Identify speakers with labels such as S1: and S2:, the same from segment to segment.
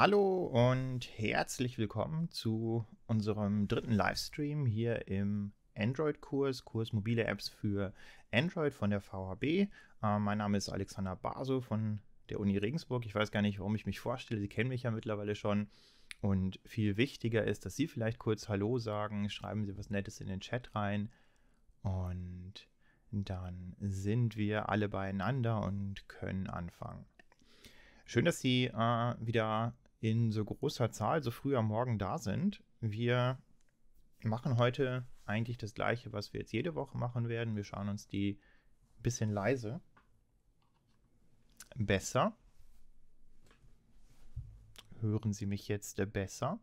S1: Hallo und herzlich willkommen zu unserem dritten Livestream hier im Android-Kurs, Kurs mobile Apps für Android von der VHB. Äh, mein Name ist Alexander Baso von der Uni Regensburg. Ich weiß gar nicht, warum ich mich vorstelle. Sie kennen mich ja mittlerweile schon. Und viel wichtiger ist, dass Sie vielleicht kurz Hallo sagen, schreiben Sie was Nettes in den Chat rein. Und dann sind wir alle beieinander und können anfangen. Schön, dass Sie äh, wieder in so großer Zahl so früh am Morgen da sind. Wir machen heute eigentlich das gleiche, was wir jetzt jede Woche machen werden. Wir schauen uns die ein bisschen leise besser. Hören Sie mich jetzt besser?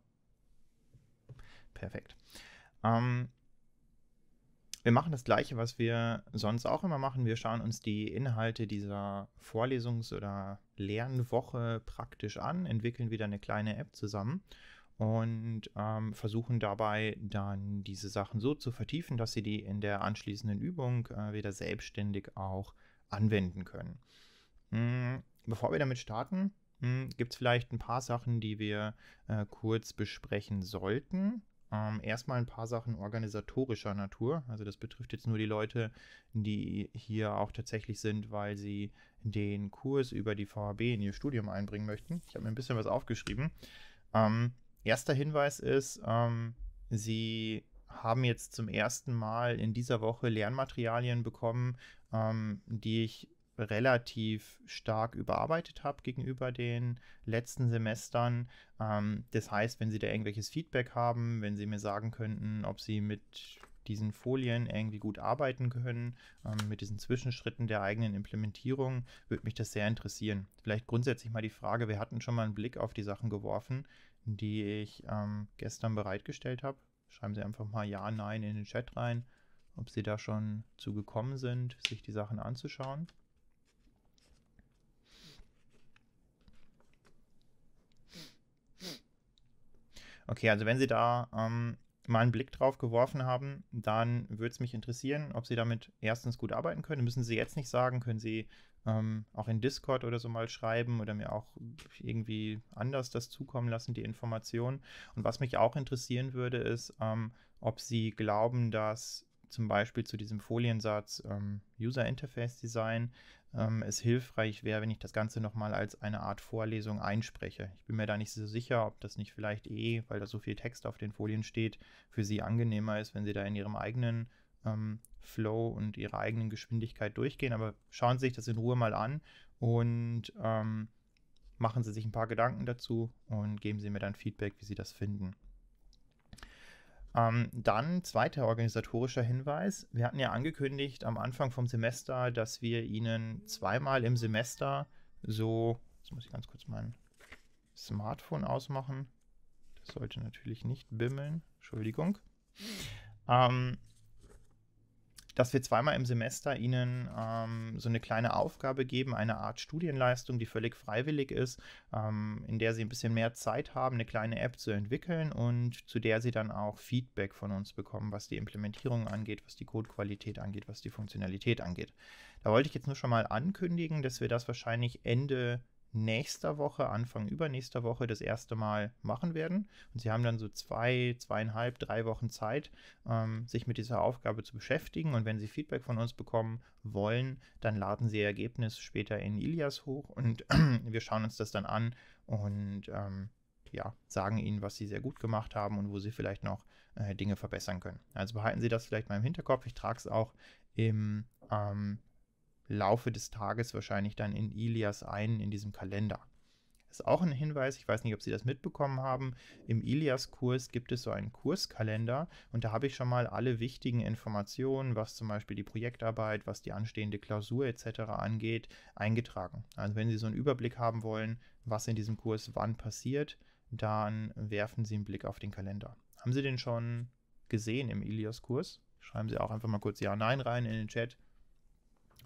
S1: Perfekt. Ähm, wir machen das Gleiche, was wir sonst auch immer machen. Wir schauen uns die Inhalte dieser Vorlesungs- oder Lernwoche praktisch an, entwickeln wieder eine kleine App zusammen und ähm, versuchen dabei dann diese Sachen so zu vertiefen, dass sie die in der anschließenden Übung äh, wieder selbstständig auch anwenden können. Mhm. Bevor wir damit starten, hm, gibt es vielleicht ein paar Sachen, die wir äh, kurz besprechen sollten. Ähm, erstmal ein paar Sachen organisatorischer Natur. Also das betrifft jetzt nur die Leute, die hier auch tatsächlich sind, weil sie den Kurs über die VHB in ihr Studium einbringen möchten. Ich habe mir ein bisschen was aufgeschrieben. Ähm, erster Hinweis ist, ähm, sie haben jetzt zum ersten Mal in dieser Woche Lernmaterialien bekommen, ähm, die ich relativ stark überarbeitet habe gegenüber den letzten Semestern. Ähm, das heißt, wenn Sie da irgendwelches Feedback haben, wenn Sie mir sagen könnten, ob Sie mit diesen Folien irgendwie gut arbeiten können, ähm, mit diesen Zwischenschritten der eigenen Implementierung, würde mich das sehr interessieren. Vielleicht grundsätzlich mal die Frage, wir hatten schon mal einen Blick auf die Sachen geworfen, die ich ähm, gestern bereitgestellt habe. Schreiben Sie einfach mal Ja, Nein in den Chat rein, ob Sie da schon zu gekommen sind, sich die Sachen anzuschauen. Okay, also wenn Sie da ähm, mal einen Blick drauf geworfen haben, dann würde es mich interessieren, ob Sie damit erstens gut arbeiten können. Müssen Sie jetzt nicht sagen, können Sie ähm, auch in Discord oder so mal schreiben oder mir auch irgendwie anders das zukommen lassen, die Informationen. Und was mich auch interessieren würde, ist, ähm, ob Sie glauben, dass zum Beispiel zu diesem Foliensatz ähm, User Interface Design, ähm, es hilfreich wäre, wenn ich das Ganze nochmal als eine Art Vorlesung einspreche. Ich bin mir da nicht so sicher, ob das nicht vielleicht eh, weil da so viel Text auf den Folien steht, für Sie angenehmer ist, wenn Sie da in Ihrem eigenen ähm, Flow und Ihrer eigenen Geschwindigkeit durchgehen. Aber schauen Sie sich das in Ruhe mal an und ähm, machen Sie sich ein paar Gedanken dazu und geben Sie mir dann Feedback, wie Sie das finden. Ähm, dann zweiter organisatorischer Hinweis. Wir hatten ja angekündigt am Anfang vom Semester, dass wir Ihnen zweimal im Semester so, jetzt muss ich ganz kurz mein Smartphone ausmachen. Das sollte natürlich nicht bimmeln, Entschuldigung. Ähm, dass wir zweimal im Semester Ihnen ähm, so eine kleine Aufgabe geben, eine Art Studienleistung, die völlig freiwillig ist, ähm, in der Sie ein bisschen mehr Zeit haben, eine kleine App zu entwickeln und zu der Sie dann auch Feedback von uns bekommen, was die Implementierung angeht, was die Codequalität angeht, was die Funktionalität angeht. Da wollte ich jetzt nur schon mal ankündigen, dass wir das wahrscheinlich Ende nächster Woche, Anfang übernächster Woche das erste Mal machen werden. Und sie haben dann so zwei, zweieinhalb, drei Wochen Zeit, ähm, sich mit dieser Aufgabe zu beschäftigen. Und wenn sie Feedback von uns bekommen wollen, dann laden sie ihr Ergebnis später in Ilias hoch und wir schauen uns das dann an und ähm, ja, sagen ihnen, was sie sehr gut gemacht haben und wo sie vielleicht noch äh, Dinge verbessern können. Also behalten Sie das vielleicht mal im Hinterkopf. Ich trage es auch im ähm, Laufe des Tages wahrscheinlich dann in Ilias ein, in diesem Kalender. Das ist auch ein Hinweis, ich weiß nicht, ob Sie das mitbekommen haben. Im Ilias-Kurs gibt es so einen Kurskalender und da habe ich schon mal alle wichtigen Informationen, was zum Beispiel die Projektarbeit, was die anstehende Klausur etc. angeht, eingetragen. Also wenn Sie so einen Überblick haben wollen, was in diesem Kurs wann passiert, dann werfen Sie einen Blick auf den Kalender. Haben Sie den schon gesehen im Ilias-Kurs? Schreiben Sie auch einfach mal kurz Ja, Nein rein in den Chat.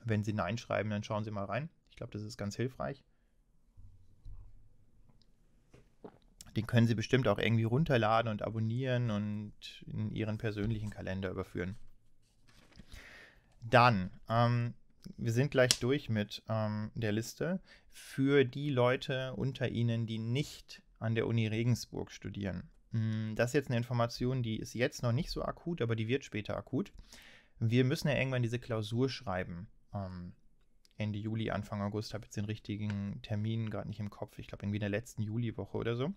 S1: Wenn Sie Nein schreiben, dann schauen Sie mal rein. Ich glaube, das ist ganz hilfreich. Den können Sie bestimmt auch irgendwie runterladen und abonnieren und in Ihren persönlichen Kalender überführen. Dann, ähm, wir sind gleich durch mit ähm, der Liste. Für die Leute unter Ihnen, die nicht an der Uni Regensburg studieren. Hm, das ist jetzt eine Information, die ist jetzt noch nicht so akut, aber die wird später akut. Wir müssen ja irgendwann diese Klausur schreiben ähm, Ende Juli, Anfang August, habe jetzt den richtigen Termin gerade nicht im Kopf. Ich glaube, irgendwie in der letzten Juliwoche oder so.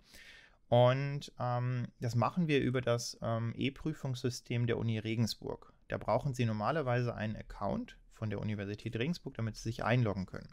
S1: Und ähm, das machen wir über das ähm, E-Prüfungssystem der Uni Regensburg. Da brauchen Sie normalerweise einen Account von der Universität Regensburg, damit Sie sich einloggen können.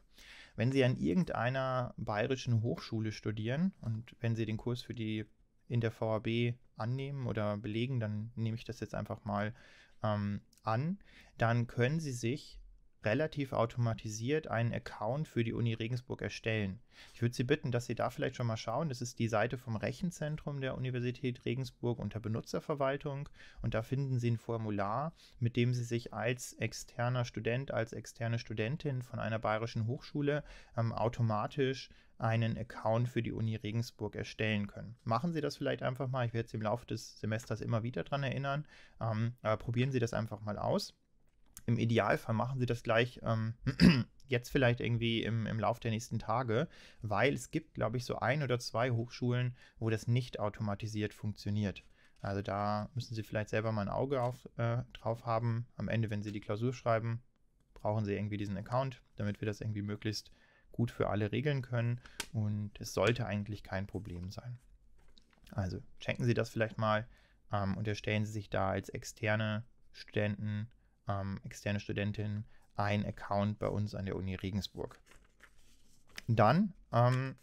S1: Wenn Sie an irgendeiner bayerischen Hochschule studieren und wenn Sie den Kurs für die in der VAB annehmen oder belegen, dann nehme ich das jetzt einfach mal ähm, an, dann können Sie sich relativ automatisiert einen Account für die Uni Regensburg erstellen. Ich würde Sie bitten, dass Sie da vielleicht schon mal schauen. Das ist die Seite vom Rechenzentrum der Universität Regensburg unter Benutzerverwaltung und da finden Sie ein Formular, mit dem Sie sich als externer Student, als externe Studentin von einer bayerischen Hochschule ähm, automatisch einen Account für die Uni Regensburg erstellen können. Machen Sie das vielleicht einfach mal. Ich werde Sie im Laufe des Semesters immer wieder daran erinnern. Ähm, aber probieren Sie das einfach mal aus. Im Idealfall machen sie das gleich ähm, jetzt vielleicht irgendwie im, im Lauf der nächsten Tage, weil es gibt, glaube ich, so ein oder zwei Hochschulen, wo das nicht automatisiert funktioniert. Also da müssen Sie vielleicht selber mal ein Auge auf, äh, drauf haben. Am Ende, wenn Sie die Klausur schreiben, brauchen Sie irgendwie diesen Account, damit wir das irgendwie möglichst gut für alle regeln können. Und es sollte eigentlich kein Problem sein. Also checken Sie das vielleicht mal ähm, und erstellen Sie sich da als externe Studenten ähm, externe Studentin ein Account bei uns an der Uni Regensburg. Dann ähm,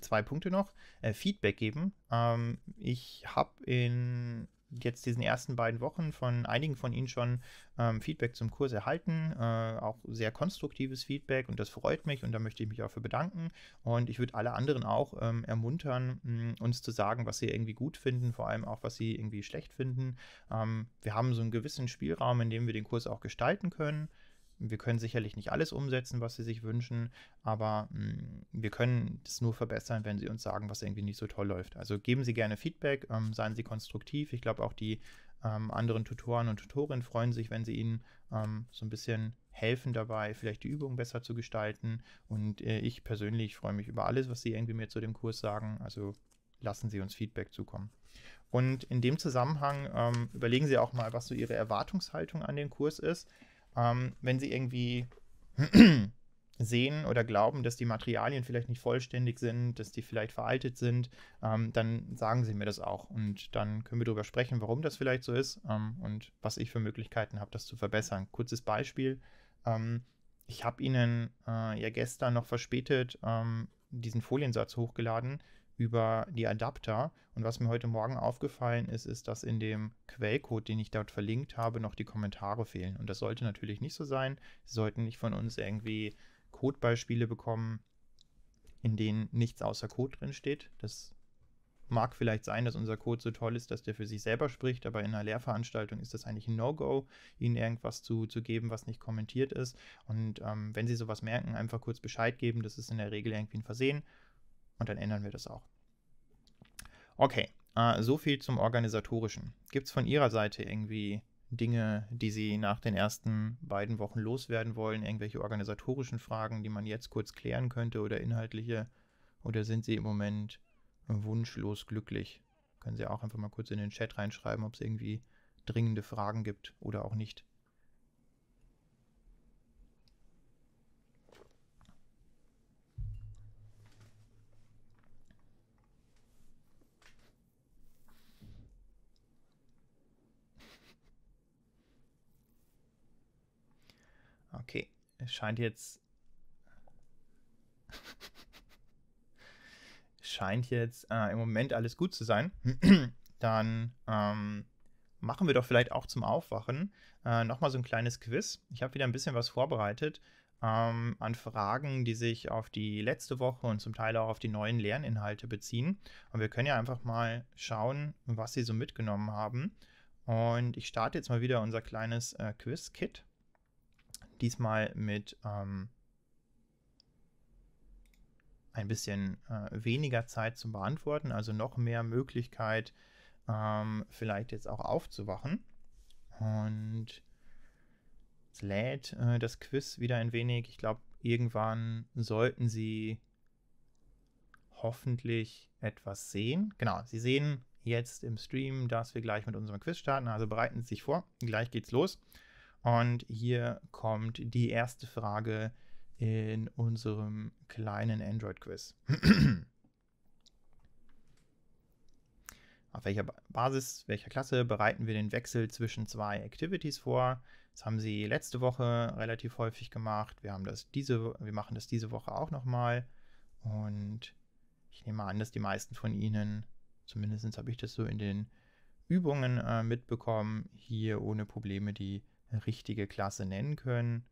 S1: zwei Punkte noch. Äh, Feedback geben. Ähm, ich habe in jetzt diesen ersten beiden Wochen von einigen von Ihnen schon ähm, Feedback zum Kurs erhalten, äh, auch sehr konstruktives Feedback und das freut mich und da möchte ich mich auch für bedanken und ich würde alle anderen auch ähm, ermuntern, mh, mm, uns zu sagen, was sie irgendwie gut finden, vor allem auch, was sie irgendwie schlecht finden. Ähm, wir haben so einen gewissen Spielraum, in dem wir den Kurs auch gestalten können. Wir können sicherlich nicht alles umsetzen, was sie sich wünschen, aber mh, mm, wir können es nur verbessern, wenn sie uns sagen, was irgendwie nicht so toll läuft. Also geben Sie gerne Feedback, ähm, seien Sie konstruktiv. Ich glaube, auch die ähm, anderen Tutoren und Tutorinnen freuen sich, wenn sie Ihnen ähm, so ein bisschen helfen dabei, vielleicht die Übung besser zu gestalten. Und äh, ich persönlich freue mich über alles, was Sie irgendwie mir zu dem Kurs sagen. Also lassen Sie uns Feedback zukommen. Und in dem Zusammenhang ähm, überlegen Sie auch mal, was so Ihre Erwartungshaltung an den Kurs ist ähm, wenn sie irgendwie sehen oder glauben, dass die Materialien vielleicht nicht vollständig sind, dass die vielleicht veraltet sind, ähm, dann sagen sie mir das auch. Und dann können wir darüber sprechen, warum das vielleicht so ist ähm, und was ich für Möglichkeiten habe, das zu verbessern. Kurzes Beispiel. Ähm, ich habe Ihnen äh, ja gestern noch verspätet ähm, diesen Foliensatz hochgeladen über die Adapter. Und was mir heute Morgen aufgefallen ist, ist, dass in dem Quellcode, den ich dort verlinkt habe, noch die Kommentare fehlen. Und das sollte natürlich nicht so sein. Sie sollten nicht von uns irgendwie Codebeispiele bekommen, in denen nichts außer Code drin steht. Das mag vielleicht sein, dass unser Code so toll ist, dass der für sich selber spricht, aber in einer Lehrveranstaltung ist das eigentlich ein No-Go, Ihnen irgendwas zu, zu geben, was nicht kommentiert ist. Und ähm, wenn Sie sowas merken, einfach kurz Bescheid geben. Das ist in der Regel irgendwie ein Versehen. Und dann ändern wir das auch. Okay, äh, so viel zum Organisatorischen. Gibt es von Ihrer Seite irgendwie Dinge, die Sie nach den ersten beiden Wochen loswerden wollen? Irgendwelche organisatorischen Fragen, die man jetzt kurz klären könnte oder inhaltliche? Oder sind Sie im Moment wunschlos glücklich? Können Sie auch einfach mal kurz in den Chat reinschreiben, ob es irgendwie dringende Fragen gibt oder auch nicht. Okay, es scheint jetzt... scheint jetzt äh, im Moment alles gut zu sein. Dann ähm, machen wir doch vielleicht auch zum Aufwachen äh, nochmal so ein kleines Quiz. Ich habe wieder ein bisschen was vorbereitet ähm, an Fragen, die sich auf die letzte Woche und zum Teil auch auf die neuen Lerninhalte beziehen. Und wir können ja einfach mal schauen, was Sie so mitgenommen haben. Und ich starte jetzt mal wieder unser kleines äh, Quiz-Kit. Diesmal mit ähm, ein bisschen äh, weniger Zeit zu Beantworten, also noch mehr Möglichkeit, ähm, vielleicht jetzt auch aufzuwachen. Und es lädt äh, das Quiz wieder ein wenig. Ich glaube, irgendwann sollten Sie hoffentlich etwas sehen. Genau, Sie sehen jetzt im Stream, dass wir gleich mit unserem Quiz starten. Also bereiten Sie sich vor. Gleich geht's los. Und hier kommt die erste Frage in unserem kleinen Android-Quiz. Auf welcher Basis, welcher Klasse bereiten wir den Wechsel zwischen zwei Activities vor? Das haben sie letzte Woche relativ häufig gemacht. Wir, haben das diese, wir machen das diese Woche auch nochmal. Und ich nehme an, dass die meisten von Ihnen, zumindest habe ich das so in den Übungen äh, mitbekommen, hier ohne Probleme die richtige Klasse nennen können.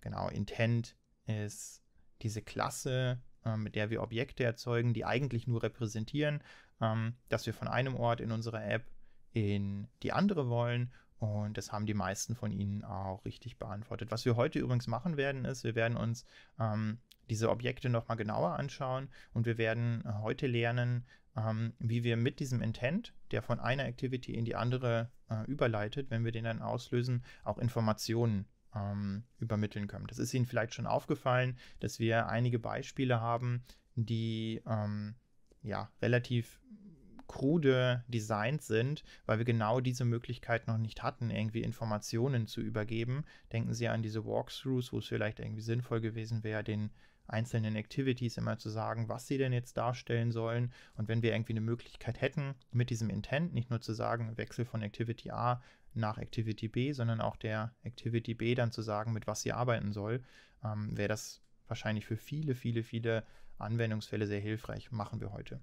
S1: Genau, Intent ist diese Klasse, äh, mit der wir Objekte erzeugen, die eigentlich nur repräsentieren, ähm, dass wir von einem Ort in unserer App in die andere wollen. Und das haben die meisten von Ihnen auch richtig beantwortet. Was wir heute übrigens machen werden, ist, wir werden uns ähm, diese Objekte nochmal genauer anschauen und wir werden äh, heute lernen, ähm, wie wir mit diesem Intent der von einer Activity in die andere äh, überleitet, wenn wir den dann auslösen, auch Informationen ähm, übermitteln können. Das ist Ihnen vielleicht schon aufgefallen, dass wir einige Beispiele haben, die ähm, ja relativ krude designt sind, weil wir genau diese Möglichkeit noch nicht hatten, irgendwie Informationen zu übergeben. Denken Sie an diese Walkthroughs, wo es vielleicht irgendwie sinnvoll gewesen wäre, den einzelnen Activities immer zu sagen, was sie denn jetzt darstellen sollen. Und wenn wir irgendwie eine Möglichkeit hätten, mit diesem Intent nicht nur zu sagen, Wechsel von Activity A nach Activity B, sondern auch der Activity B dann zu sagen, mit was sie arbeiten soll, ähm, wäre das wahrscheinlich für viele, viele, viele Anwendungsfälle sehr hilfreich. Machen wir heute.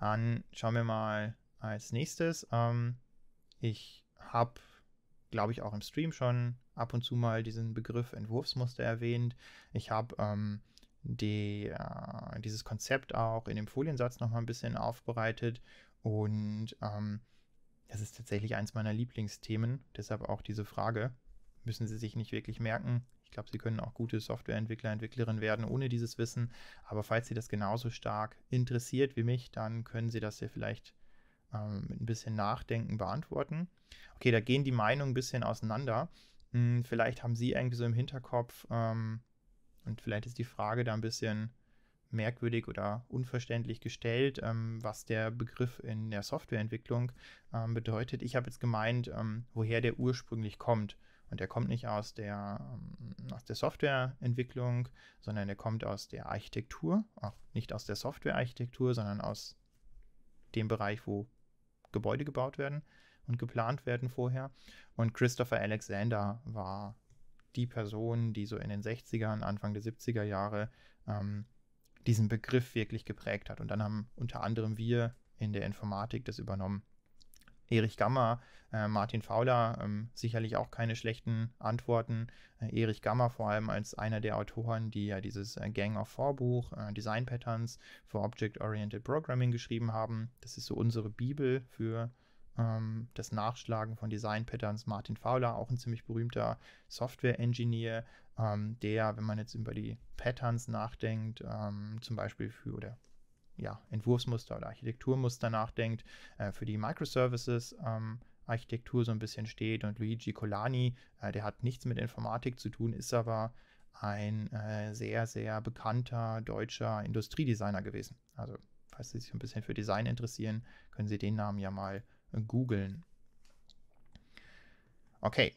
S1: Dann schauen wir mal als nächstes. Ähm, ich habe glaube ich, auch im Stream schon ab und zu mal diesen Begriff Entwurfsmuster erwähnt. Ich habe ähm, die, äh, dieses Konzept auch in dem Foliensatz nochmal ein bisschen aufbereitet und ähm, das ist tatsächlich eins meiner Lieblingsthemen, deshalb auch diese Frage. Müssen Sie sich nicht wirklich merken. Ich glaube, Sie können auch gute Softwareentwickler, Entwicklerin werden ohne dieses Wissen. Aber falls Sie das genauso stark interessiert wie mich, dann können Sie das ja vielleicht ähm, mit ein bisschen Nachdenken beantworten. Okay, da gehen die Meinungen ein bisschen auseinander. Hm, vielleicht haben Sie irgendwie so im Hinterkopf ähm, und vielleicht ist die Frage da ein bisschen merkwürdig oder unverständlich gestellt, ähm, was der Begriff in der Softwareentwicklung ähm, bedeutet. Ich habe jetzt gemeint, ähm, woher der ursprünglich kommt. Und der kommt nicht aus der, ähm, aus der Softwareentwicklung, sondern der kommt aus der Architektur, auch nicht aus der Softwarearchitektur, sondern aus dem Bereich, wo Gebäude gebaut werden und geplant werden vorher. Und Christopher Alexander war die Person, die so in den 60ern, Anfang der 70er Jahre ähm, diesen Begriff wirklich geprägt hat. Und dann haben unter anderem wir in der Informatik das übernommen. Erich Gammer, äh, Martin Fauler, ähm, sicherlich auch keine schlechten Antworten. Äh, Erich Gammer vor allem als einer der Autoren, die ja dieses äh, Gang of Four Buch, äh, Design Patterns for Object-Oriented Programming geschrieben haben. Das ist so unsere Bibel für ähm, das Nachschlagen von Design Patterns. Martin Fauler, auch ein ziemlich berühmter Software-Engineer, ähm, der, wenn man jetzt über die Patterns nachdenkt, ähm, zum Beispiel für oder ja, Entwurfsmuster oder Architekturmuster nachdenkt, äh, für die Microservices ähm, Architektur so ein bisschen steht und Luigi Colani, äh, der hat nichts mit Informatik zu tun, ist aber ein äh, sehr, sehr bekannter deutscher Industriedesigner gewesen. Also, falls Sie sich ein bisschen für Design interessieren, können Sie den Namen ja mal äh, googeln. Okay,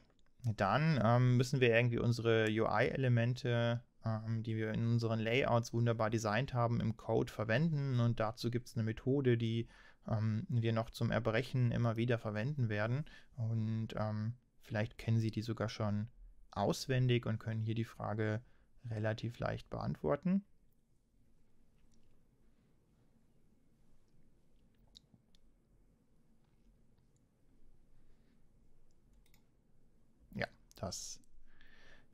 S1: dann ähm, müssen wir irgendwie unsere UI-Elemente ähm, die wir in unseren Layouts wunderbar designt haben, im Code verwenden. Und dazu gibt es eine Methode, die ähm, wir noch zum Erbrechen immer wieder verwenden werden. Und ähm, vielleicht kennen Sie die sogar schon auswendig und können hier die Frage relativ leicht beantworten. Ja, das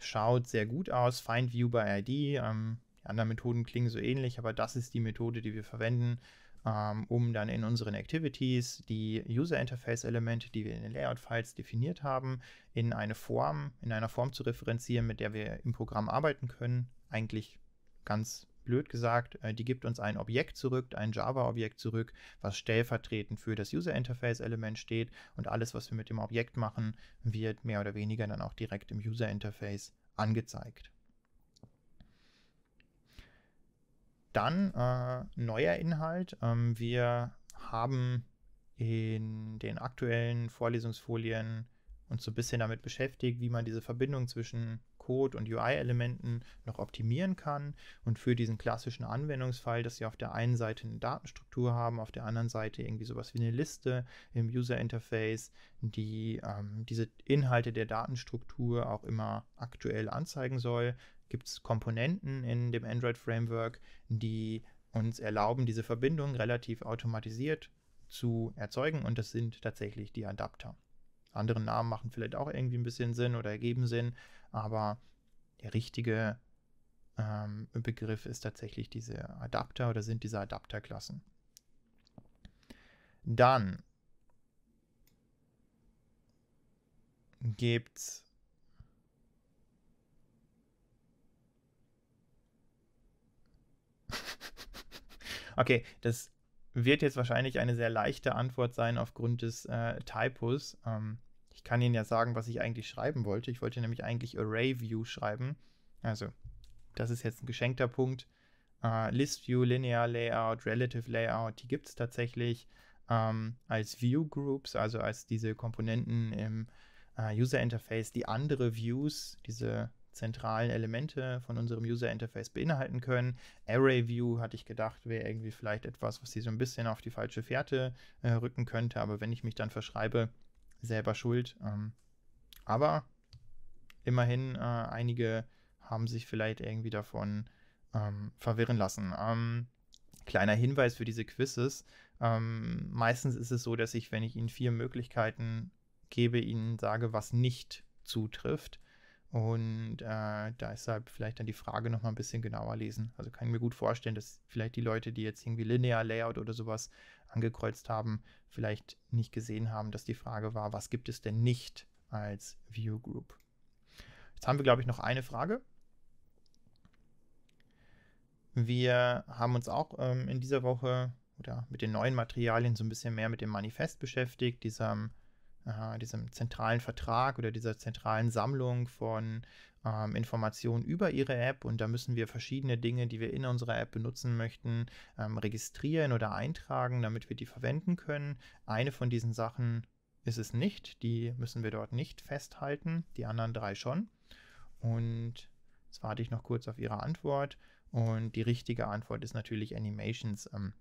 S1: schaut sehr gut aus. Find View by ID. Ähm, die anderen Methoden klingen so ähnlich, aber das ist die Methode, die wir verwenden, ähm, um dann in unseren Activities die User Interface Elemente, die wir in den Layout Files definiert haben, in eine Form, in einer Form zu referenzieren, mit der wir im Programm arbeiten können. Eigentlich ganz blöd gesagt, äh, die gibt uns ein Objekt zurück, ein Java-Objekt zurück, was stellvertretend für das User-Interface-Element steht und alles, was wir mit dem Objekt machen, wird mehr oder weniger dann auch direkt im User-Interface angezeigt. Dann äh, neuer Inhalt. Ähm, wir haben in den aktuellen Vorlesungsfolien uns so ein bisschen damit beschäftigt, wie man diese Verbindung zwischen Code- und UI-Elementen noch optimieren kann und für diesen klassischen Anwendungsfall, dass Sie auf der einen Seite eine Datenstruktur haben, auf der anderen Seite irgendwie sowas wie eine Liste im User-Interface, die ähm, diese Inhalte der Datenstruktur auch immer aktuell anzeigen soll, gibt es Komponenten in dem Android-Framework, die uns erlauben, diese Verbindung relativ automatisiert zu erzeugen und das sind tatsächlich die Adapter. Andere Namen machen vielleicht auch irgendwie ein bisschen Sinn oder ergeben Sinn, aber der richtige ähm, Begriff ist tatsächlich diese Adapter oder sind diese Adapterklassen. Dann gibt es Okay, das wird jetzt wahrscheinlich eine sehr leichte Antwort sein aufgrund des äh, Typus. Ähm, ich kann Ihnen ja sagen, was ich eigentlich schreiben wollte. Ich wollte nämlich eigentlich Array View schreiben. Also, das ist jetzt ein geschenkter Punkt. Uh, List View, Linear Layout, Relative Layout, die gibt es tatsächlich ähm, als View Groups, also als diese Komponenten im äh, User Interface, die andere Views, diese zentralen Elemente von unserem User Interface beinhalten können. Array View hatte ich gedacht, wäre irgendwie vielleicht etwas, was sie so ein bisschen auf die falsche Fährte äh, rücken könnte, aber wenn ich mich dann verschreibe, selber schuld. Ähm, aber immerhin, äh, einige haben sich vielleicht irgendwie davon ähm, verwirren lassen. Ähm, kleiner Hinweis für diese Quizzes. Ähm, meistens ist es so, dass ich, wenn ich Ihnen vier Möglichkeiten gebe, Ihnen sage, was nicht zutrifft. Und äh, halt vielleicht dann die Frage nochmal ein bisschen genauer lesen. Also kann ich mir gut vorstellen, dass vielleicht die Leute, die jetzt irgendwie linear Layout oder sowas angekreuzt haben, vielleicht nicht gesehen haben, dass die Frage war, was gibt es denn nicht als View Group? Jetzt haben wir, glaube ich, noch eine Frage. Wir haben uns auch ähm, in dieser Woche oder mit den neuen Materialien so ein bisschen mehr mit dem Manifest beschäftigt, diesem äh, diesem zentralen Vertrag oder dieser zentralen Sammlung von ähm, Informationen über Ihre App und da müssen wir verschiedene Dinge, die wir in unserer App benutzen möchten, ähm, registrieren oder eintragen, damit wir die verwenden können. Eine von diesen Sachen ist es nicht, die müssen wir dort nicht festhalten, die anderen drei schon. Und jetzt warte ich noch kurz auf Ihre Antwort und die richtige Antwort ist natürlich Animations. Ähm,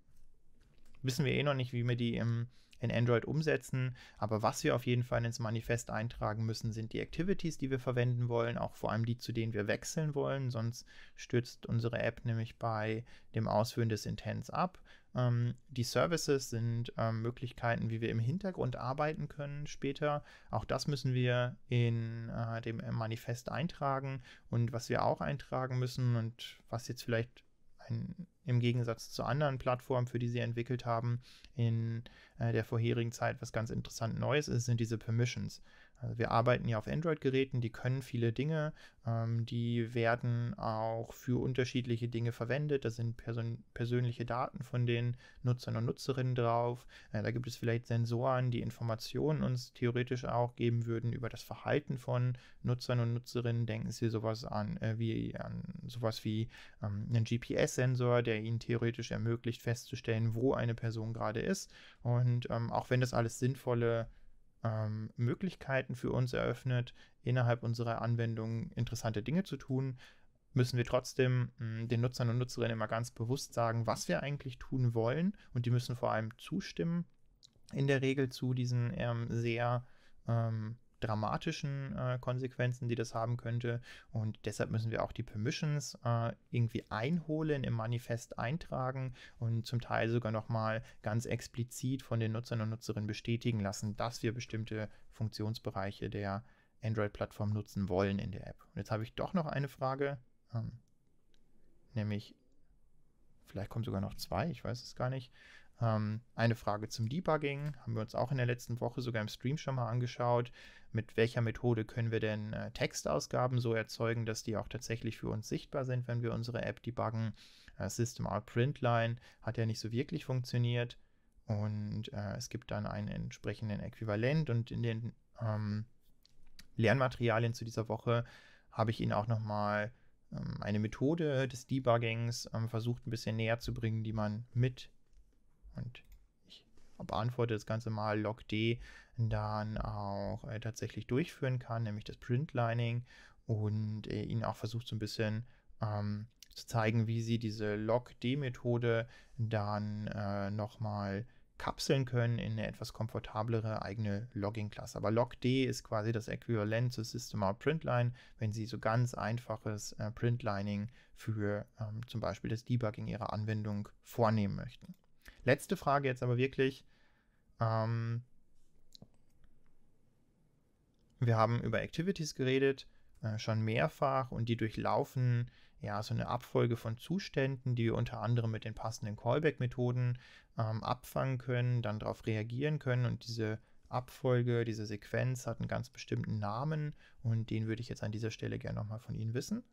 S1: wissen wir eh noch nicht, wie wir die im in Android umsetzen. Aber was wir auf jeden Fall ins Manifest eintragen müssen, sind die Activities, die wir verwenden wollen, auch vor allem die, zu denen wir wechseln wollen. Sonst stürzt unsere App nämlich bei dem Ausführen des Intents ab. Ähm, die Services sind ähm, Möglichkeiten, wie wir im Hintergrund arbeiten können später. Auch das müssen wir in äh, dem Manifest eintragen. Und was wir auch eintragen müssen und was jetzt vielleicht ein, im Gegensatz zu anderen Plattformen, für die sie entwickelt haben, in äh, der vorherigen Zeit was ganz interessant Neues ist, sind diese Permissions. Also wir arbeiten ja auf Android-Geräten, die können viele Dinge, ähm, die werden auch für unterschiedliche Dinge verwendet. Da sind person persönliche Daten von den Nutzern und Nutzerinnen drauf. Äh, da gibt es vielleicht Sensoren, die Informationen uns theoretisch auch geben würden über das Verhalten von Nutzern und Nutzerinnen. Denken Sie sowas an, äh, wie, an sowas wie ähm, einen GPS-Sensor, der Ihnen theoretisch ermöglicht festzustellen, wo eine Person gerade ist. Und ähm, auch wenn das alles sinnvolle ähm, Möglichkeiten für uns eröffnet, innerhalb unserer Anwendung interessante Dinge zu tun, müssen wir trotzdem mh, mm, den Nutzern und Nutzerinnen immer ganz bewusst sagen, was wir eigentlich tun wollen. Und die müssen vor allem zustimmen, in der Regel zu diesen ähm, sehr ähm, dramatischen äh, Konsequenzen, die das haben könnte. Und deshalb müssen wir auch die Permissions äh, irgendwie einholen, im Manifest eintragen und zum Teil sogar nochmal ganz explizit von den Nutzern und Nutzerinnen bestätigen lassen, dass wir bestimmte Funktionsbereiche der Android-Plattform nutzen wollen in der App. Und jetzt habe ich doch noch eine Frage, ähm, nämlich, vielleicht kommen sogar noch zwei, ich weiß es gar nicht. Ähm, eine Frage zum Debugging haben wir uns auch in der letzten Woche sogar im Stream schon mal angeschaut. Mit welcher Methode können wir denn äh, Textausgaben so erzeugen, dass die auch tatsächlich für uns sichtbar sind, wenn wir unsere App debuggen? Äh, System Out Printline hat ja nicht so wirklich funktioniert und äh, es gibt dann einen entsprechenden Äquivalent und in den ähm, Lernmaterialien zu dieser Woche habe ich Ihnen auch nochmal ähm, eine Methode des Debuggings ähm, versucht ein bisschen näher zu bringen, die man mit und ich beantworte das Ganze mal log d dann auch äh, tatsächlich durchführen kann, nämlich das Printlining und äh, ihnen auch versucht so ein bisschen ähm, zu zeigen, wie sie diese log-d-Methode dann äh, nochmal kapseln können in eine etwas komfortablere eigene Logging-Klasse. Aber logd ist quasi das Äquivalent zu System.out-Println, wenn Sie so ganz einfaches äh, Printlining für ähm, zum Beispiel das Debugging Ihrer Anwendung vornehmen möchten. Letzte Frage jetzt aber wirklich. Ähm, wir haben über Activities geredet, äh, schon mehrfach, und die durchlaufen ja so eine Abfolge von Zuständen, die wir unter anderem mit den passenden Callback-Methoden ähm, abfangen können, dann darauf reagieren können und diese Abfolge, diese Sequenz hat einen ganz bestimmten Namen und den würde ich jetzt an dieser Stelle gerne nochmal von Ihnen wissen.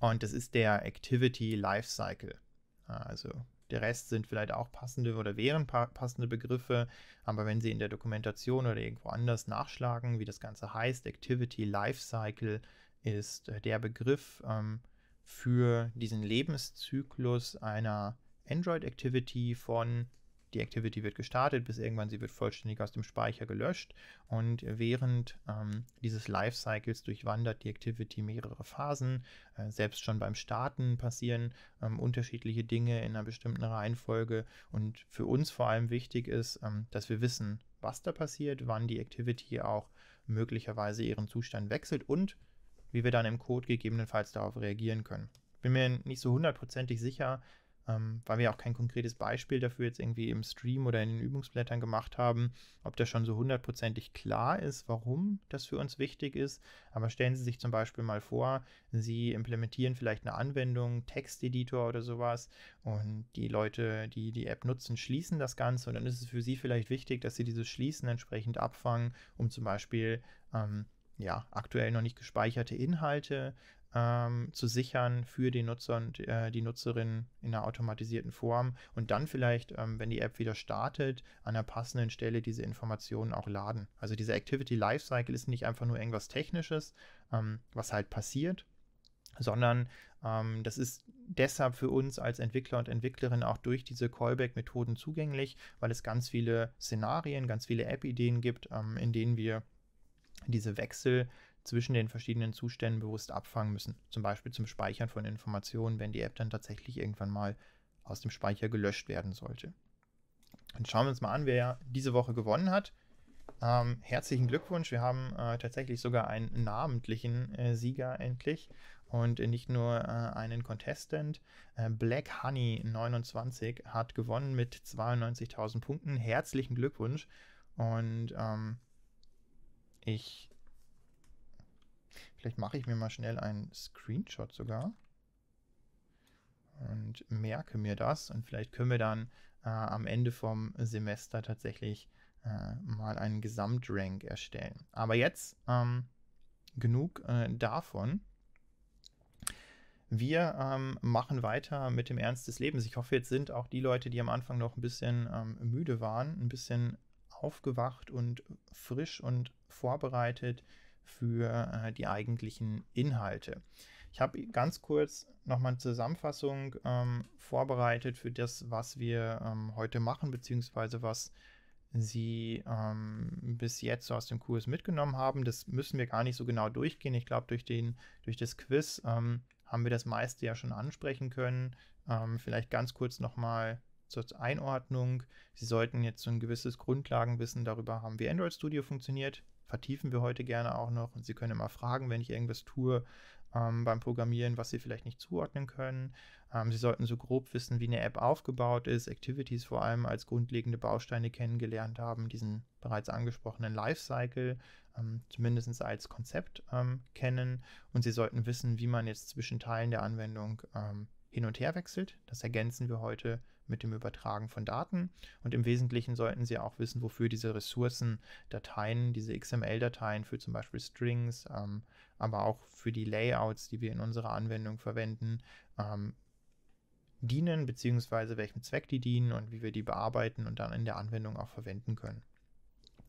S1: Und das ist der Activity Lifecycle. Ah, also der Rest sind vielleicht auch passende oder wären passende Begriffe, aber wenn Sie in der Dokumentation oder irgendwo anders nachschlagen, wie das Ganze heißt, Activity Lifecycle ist äh, der Begriff ähm, für diesen Lebenszyklus einer Android Activity von die Activity wird gestartet, bis irgendwann sie wird vollständig aus dem Speicher gelöscht und während ähm, dieses Lifecycles durchwandert die Activity mehrere Phasen. Äh, selbst schon beim Starten passieren ähm, unterschiedliche Dinge in einer bestimmten Reihenfolge und für uns vor allem wichtig ist, ähm, dass wir wissen, was da passiert, wann die Activity auch möglicherweise ihren Zustand wechselt und wie wir dann im Code gegebenenfalls darauf reagieren können. Bin mir nicht so hundertprozentig sicher, ähm, weil wir auch kein konkretes Beispiel dafür jetzt irgendwie im Stream oder in den Übungsblättern gemacht haben, ob das schon so hundertprozentig klar ist, warum das für uns wichtig ist. Aber stellen Sie sich zum Beispiel mal vor, Sie implementieren vielleicht eine Anwendung, Texteditor oder sowas und die Leute, die die App nutzen, schließen das Ganze und dann ist es für Sie vielleicht wichtig, dass Sie dieses Schließen entsprechend abfangen, um zum Beispiel ähm, ja, aktuell noch nicht gespeicherte Inhalte ähm, zu sichern für den Nutzer und äh, die Nutzerin in einer automatisierten Form und dann vielleicht, ähm, wenn die App wieder startet, an der passenden Stelle diese Informationen auch laden. Also dieser Activity Lifecycle ist nicht einfach nur irgendwas Technisches, ähm, was halt passiert, sondern ähm, das ist deshalb für uns als Entwickler und Entwicklerin auch durch diese Callback-Methoden zugänglich, weil es ganz viele Szenarien, ganz viele App-Ideen gibt, ähm, in denen wir diese Wechsel zwischen den verschiedenen Zuständen bewusst abfangen müssen. Zum Beispiel zum Speichern von Informationen, wenn die App dann tatsächlich irgendwann mal aus dem Speicher gelöscht werden sollte. Dann schauen wir uns mal an, wer diese Woche gewonnen hat. Ähm, herzlichen Glückwunsch, wir haben äh, tatsächlich sogar einen namentlichen äh, Sieger endlich und nicht nur äh, einen Contestant. Äh, Black Honey 29 hat gewonnen mit 92.000 Punkten. Herzlichen Glückwunsch und ähm, ich Vielleicht mache ich mir mal schnell einen Screenshot sogar und merke mir das. Und vielleicht können wir dann äh, am Ende vom Semester tatsächlich äh, mal einen Gesamtrank erstellen. Aber jetzt ähm, genug äh, davon. Wir ähm, machen weiter mit dem Ernst des Lebens. Ich hoffe, jetzt sind auch die Leute, die am Anfang noch ein bisschen ähm, müde waren, ein bisschen aufgewacht und frisch und vorbereitet für äh, die eigentlichen Inhalte. Ich habe ganz kurz nochmal eine Zusammenfassung ähm, vorbereitet für das, was wir ähm, heute machen, beziehungsweise was Sie ähm, bis jetzt so aus dem Kurs mitgenommen haben. Das müssen wir gar nicht so genau durchgehen. Ich glaube, durch, durch das Quiz ähm, haben wir das meiste ja schon ansprechen können. Ähm, vielleicht ganz kurz nochmal zur Einordnung. Sie sollten jetzt so ein gewisses Grundlagenwissen darüber haben, wie Android Studio funktioniert vertiefen wir heute gerne auch noch. Und Sie können immer fragen, wenn ich irgendwas tue ähm, beim Programmieren, was Sie vielleicht nicht zuordnen können. Ähm, Sie sollten so grob wissen, wie eine App aufgebaut ist, Activities vor allem als grundlegende Bausteine kennengelernt haben, diesen bereits angesprochenen Lifecycle ähm, zumindest als Konzept ähm, kennen. Und Sie sollten wissen, wie man jetzt zwischen Teilen der Anwendung ähm, hin und her wechselt. Das ergänzen wir heute mit dem Übertragen von Daten. Und im Wesentlichen sollten Sie auch wissen, wofür diese Ressourcen, Dateien, diese XML-Dateien für zum Beispiel Strings, ähm, aber auch für die Layouts, die wir in unserer Anwendung verwenden, ähm, dienen, beziehungsweise welchem Zweck die dienen und wie wir die bearbeiten und dann in der Anwendung auch verwenden können.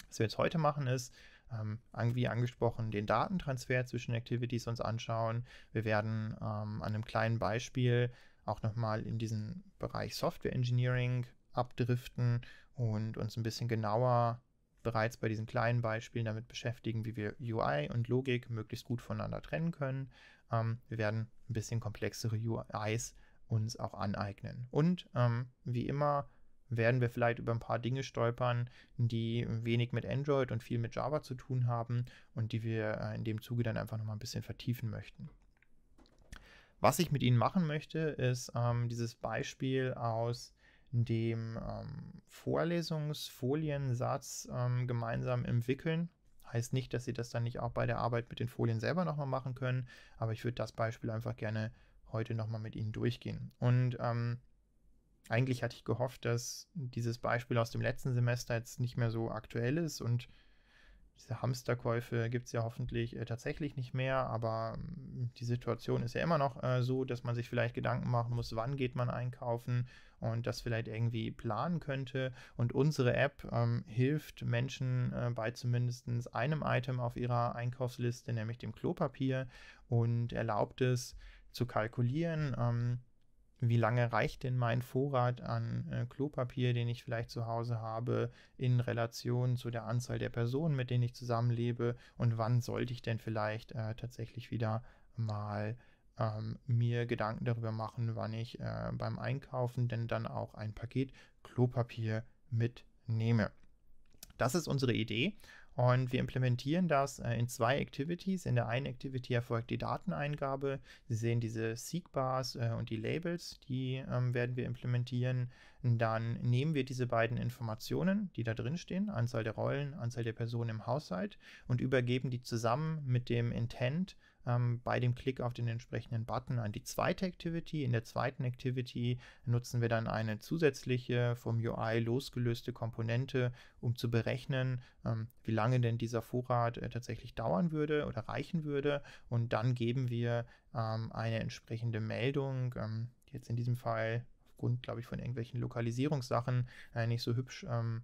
S1: Was wir jetzt heute machen ist, ähm, wie angesprochen, den Datentransfer zwischen Activities uns anschauen. Wir werden ähm, an einem kleinen Beispiel auch nochmal in diesen Bereich Software Engineering abdriften und uns ein bisschen genauer bereits bei diesen kleinen Beispielen damit beschäftigen, wie wir UI und Logik möglichst gut voneinander trennen können. Ähm, wir werden ein bisschen komplexere UIs uns auch aneignen. Und ähm, wie immer werden wir vielleicht über ein paar Dinge stolpern, die wenig mit Android und viel mit Java zu tun haben und die wir äh, in dem Zuge dann einfach nochmal ein bisschen vertiefen möchten. Was ich mit Ihnen machen möchte, ist ähm, dieses Beispiel aus dem ähm, Vorlesungsfoliensatz ähm, gemeinsam entwickeln. Heißt nicht, dass Sie das dann nicht auch bei der Arbeit mit den Folien selber nochmal machen können, aber ich würde das Beispiel einfach gerne heute nochmal mit Ihnen durchgehen. Und ähm, eigentlich hatte ich gehofft, dass dieses Beispiel aus dem letzten Semester jetzt nicht mehr so aktuell ist und diese Hamsterkäufe gibt es ja hoffentlich äh, tatsächlich nicht mehr, aber ähm, die Situation ist ja immer noch äh, so, dass man sich vielleicht Gedanken machen muss, wann geht man einkaufen und das vielleicht irgendwie planen könnte. Und unsere App ähm, hilft Menschen äh, bei zumindest einem Item auf ihrer Einkaufsliste, nämlich dem Klopapier, und erlaubt es zu kalkulieren. Ähm, wie lange reicht denn mein Vorrat an äh, Klopapier, den ich vielleicht zu Hause habe, in Relation zu der Anzahl der Personen, mit denen ich zusammenlebe und wann sollte ich denn vielleicht äh, tatsächlich wieder mal ähm, mir Gedanken darüber machen, wann ich äh, beim Einkaufen denn dann auch ein Paket Klopapier mitnehme. Das ist unsere Idee und wir implementieren das äh, in zwei Activities. In der einen Activity erfolgt die Dateneingabe. Sie sehen diese Seek-Bars äh, und die Labels, die ähm, werden wir implementieren. Dann nehmen wir diese beiden Informationen, die da drin stehen, Anzahl der Rollen, Anzahl der Personen im Haushalt, und übergeben die zusammen mit dem Intent ähm, bei dem Klick auf den entsprechenden Button an die zweite Activity. In der zweiten Activity nutzen wir dann eine zusätzliche vom UI losgelöste Komponente, um zu berechnen, ähm, wie lange denn dieser Vorrat äh, tatsächlich dauern würde oder reichen würde. Und dann geben wir ähm, eine entsprechende Meldung, die ähm, jetzt in diesem Fall aufgrund, glaube ich, von irgendwelchen Lokalisierungssachen äh, nicht so hübsch ähm,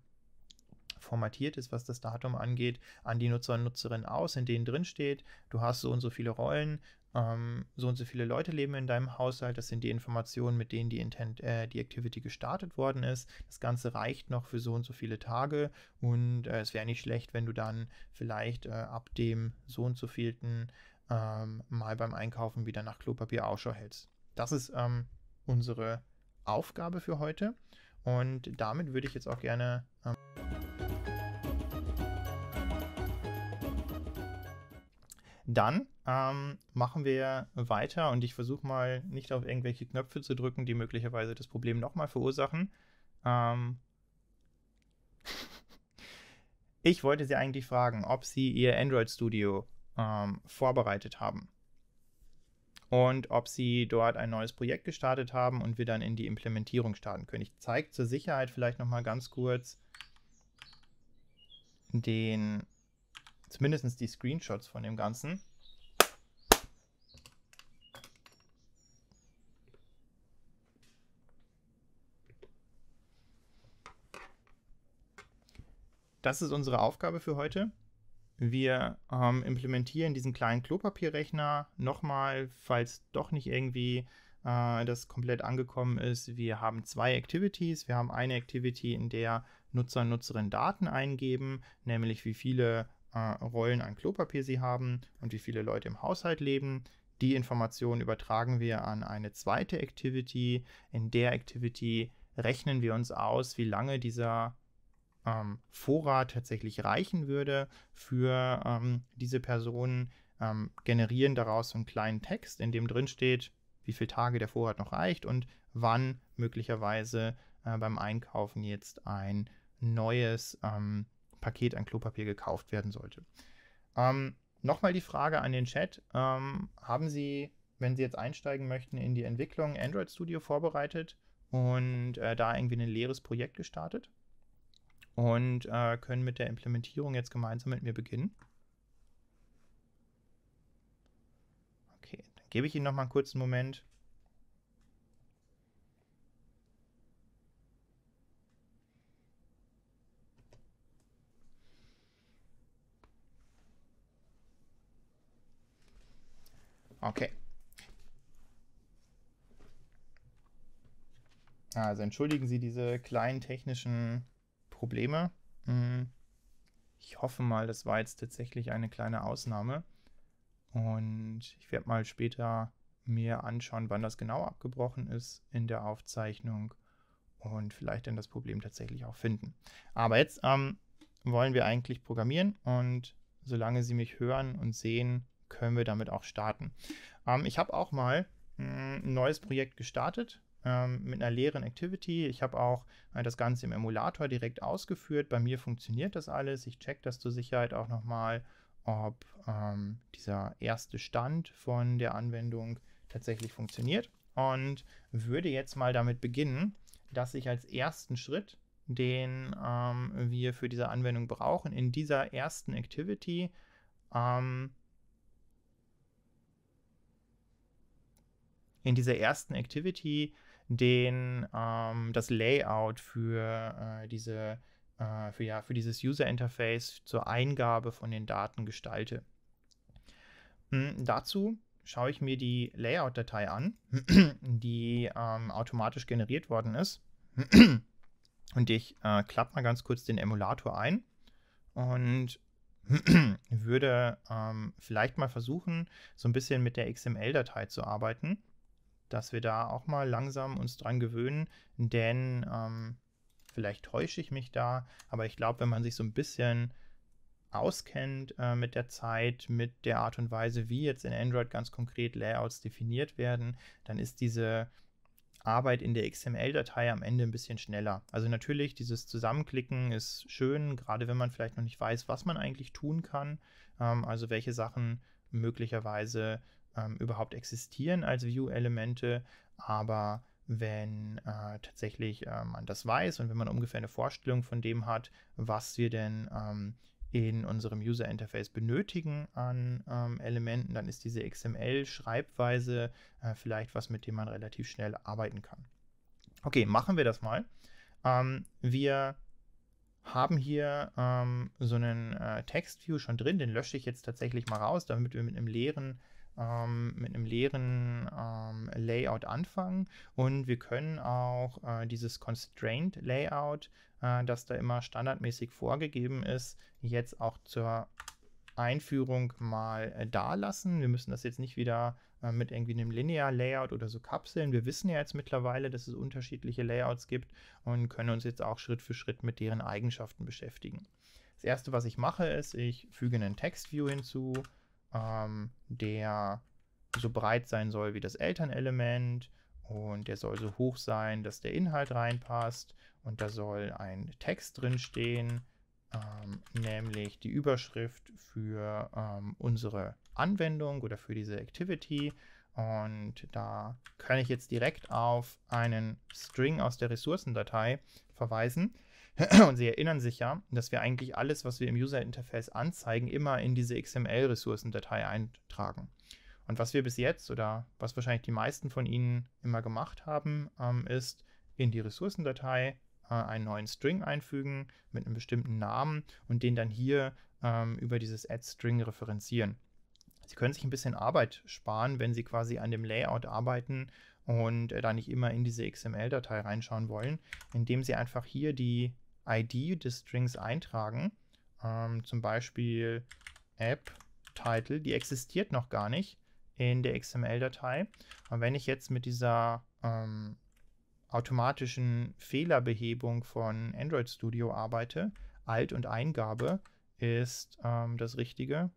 S1: formatiert ist, was das Datum angeht, an die Nutzer und Nutzerinnen aus, in denen drin steht, du hast so und so viele Rollen, ähm, so und so viele Leute leben in deinem Haushalt, das sind die Informationen, mit denen die, Intent, äh, die Activity gestartet worden ist. Das Ganze reicht noch für so und so viele Tage und äh, es wäre nicht schlecht, wenn du dann vielleicht äh, ab dem so und so vielten ähm, mal beim Einkaufen wieder nach Klopapier Ausschau hältst. Das ist ähm, unsere Aufgabe für heute und damit würde ich jetzt auch gerne... Ähm, Dann ähm, machen wir weiter und ich versuche mal nicht auf irgendwelche Knöpfe zu drücken, die möglicherweise das Problem nochmal verursachen. Ähm ich wollte Sie eigentlich fragen, ob Sie Ihr Android Studio ähm, vorbereitet haben und ob Sie dort ein neues Projekt gestartet haben und wir dann in die Implementierung starten können. Ich zeige zur Sicherheit vielleicht nochmal ganz kurz den Zumindest die Screenshots von dem Ganzen. Das ist unsere Aufgabe für heute. Wir ähm, implementieren diesen kleinen Klopapierrechner nochmal, falls doch nicht irgendwie äh, das komplett angekommen ist. Wir haben zwei Activities. Wir haben eine Activity, in der Nutzer und Nutzerinnen Daten eingeben, nämlich wie viele äh, Rollen an Klopapier sie haben und wie viele Leute im Haushalt leben. Die Informationen übertragen wir an eine zweite Activity. In der Activity rechnen wir uns aus, wie lange dieser ähm, Vorrat tatsächlich reichen würde für ähm, diese Personen, ähm, generieren daraus einen kleinen Text, in dem drin steht, wie viele Tage der Vorrat noch reicht und wann möglicherweise äh, beim Einkaufen jetzt ein neues ähm, Paket an Klopapier gekauft werden sollte. Ähm, Nochmal die Frage an den Chat. Ähm, haben Sie, wenn Sie jetzt einsteigen möchten, in die Entwicklung Android Studio vorbereitet und äh, da irgendwie ein leeres Projekt gestartet? Und äh, können mit der Implementierung jetzt gemeinsam mit mir beginnen? Okay, dann gebe ich Ihnen noch mal einen kurzen Moment. Okay. Also entschuldigen Sie diese kleinen technischen Probleme. Hm. Ich hoffe mal, das war jetzt tatsächlich eine kleine Ausnahme. Und ich werde mal später mir anschauen, wann das genau abgebrochen ist in der Aufzeichnung und vielleicht dann das Problem tatsächlich auch finden. Aber jetzt ähm, wollen wir eigentlich programmieren und solange Sie mich hören und sehen, können wir damit auch starten. Ähm, ich habe auch mal hm, ein neues Projekt gestartet ähm, mit einer leeren Activity. Ich habe auch äh, das Ganze im Emulator direkt ausgeführt. Bei mir funktioniert das alles. Ich check das zur Sicherheit auch nochmal, ob ähm, dieser erste Stand von der Anwendung tatsächlich funktioniert. Und würde jetzt mal damit beginnen, dass ich als ersten Schritt den ähm, wir für diese Anwendung brauchen, in dieser ersten Activity ähm, in dieser ersten Activity den, ähm, das Layout für äh, diese äh, für, ja, für dieses User Interface zur Eingabe von den Daten gestalte. Hm, dazu schaue ich mir die Layout-Datei an, die ähm, automatisch generiert worden ist. Und ich äh, klappe mal ganz kurz den Emulator ein und würde ähm, vielleicht mal versuchen, so ein bisschen mit der XML-Datei zu arbeiten dass wir da auch mal langsam uns dran gewöhnen, denn ähm, vielleicht täusche ich mich da, aber ich glaube, wenn man sich so ein bisschen auskennt äh, mit der Zeit, mit der Art und Weise, wie jetzt in Android ganz konkret Layouts definiert werden, dann ist diese Arbeit in der XML-Datei am Ende ein bisschen schneller. Also natürlich, dieses Zusammenklicken ist schön, gerade wenn man vielleicht noch nicht weiß, was man eigentlich tun kann, ähm, also welche Sachen möglicherweise ähm, überhaupt existieren als View-Elemente, aber wenn äh, tatsächlich äh, man das weiß und wenn man ungefähr eine Vorstellung von dem hat, was wir denn ähm, in unserem User Interface benötigen an ähm, Elementen, dann ist diese XML-Schreibweise äh, vielleicht was, mit dem man relativ schnell arbeiten kann. Okay, machen wir das mal. Ähm, wir haben hier ähm, so einen äh, Text-View schon drin, den lösche ich jetzt tatsächlich mal raus, damit wir mit einem leeren äh, ähm, mit einem leeren ähm, Layout anfangen und wir können auch äh, dieses Constraint Layout, äh, das da immer standardmäßig vorgegeben ist, jetzt auch zur Einführung mal äh, da lassen. Wir müssen das jetzt nicht wieder äh, mit irgendwie einem Linear-Layout oder so kapseln. Wir wissen ja jetzt mittlerweile, dass es unterschiedliche Layouts gibt und können uns jetzt auch Schritt für Schritt mit deren Eigenschaften beschäftigen. Das erste, was ich mache, ist, ich füge einen Text-View hinzu, ähm, der so breit sein soll wie das Elternelement und der soll so hoch sein, dass der Inhalt reinpasst und da soll ein Text drin stehen, ähm, nämlich die Überschrift für ähm, unsere Anwendung oder für diese Activity und da kann ich jetzt direkt auf einen String aus der Ressourcendatei verweisen und Sie erinnern sich ja, dass wir eigentlich alles, was wir im User Interface anzeigen, immer in diese XML-Ressourcendatei eintragen. Und was wir bis jetzt oder was wahrscheinlich die meisten von Ihnen immer gemacht haben, ähm, ist in die Ressourcendatei äh, einen neuen String einfügen mit einem bestimmten Namen und den dann hier ähm, über dieses Add-String referenzieren. Sie können sich ein bisschen Arbeit sparen, wenn Sie quasi an dem Layout arbeiten und äh, da nicht immer in diese XML-Datei reinschauen wollen, indem Sie einfach hier die ID des Strings eintragen. Ähm, zum Beispiel App-Title, die existiert noch gar nicht in der XML-Datei. Und wenn ich jetzt mit dieser ähm, automatischen Fehlerbehebung von Android Studio arbeite, Alt und Eingabe ist ähm, das Richtige.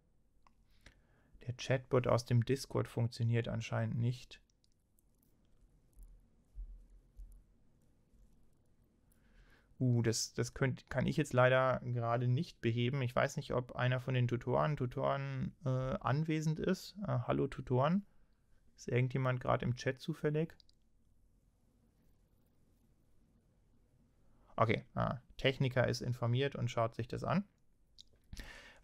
S1: Der Chatbot aus dem Discord funktioniert anscheinend nicht. Uh, das, das könnt, kann ich jetzt leider gerade nicht beheben. Ich weiß nicht, ob einer von den Tutoren, Tutoren äh, anwesend ist. Äh, hallo Tutoren. Ist irgendjemand gerade im Chat zufällig? Okay, ah, Techniker ist informiert und schaut sich das an.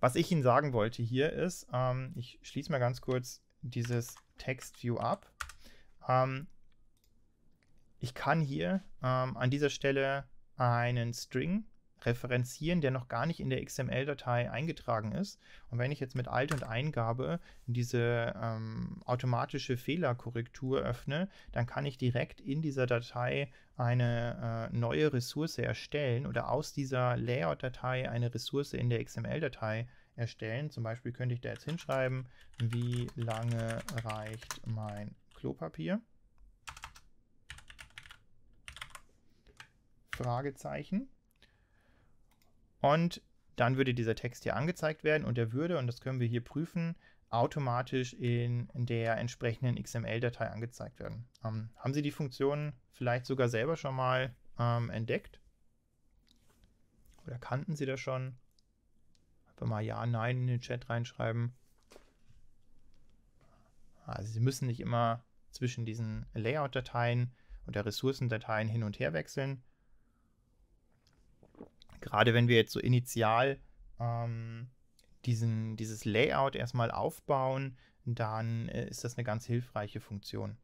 S1: Was ich Ihnen sagen wollte hier ist, ähm, ich schließe mal ganz kurz dieses Text-View ab. Ähm, ich kann hier ähm, an dieser Stelle einen String referenzieren, der noch gar nicht in der XML-Datei eingetragen ist. Und wenn ich jetzt mit Alt und Eingabe diese ähm, automatische Fehlerkorrektur öffne, dann kann ich direkt in dieser Datei eine äh, neue Ressource erstellen oder aus dieser Layout-Datei eine Ressource in der XML-Datei erstellen. Zum Beispiel könnte ich da jetzt hinschreiben, wie lange reicht mein Klopapier. Fragezeichen. Und dann würde dieser Text hier angezeigt werden und er würde, und das können wir hier prüfen, automatisch in der entsprechenden XML-Datei angezeigt werden. Ähm, haben Sie die Funktion vielleicht sogar selber schon mal ähm, entdeckt? Oder kannten Sie das schon? Einfach mal Ja, Nein in den Chat reinschreiben. Also Sie müssen nicht immer zwischen diesen Layout-Dateien oder Ressourcendateien hin und her wechseln gerade wenn wir jetzt so initial ähm, diesen, dieses Layout erstmal aufbauen, dann äh, ist das eine ganz hilfreiche Funktion.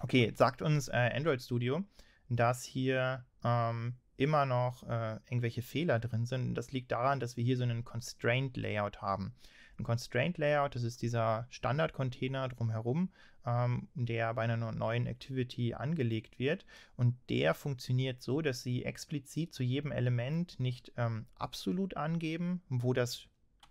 S1: Okay, jetzt sagt uns äh, Android Studio, dass hier ähm, immer noch äh, irgendwelche Fehler drin sind. das liegt daran, dass wir hier so einen Constraint Layout haben. Ein Constraint Layout, das ist dieser Standard-Container drumherum, ähm, der bei einer neuen Activity angelegt wird. Und der funktioniert so, dass Sie explizit zu jedem Element nicht ähm, absolut angeben, wo das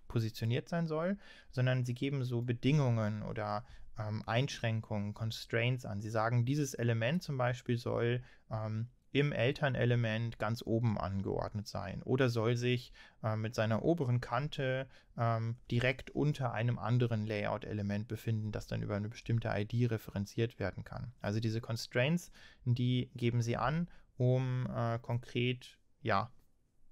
S1: positioniert sein soll, sondern Sie geben so Bedingungen oder ähm, Einschränkungen, Constraints an. Sie sagen, dieses Element zum Beispiel soll ähm, im Elternelement ganz oben angeordnet sein oder soll sich äh, mit seiner oberen Kante ähm, direkt unter einem anderen Layout-Element befinden, das dann über eine bestimmte ID referenziert werden kann. Also diese Constraints, die geben Sie an, um äh, konkret ja,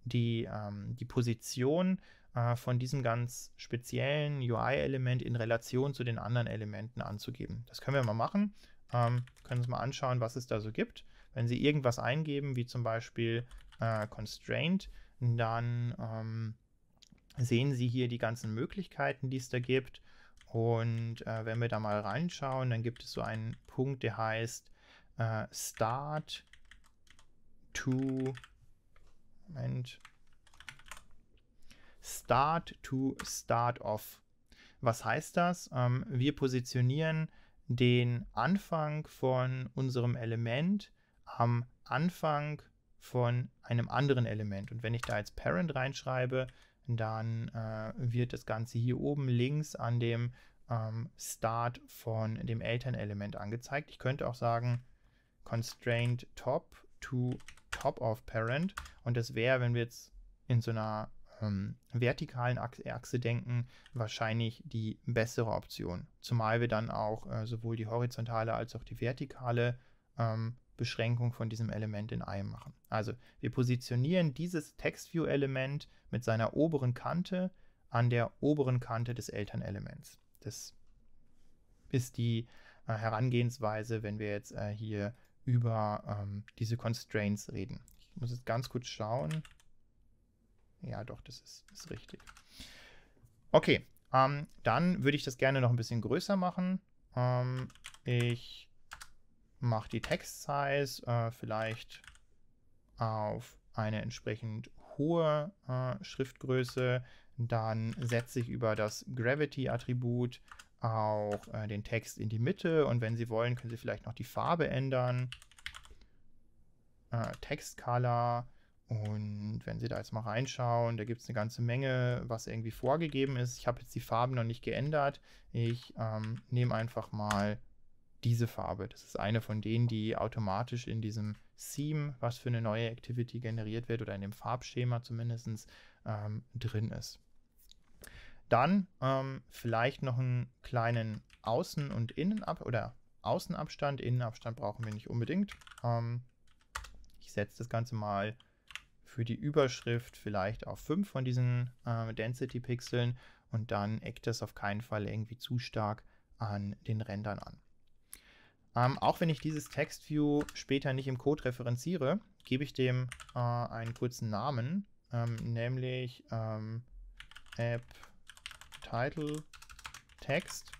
S1: die, ähm, die Position äh, von diesem ganz speziellen UI-Element in Relation zu den anderen Elementen anzugeben. Das können wir mal machen. Ähm, können uns mal anschauen, was es da so gibt. Wenn Sie irgendwas eingeben, wie zum Beispiel äh, Constraint, dann ähm, sehen Sie hier die ganzen Möglichkeiten, die es da gibt. Und äh, wenn wir da mal reinschauen, dann gibt es so einen Punkt, der heißt äh, Start to Moment, Start to Start off. Was heißt das? Ähm, wir positionieren den Anfang von unserem Element am Anfang von einem anderen Element. Und wenn ich da jetzt Parent reinschreibe, dann äh, wird das Ganze hier oben links an dem ähm, Start von dem Elternelement angezeigt. Ich könnte auch sagen constraint top to top of parent und das wäre, wenn wir jetzt in so einer ähm, vertikalen Achse denken, wahrscheinlich die bessere Option. Zumal wir dann auch äh, sowohl die horizontale als auch die vertikale ähm, Beschränkung von diesem Element in I machen. Also wir positionieren dieses TextView-Element mit seiner oberen Kante an der oberen Kante des Elternelements. Das ist die äh, Herangehensweise, wenn wir jetzt äh, hier über ähm, diese Constraints reden. Ich muss jetzt ganz kurz schauen. Ja, doch, das ist, ist richtig. Okay, ähm, dann würde ich das gerne noch ein bisschen größer machen. Ähm, ich mache die Text-Size äh, vielleicht auf eine entsprechend hohe äh, Schriftgröße. Dann setze ich über das Gravity-Attribut auch äh, den Text in die Mitte. Und wenn Sie wollen, können Sie vielleicht noch die Farbe ändern. Äh, Text-Color. Und wenn Sie da jetzt mal reinschauen, da gibt es eine ganze Menge, was irgendwie vorgegeben ist. Ich habe jetzt die Farben noch nicht geändert. Ich ähm, nehme einfach mal diese Farbe. Das ist eine von denen, die automatisch in diesem Theme, was für eine neue Activity generiert wird oder in dem Farbschema zumindest ähm, drin ist. Dann ähm, vielleicht noch einen kleinen Außen- und Innenab oder Außenabstand. Innenabstand brauchen wir nicht unbedingt. Ähm, ich setze das Ganze mal für die Überschrift vielleicht auf 5 von diesen äh, Density-Pixeln und dann eckt das auf keinen Fall irgendwie zu stark an den Rändern an. Ähm, auch wenn ich dieses Textview später nicht im Code referenziere, gebe ich dem äh, einen kurzen Namen, ähm, nämlich ähm, App Title Text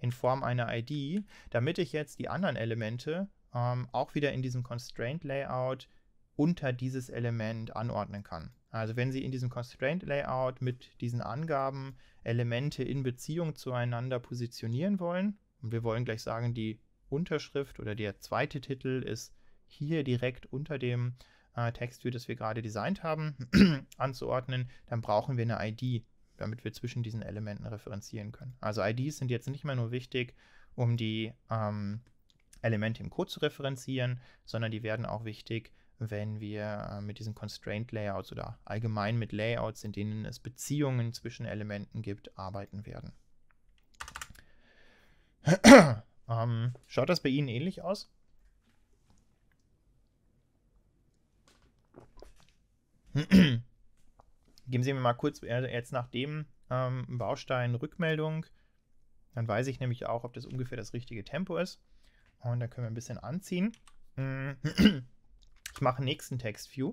S1: in Form einer ID, damit ich jetzt die anderen Elemente ähm, auch wieder in diesem Constraint Layout unter dieses Element anordnen kann. Also wenn Sie in diesem Constraint Layout mit diesen Angaben Elemente in Beziehung zueinander positionieren wollen, und wir wollen gleich sagen, die Unterschrift oder der zweite Titel ist hier direkt unter dem äh, Textfeld, das wir gerade designt haben, anzuordnen, dann brauchen wir eine ID, damit wir zwischen diesen Elementen referenzieren können. Also IDs sind jetzt nicht mehr nur wichtig, um die ähm, Elemente im Code zu referenzieren, sondern die werden auch wichtig, wenn wir äh, mit diesen Constraint Layouts oder allgemein mit Layouts, in denen es Beziehungen zwischen Elementen gibt, arbeiten werden. Ähm, schaut das bei Ihnen ähnlich aus? Geben Sie mir mal kurz äh, jetzt nach dem ähm, Baustein Rückmeldung. Dann weiß ich nämlich auch, ob das ungefähr das richtige Tempo ist. Und dann können wir ein bisschen anziehen. Ich mache nächsten Text-View.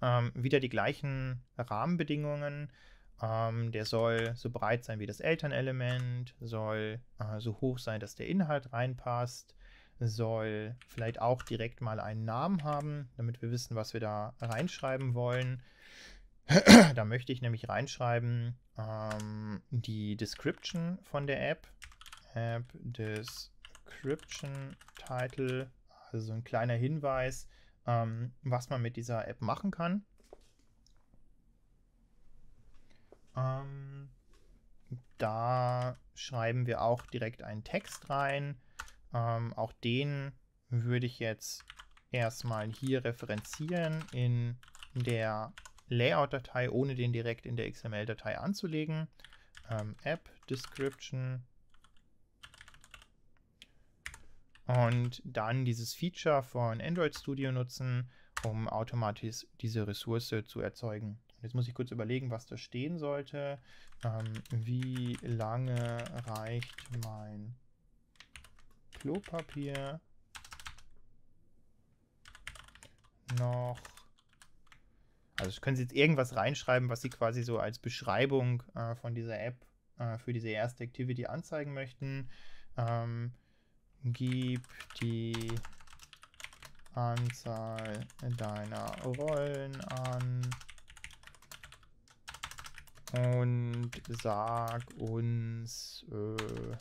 S1: Ähm, wieder die gleichen Rahmenbedingungen. Ähm, der soll so breit sein wie das Elternelement, soll äh, so hoch sein, dass der Inhalt reinpasst, soll vielleicht auch direkt mal einen Namen haben, damit wir wissen, was wir da reinschreiben wollen. da möchte ich nämlich reinschreiben ähm, die Description von der App. App Description Title, also ein kleiner Hinweis, ähm, was man mit dieser App machen kann. Ähm, da schreiben wir auch direkt einen Text rein. Ähm, auch den würde ich jetzt erstmal hier referenzieren in der Layout-Datei, ohne den direkt in der XML-Datei anzulegen. Ähm, App Description. Und dann dieses Feature von Android Studio nutzen, um automatisch diese Ressource zu erzeugen jetzt muss ich kurz überlegen, was da stehen sollte. Ähm, wie lange reicht mein Klopapier noch? Also können Sie jetzt irgendwas reinschreiben, was Sie quasi so als Beschreibung äh, von dieser App äh, für diese erste Activity anzeigen möchten. Ähm, gib die Anzahl deiner Rollen an und sag uns äh,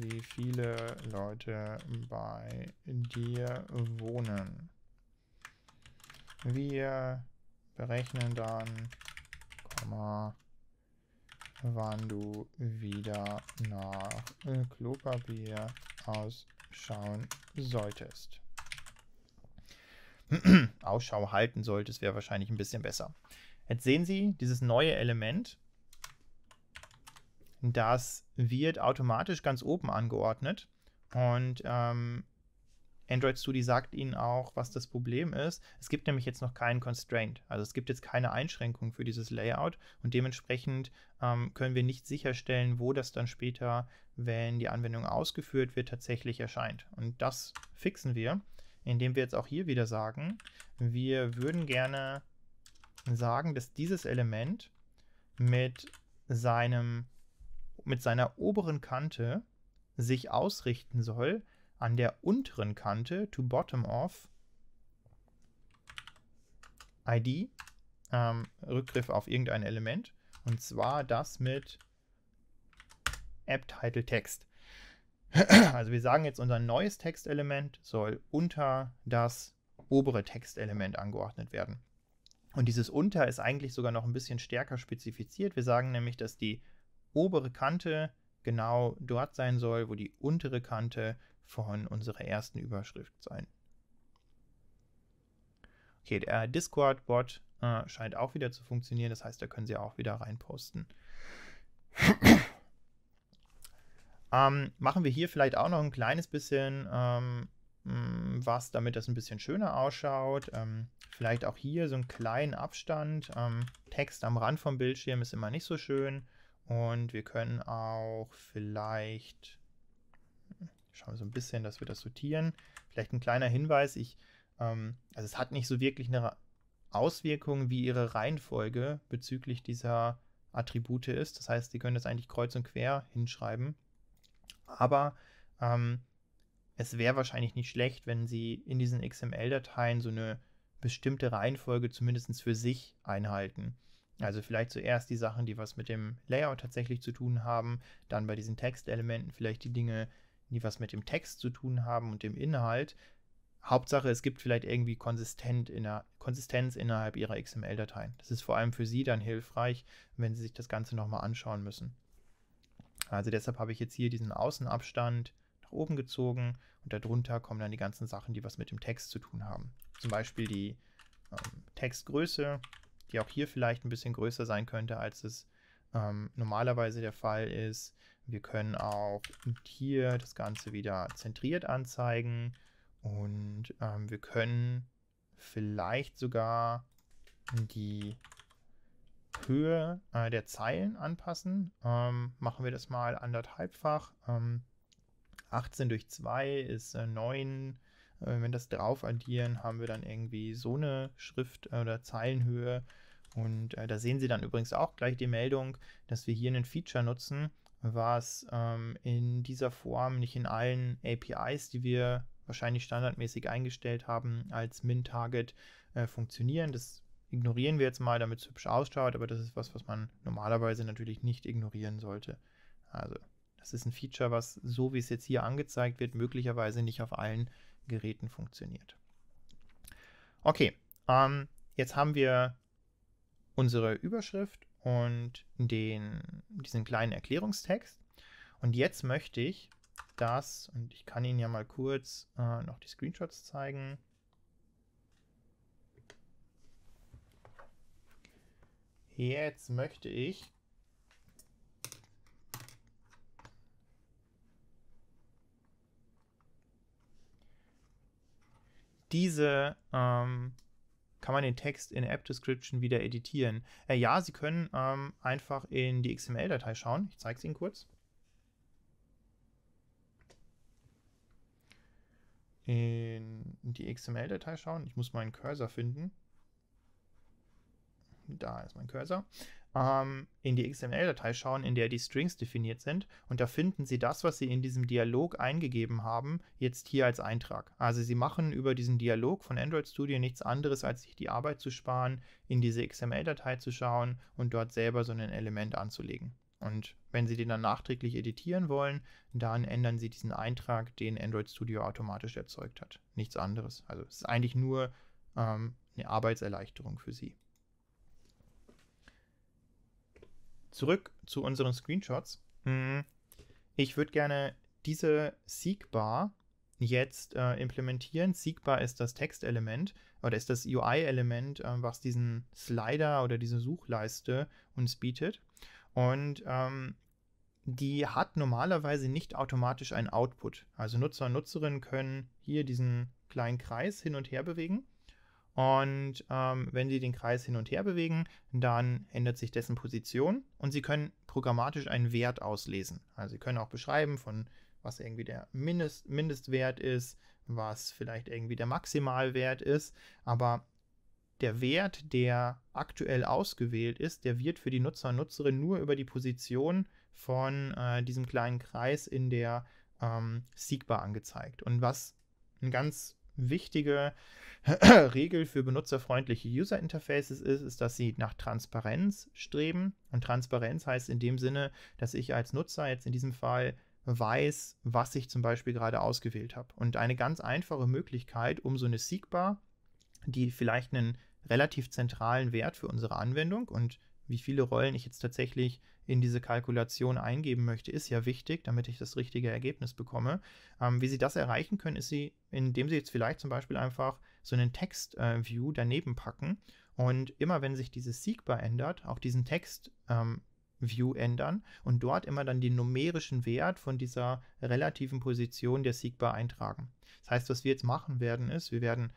S1: wie viele Leute bei dir wohnen. Wir berechnen dann, Komma, wann du wieder nach Klopapier ausschauen solltest. Ausschau halten solltest, wäre wahrscheinlich ein bisschen besser. Jetzt sehen Sie dieses neue Element. Das wird automatisch ganz oben angeordnet. Und ähm, Android Studio sagt Ihnen auch, was das Problem ist. Es gibt nämlich jetzt noch keinen Constraint. Also es gibt jetzt keine Einschränkung für dieses Layout und dementsprechend ähm, können wir nicht sicherstellen, wo das dann später, wenn die Anwendung ausgeführt wird, tatsächlich erscheint. Und das fixen wir, indem wir jetzt auch hier wieder sagen, wir würden gerne sagen, dass dieses Element mit, seinem, mit seiner oberen Kante sich ausrichten soll an der unteren Kante to bottom of ID, ähm, Rückgriff auf irgendein Element, und zwar das mit app-title-text. Also wir sagen jetzt, unser neues Textelement soll unter das obere Textelement angeordnet werden. Und dieses unter ist eigentlich sogar noch ein bisschen stärker spezifiziert. Wir sagen nämlich, dass die obere Kante genau dort sein soll, wo die untere Kante von unserer ersten Überschrift sein. Okay, der Discord-Bot äh, scheint auch wieder zu funktionieren. Das heißt, da können Sie auch wieder reinposten. Ähm, machen wir hier vielleicht auch noch ein kleines bisschen ähm, mm, was, damit das ein bisschen schöner ausschaut. Ähm, vielleicht auch hier so einen kleinen Abstand. Ähm, Text am Rand vom Bildschirm ist immer nicht so schön. Und wir können auch vielleicht, schauen wir so ein bisschen, dass wir das sortieren. Vielleicht ein kleiner Hinweis, ich, ähm, also es hat nicht so wirklich eine Auswirkung, wie ihre Reihenfolge bezüglich dieser Attribute ist. Das heißt, Sie können das eigentlich kreuz und quer hinschreiben. Aber ähm, es wäre wahrscheinlich nicht schlecht, wenn sie in diesen XML-Dateien so eine bestimmte Reihenfolge zumindest für sich einhalten. Also vielleicht zuerst die Sachen, die was mit dem Layout tatsächlich zu tun haben, dann bei diesen Textelementen vielleicht die Dinge, die was mit dem Text zu tun haben und dem Inhalt. Hauptsache, es gibt vielleicht irgendwie konsistent in der, Konsistenz innerhalb ihrer XML-Dateien. Das ist vor allem für Sie dann hilfreich, wenn Sie sich das Ganze nochmal anschauen müssen. Also deshalb habe ich jetzt hier diesen Außenabstand nach oben gezogen und darunter kommen dann die ganzen Sachen, die was mit dem Text zu tun haben. Zum Beispiel die ähm, Textgröße, die auch hier vielleicht ein bisschen größer sein könnte, als es ähm, normalerweise der Fall ist. Wir können auch hier das Ganze wieder zentriert anzeigen und ähm, wir können vielleicht sogar die Höhe äh, der Zeilen anpassen. Ähm, machen wir das mal anderthalbfach. Ähm, 18 durch 2 ist äh, 9. Äh, wenn wir das drauf addieren, haben wir dann irgendwie so eine Schrift- äh, oder Zeilenhöhe. Und äh, da sehen Sie dann übrigens auch gleich die Meldung, dass wir hier einen Feature nutzen, was ähm, in dieser Form nicht in allen APIs, die wir wahrscheinlich standardmäßig eingestellt haben, als Min-Target äh, funktionieren. Das ignorieren wir jetzt mal, damit es hübsch ausschaut, aber das ist was, was man normalerweise natürlich nicht ignorieren sollte. Also, das ist ein Feature, was so wie es jetzt hier angezeigt wird, möglicherweise nicht auf allen Geräten funktioniert. Okay, ähm, jetzt haben wir unsere Überschrift und den, diesen kleinen Erklärungstext. Und jetzt möchte ich das, und ich kann Ihnen ja mal kurz äh, noch die Screenshots zeigen, Jetzt möchte ich diese, ähm, kann man den Text in App Description wieder editieren. Äh, ja, Sie können ähm, einfach in die XML-Datei schauen. Ich zeige es Ihnen kurz. In die XML-Datei schauen. Ich muss meinen Cursor finden da ist mein Cursor, ähm, in die XML-Datei schauen, in der die Strings definiert sind. Und da finden Sie das, was Sie in diesem Dialog eingegeben haben, jetzt hier als Eintrag. Also Sie machen über diesen Dialog von Android Studio nichts anderes, als sich die Arbeit zu sparen, in diese XML-Datei zu schauen und dort selber so ein Element anzulegen. Und wenn Sie den dann nachträglich editieren wollen, dann ändern Sie diesen Eintrag, den Android Studio automatisch erzeugt hat. Nichts anderes. Also es ist eigentlich nur ähm, eine Arbeitserleichterung für Sie. zurück zu unseren Screenshots. Hm. Ich würde gerne diese Seekbar jetzt äh, implementieren. Seekbar ist das Textelement oder ist das UI-Element, äh, was diesen Slider oder diese Suchleiste uns bietet. Und ähm, die hat normalerweise nicht automatisch einen Output. Also Nutzer und Nutzerinnen können hier diesen kleinen Kreis hin und her bewegen und ähm, wenn Sie den Kreis hin und her bewegen, dann ändert sich dessen Position und Sie können programmatisch einen Wert auslesen. Also Sie können auch beschreiben, von was irgendwie der Mindest, Mindestwert ist, was vielleicht irgendwie der Maximalwert ist, aber der Wert, der aktuell ausgewählt ist, der wird für die Nutzer und Nutzerin nur über die Position von äh, diesem kleinen Kreis in der ähm, Seekbar angezeigt. Und was ein ganz wichtige Regel für benutzerfreundliche User Interfaces ist, ist, dass sie nach Transparenz streben. Und Transparenz heißt in dem Sinne, dass ich als Nutzer jetzt in diesem Fall weiß, was ich zum Beispiel gerade ausgewählt habe. Und eine ganz einfache Möglichkeit, um so eine Seekbar, die vielleicht einen relativ zentralen Wert für unsere Anwendung und wie viele Rollen ich jetzt tatsächlich in diese Kalkulation eingeben möchte, ist ja wichtig, damit ich das richtige Ergebnis bekomme. Ähm, wie Sie das erreichen können, ist Sie, indem Sie jetzt vielleicht zum Beispiel einfach so einen Text-View äh, daneben packen und immer wenn sich dieses Siegbar ändert, auch diesen Text ähm, View ändern und dort immer dann den numerischen Wert von dieser relativen Position der Siegbar eintragen. Das heißt, was wir jetzt machen werden, ist, wir werden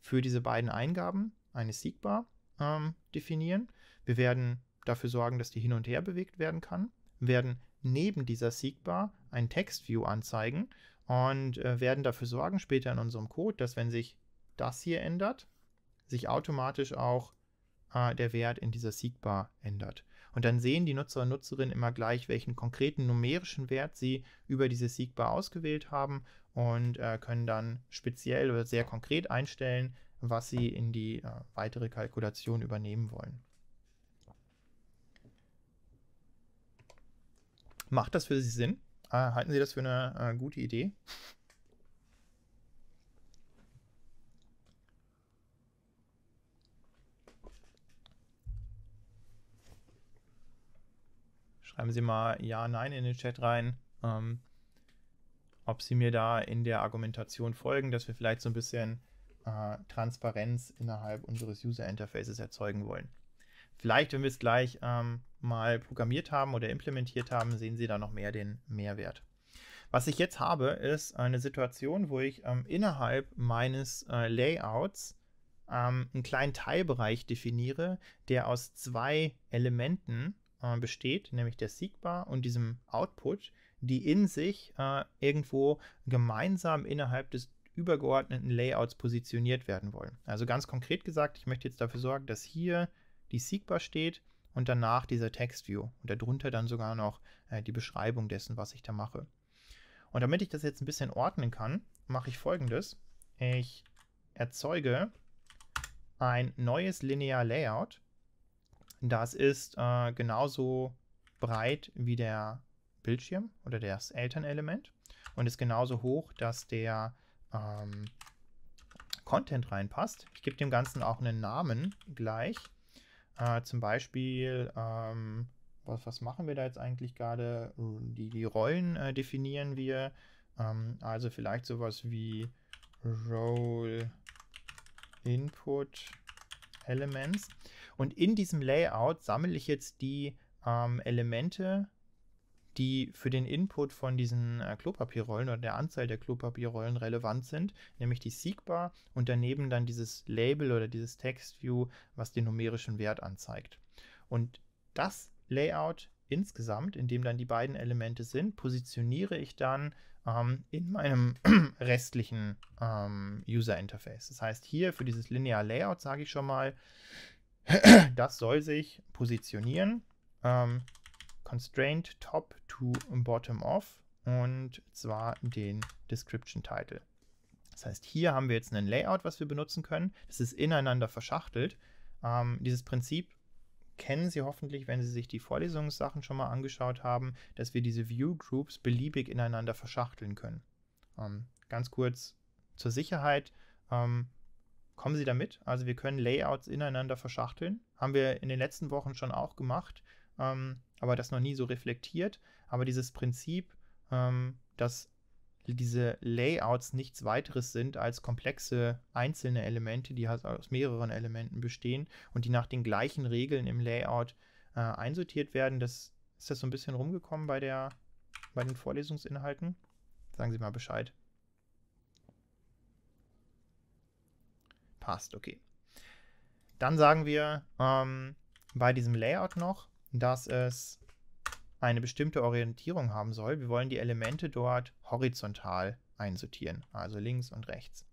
S1: für diese beiden Eingaben eine Siegbar ähm, definieren. Wir werden dafür sorgen, dass die hin und her bewegt werden kann, werden neben dieser Seekbar ein Textview anzeigen und äh, werden dafür sorgen später in unserem Code, dass wenn sich das hier ändert, sich automatisch auch äh, der Wert in dieser Seekbar ändert. Und dann sehen die Nutzer und Nutzerinnen immer gleich, welchen konkreten numerischen Wert sie über diese Seekbar ausgewählt haben und äh, können dann speziell oder sehr konkret einstellen, was sie in die äh, weitere Kalkulation übernehmen wollen. Macht das für Sie Sinn? Äh, halten Sie das für eine äh, gute Idee? Schreiben Sie mal Ja, Nein in den Chat rein. Ähm, ob Sie mir da in der Argumentation folgen, dass wir vielleicht so ein bisschen äh, Transparenz innerhalb unseres User Interfaces erzeugen wollen. Vielleicht, wenn wir es gleich ähm, mal programmiert haben oder implementiert haben, sehen Sie da noch mehr den Mehrwert. Was ich jetzt habe, ist eine Situation, wo ich ähm, innerhalb meines äh, Layouts ähm, einen kleinen Teilbereich definiere, der aus zwei Elementen äh, besteht, nämlich der Seekbar und diesem Output, die in sich äh, irgendwo gemeinsam innerhalb des übergeordneten Layouts positioniert werden wollen. Also ganz konkret gesagt, ich möchte jetzt dafür sorgen, dass hier die Seekbar steht und danach dieser Text-View und darunter dann sogar noch äh, die Beschreibung dessen, was ich da mache. Und damit ich das jetzt ein bisschen ordnen kann, mache ich folgendes. Ich erzeuge ein neues Linear Layout. Das ist äh, genauso breit wie der Bildschirm oder das Elternelement und ist genauso hoch, dass der ähm, Content reinpasst. Ich gebe dem Ganzen auch einen Namen gleich. Äh, zum Beispiel, ähm, was, was machen wir da jetzt eigentlich gerade? Die, die Rollen äh, definieren wir. Ähm, also vielleicht sowas wie Role Input Elements. Und in diesem Layout sammle ich jetzt die ähm, Elemente die für den Input von diesen äh, Klopapierrollen oder der Anzahl der Klopapierrollen relevant sind, nämlich die Seekbar und daneben dann dieses Label oder dieses Textview, was den numerischen Wert anzeigt. Und das Layout insgesamt, in dem dann die beiden Elemente sind, positioniere ich dann ähm, in meinem restlichen ähm, User Interface. Das heißt, hier für dieses Linear Layout sage ich schon mal, das soll sich positionieren ähm, Constraint Top to Bottom Off und zwar den Description Title. Das heißt, hier haben wir jetzt einen Layout, was wir benutzen können. Das ist ineinander verschachtelt. Ähm, dieses Prinzip kennen Sie hoffentlich, wenn Sie sich die Vorlesungssachen schon mal angeschaut haben, dass wir diese View Groups beliebig ineinander verschachteln können. Ähm, ganz kurz zur Sicherheit. Ähm, kommen Sie damit? Also wir können Layouts ineinander verschachteln. Haben wir in den letzten Wochen schon auch gemacht ähm, aber das noch nie so reflektiert. Aber dieses Prinzip, ähm, dass diese Layouts nichts weiteres sind als komplexe einzelne Elemente, die halt aus mehreren Elementen bestehen und die nach den gleichen Regeln im Layout äh, einsortiert werden, das ist das so ein bisschen rumgekommen bei der bei den Vorlesungsinhalten. Sagen Sie mal Bescheid. Passt, okay. Dann sagen wir ähm, bei diesem Layout noch, dass es eine bestimmte Orientierung haben soll. Wir wollen die Elemente dort horizontal einsortieren, also links und rechts.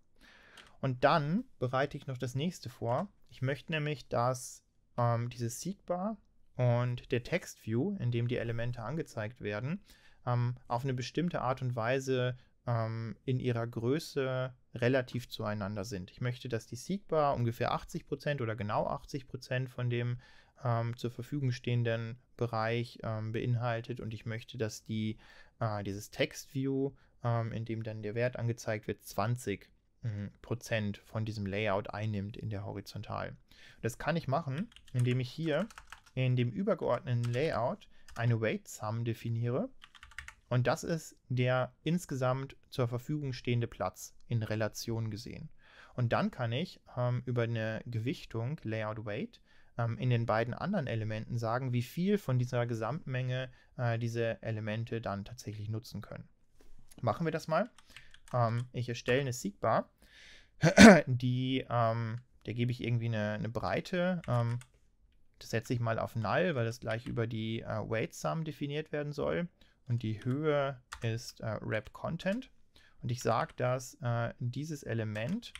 S1: Und dann bereite ich noch das nächste vor. Ich möchte nämlich, dass ähm, dieses Seekbar und der Textview, in dem die Elemente angezeigt werden, ähm, auf eine bestimmte Art und Weise ähm, in ihrer Größe relativ zueinander sind. Ich möchte, dass die Seekbar ungefähr 80% Prozent oder genau 80% Prozent von dem ähm, zur Verfügung stehenden Bereich ähm, beinhaltet und ich möchte, dass die, äh, dieses Text-View, ähm, in dem dann der Wert angezeigt wird, 20 mhm, Prozent von diesem Layout einnimmt in der Horizontal. Das kann ich machen, indem ich hier in dem übergeordneten Layout eine Weight Sum definiere. Und das ist der insgesamt zur Verfügung stehende Platz in Relation gesehen. Und dann kann ich ähm, über eine Gewichtung Layout Weight ähm, in den beiden anderen Elementen sagen, wie viel von dieser Gesamtmenge äh, diese Elemente dann tatsächlich nutzen können. Machen wir das mal. Ähm, ich erstelle eine Seekbar, die, ähm, der gebe ich irgendwie eine, eine Breite. Ähm, das setze ich mal auf Null, weil das gleich über die äh, Weight Sum definiert werden soll. Und die Höhe ist äh, Wrap Content. Und ich sage, dass äh, dieses Element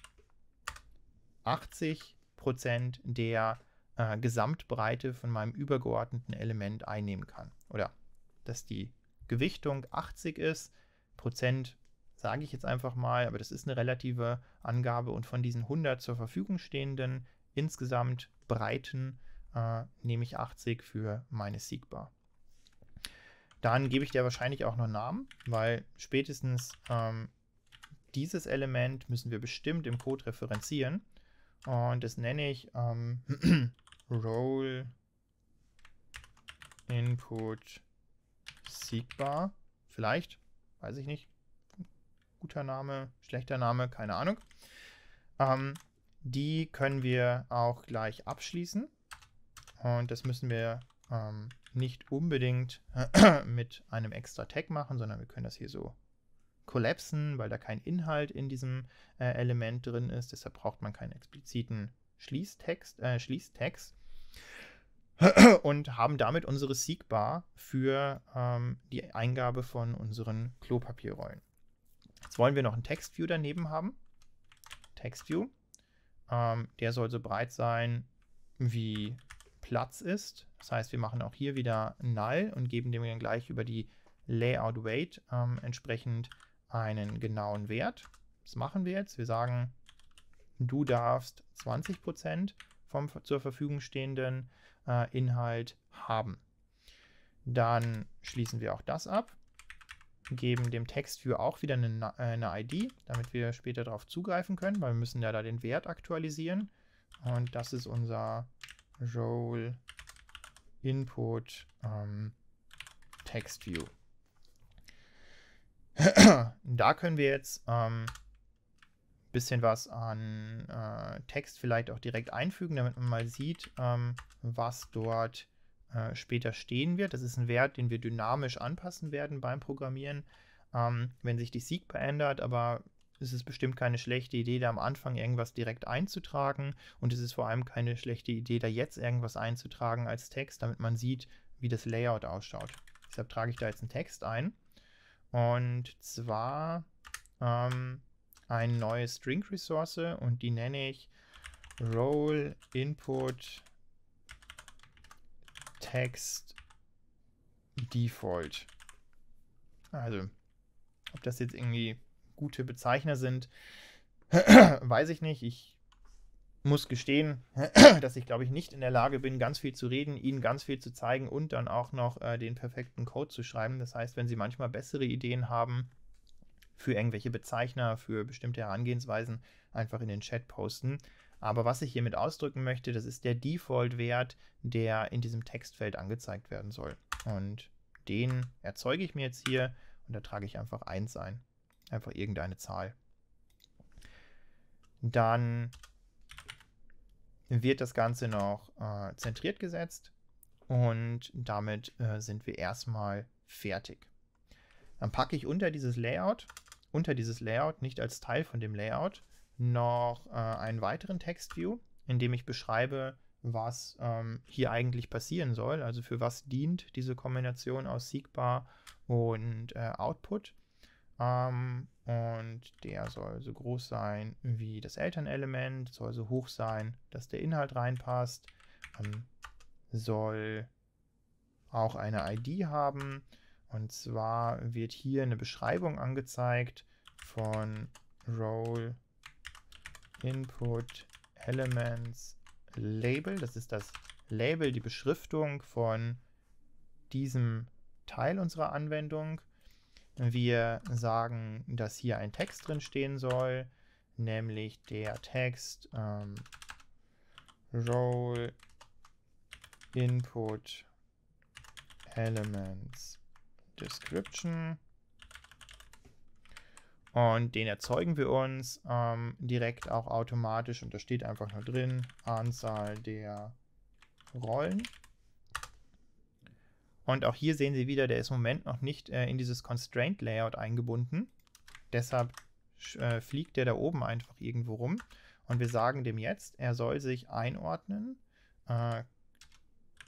S1: 80% der äh, Gesamtbreite von meinem übergeordneten Element einnehmen kann. Oder dass die Gewichtung 80 ist, Prozent sage ich jetzt einfach mal, aber das ist eine relative Angabe und von diesen 100 zur Verfügung stehenden insgesamt Breiten äh, nehme ich 80 für meine Seekbar. Dann gebe ich dir wahrscheinlich auch noch Namen, weil spätestens ähm, dieses Element müssen wir bestimmt im Code referenzieren. Und das nenne ich ähm, Roll Input Seekbar. Vielleicht, weiß ich nicht. Guter Name, schlechter Name, keine Ahnung. Ähm, die können wir auch gleich abschließen. Und das müssen wir ähm, nicht unbedingt mit einem extra Tag machen, sondern wir können das hier so kollapsen, weil da kein Inhalt in diesem äh, Element drin ist. Deshalb braucht man keinen expliziten Schließtext, äh, Schließtext und haben damit unsere Siegbar für ähm, die Eingabe von unseren Klopapierrollen. Jetzt wollen wir noch einen Textview daneben haben. Textview. Ähm, der soll so breit sein, wie Platz ist. Das heißt, wir machen auch hier wieder Null und geben dem dann gleich über die Layout Weight ähm, entsprechend einen genauen Wert. Das machen wir jetzt. Wir sagen du darfst 20% vom zur Verfügung stehenden äh, Inhalt haben. Dann schließen wir auch das ab, geben dem Textview auch wieder eine, äh, eine ID, damit wir später darauf zugreifen können, weil wir müssen ja da den Wert aktualisieren. Und das ist unser Role Input ähm, TextView. da können wir jetzt ähm, bisschen was an äh, Text vielleicht auch direkt einfügen, damit man mal sieht, ähm, was dort äh, später stehen wird. Das ist ein Wert, den wir dynamisch anpassen werden beim Programmieren, ähm, wenn sich die Sieg verändert, aber es ist bestimmt keine schlechte Idee, da am Anfang irgendwas direkt einzutragen und es ist vor allem keine schlechte Idee, da jetzt irgendwas einzutragen als Text, damit man sieht, wie das Layout ausschaut. Deshalb trage ich da jetzt einen Text ein und zwar ähm, eine neue String-Ressource und die nenne ich Roll Input Text Default. Also, ob das jetzt irgendwie gute Bezeichner sind, weiß ich nicht. Ich muss gestehen, dass ich, glaube ich, nicht in der Lage bin, ganz viel zu reden, Ihnen ganz viel zu zeigen und dann auch noch äh, den perfekten Code zu schreiben. Das heißt, wenn Sie manchmal bessere Ideen haben, für irgendwelche Bezeichner, für bestimmte Herangehensweisen einfach in den Chat posten. Aber was ich hiermit ausdrücken möchte, das ist der Default-Wert, der in diesem Textfeld angezeigt werden soll. Und den erzeuge ich mir jetzt hier und da trage ich einfach 1 ein. Einfach irgendeine Zahl. Dann wird das Ganze noch äh, zentriert gesetzt und damit äh, sind wir erstmal fertig. Dann packe ich unter dieses Layout unter dieses Layout, nicht als Teil von dem Layout, noch äh, einen weiteren Text-View, in dem ich beschreibe, was ähm, hier eigentlich passieren soll, also für was dient diese Kombination aus Seekbar und äh, Output. Ähm, und der soll so groß sein wie das Elternelement, soll so hoch sein, dass der Inhalt reinpasst, ähm, soll auch eine ID haben und zwar wird hier eine Beschreibung angezeigt von Role Input Elements Label. Das ist das Label, die Beschriftung von diesem Teil unserer Anwendung. Wir sagen, dass hier ein Text drin stehen soll, nämlich der Text ähm, Role Input Elements Description. Und den erzeugen wir uns ähm, direkt auch automatisch. Und da steht einfach nur drin, Anzahl der Rollen. Und auch hier sehen Sie wieder, der ist im Moment noch nicht äh, in dieses Constraint Layout eingebunden. Deshalb äh, fliegt der da oben einfach irgendwo rum. Und wir sagen dem jetzt, er soll sich einordnen. Äh,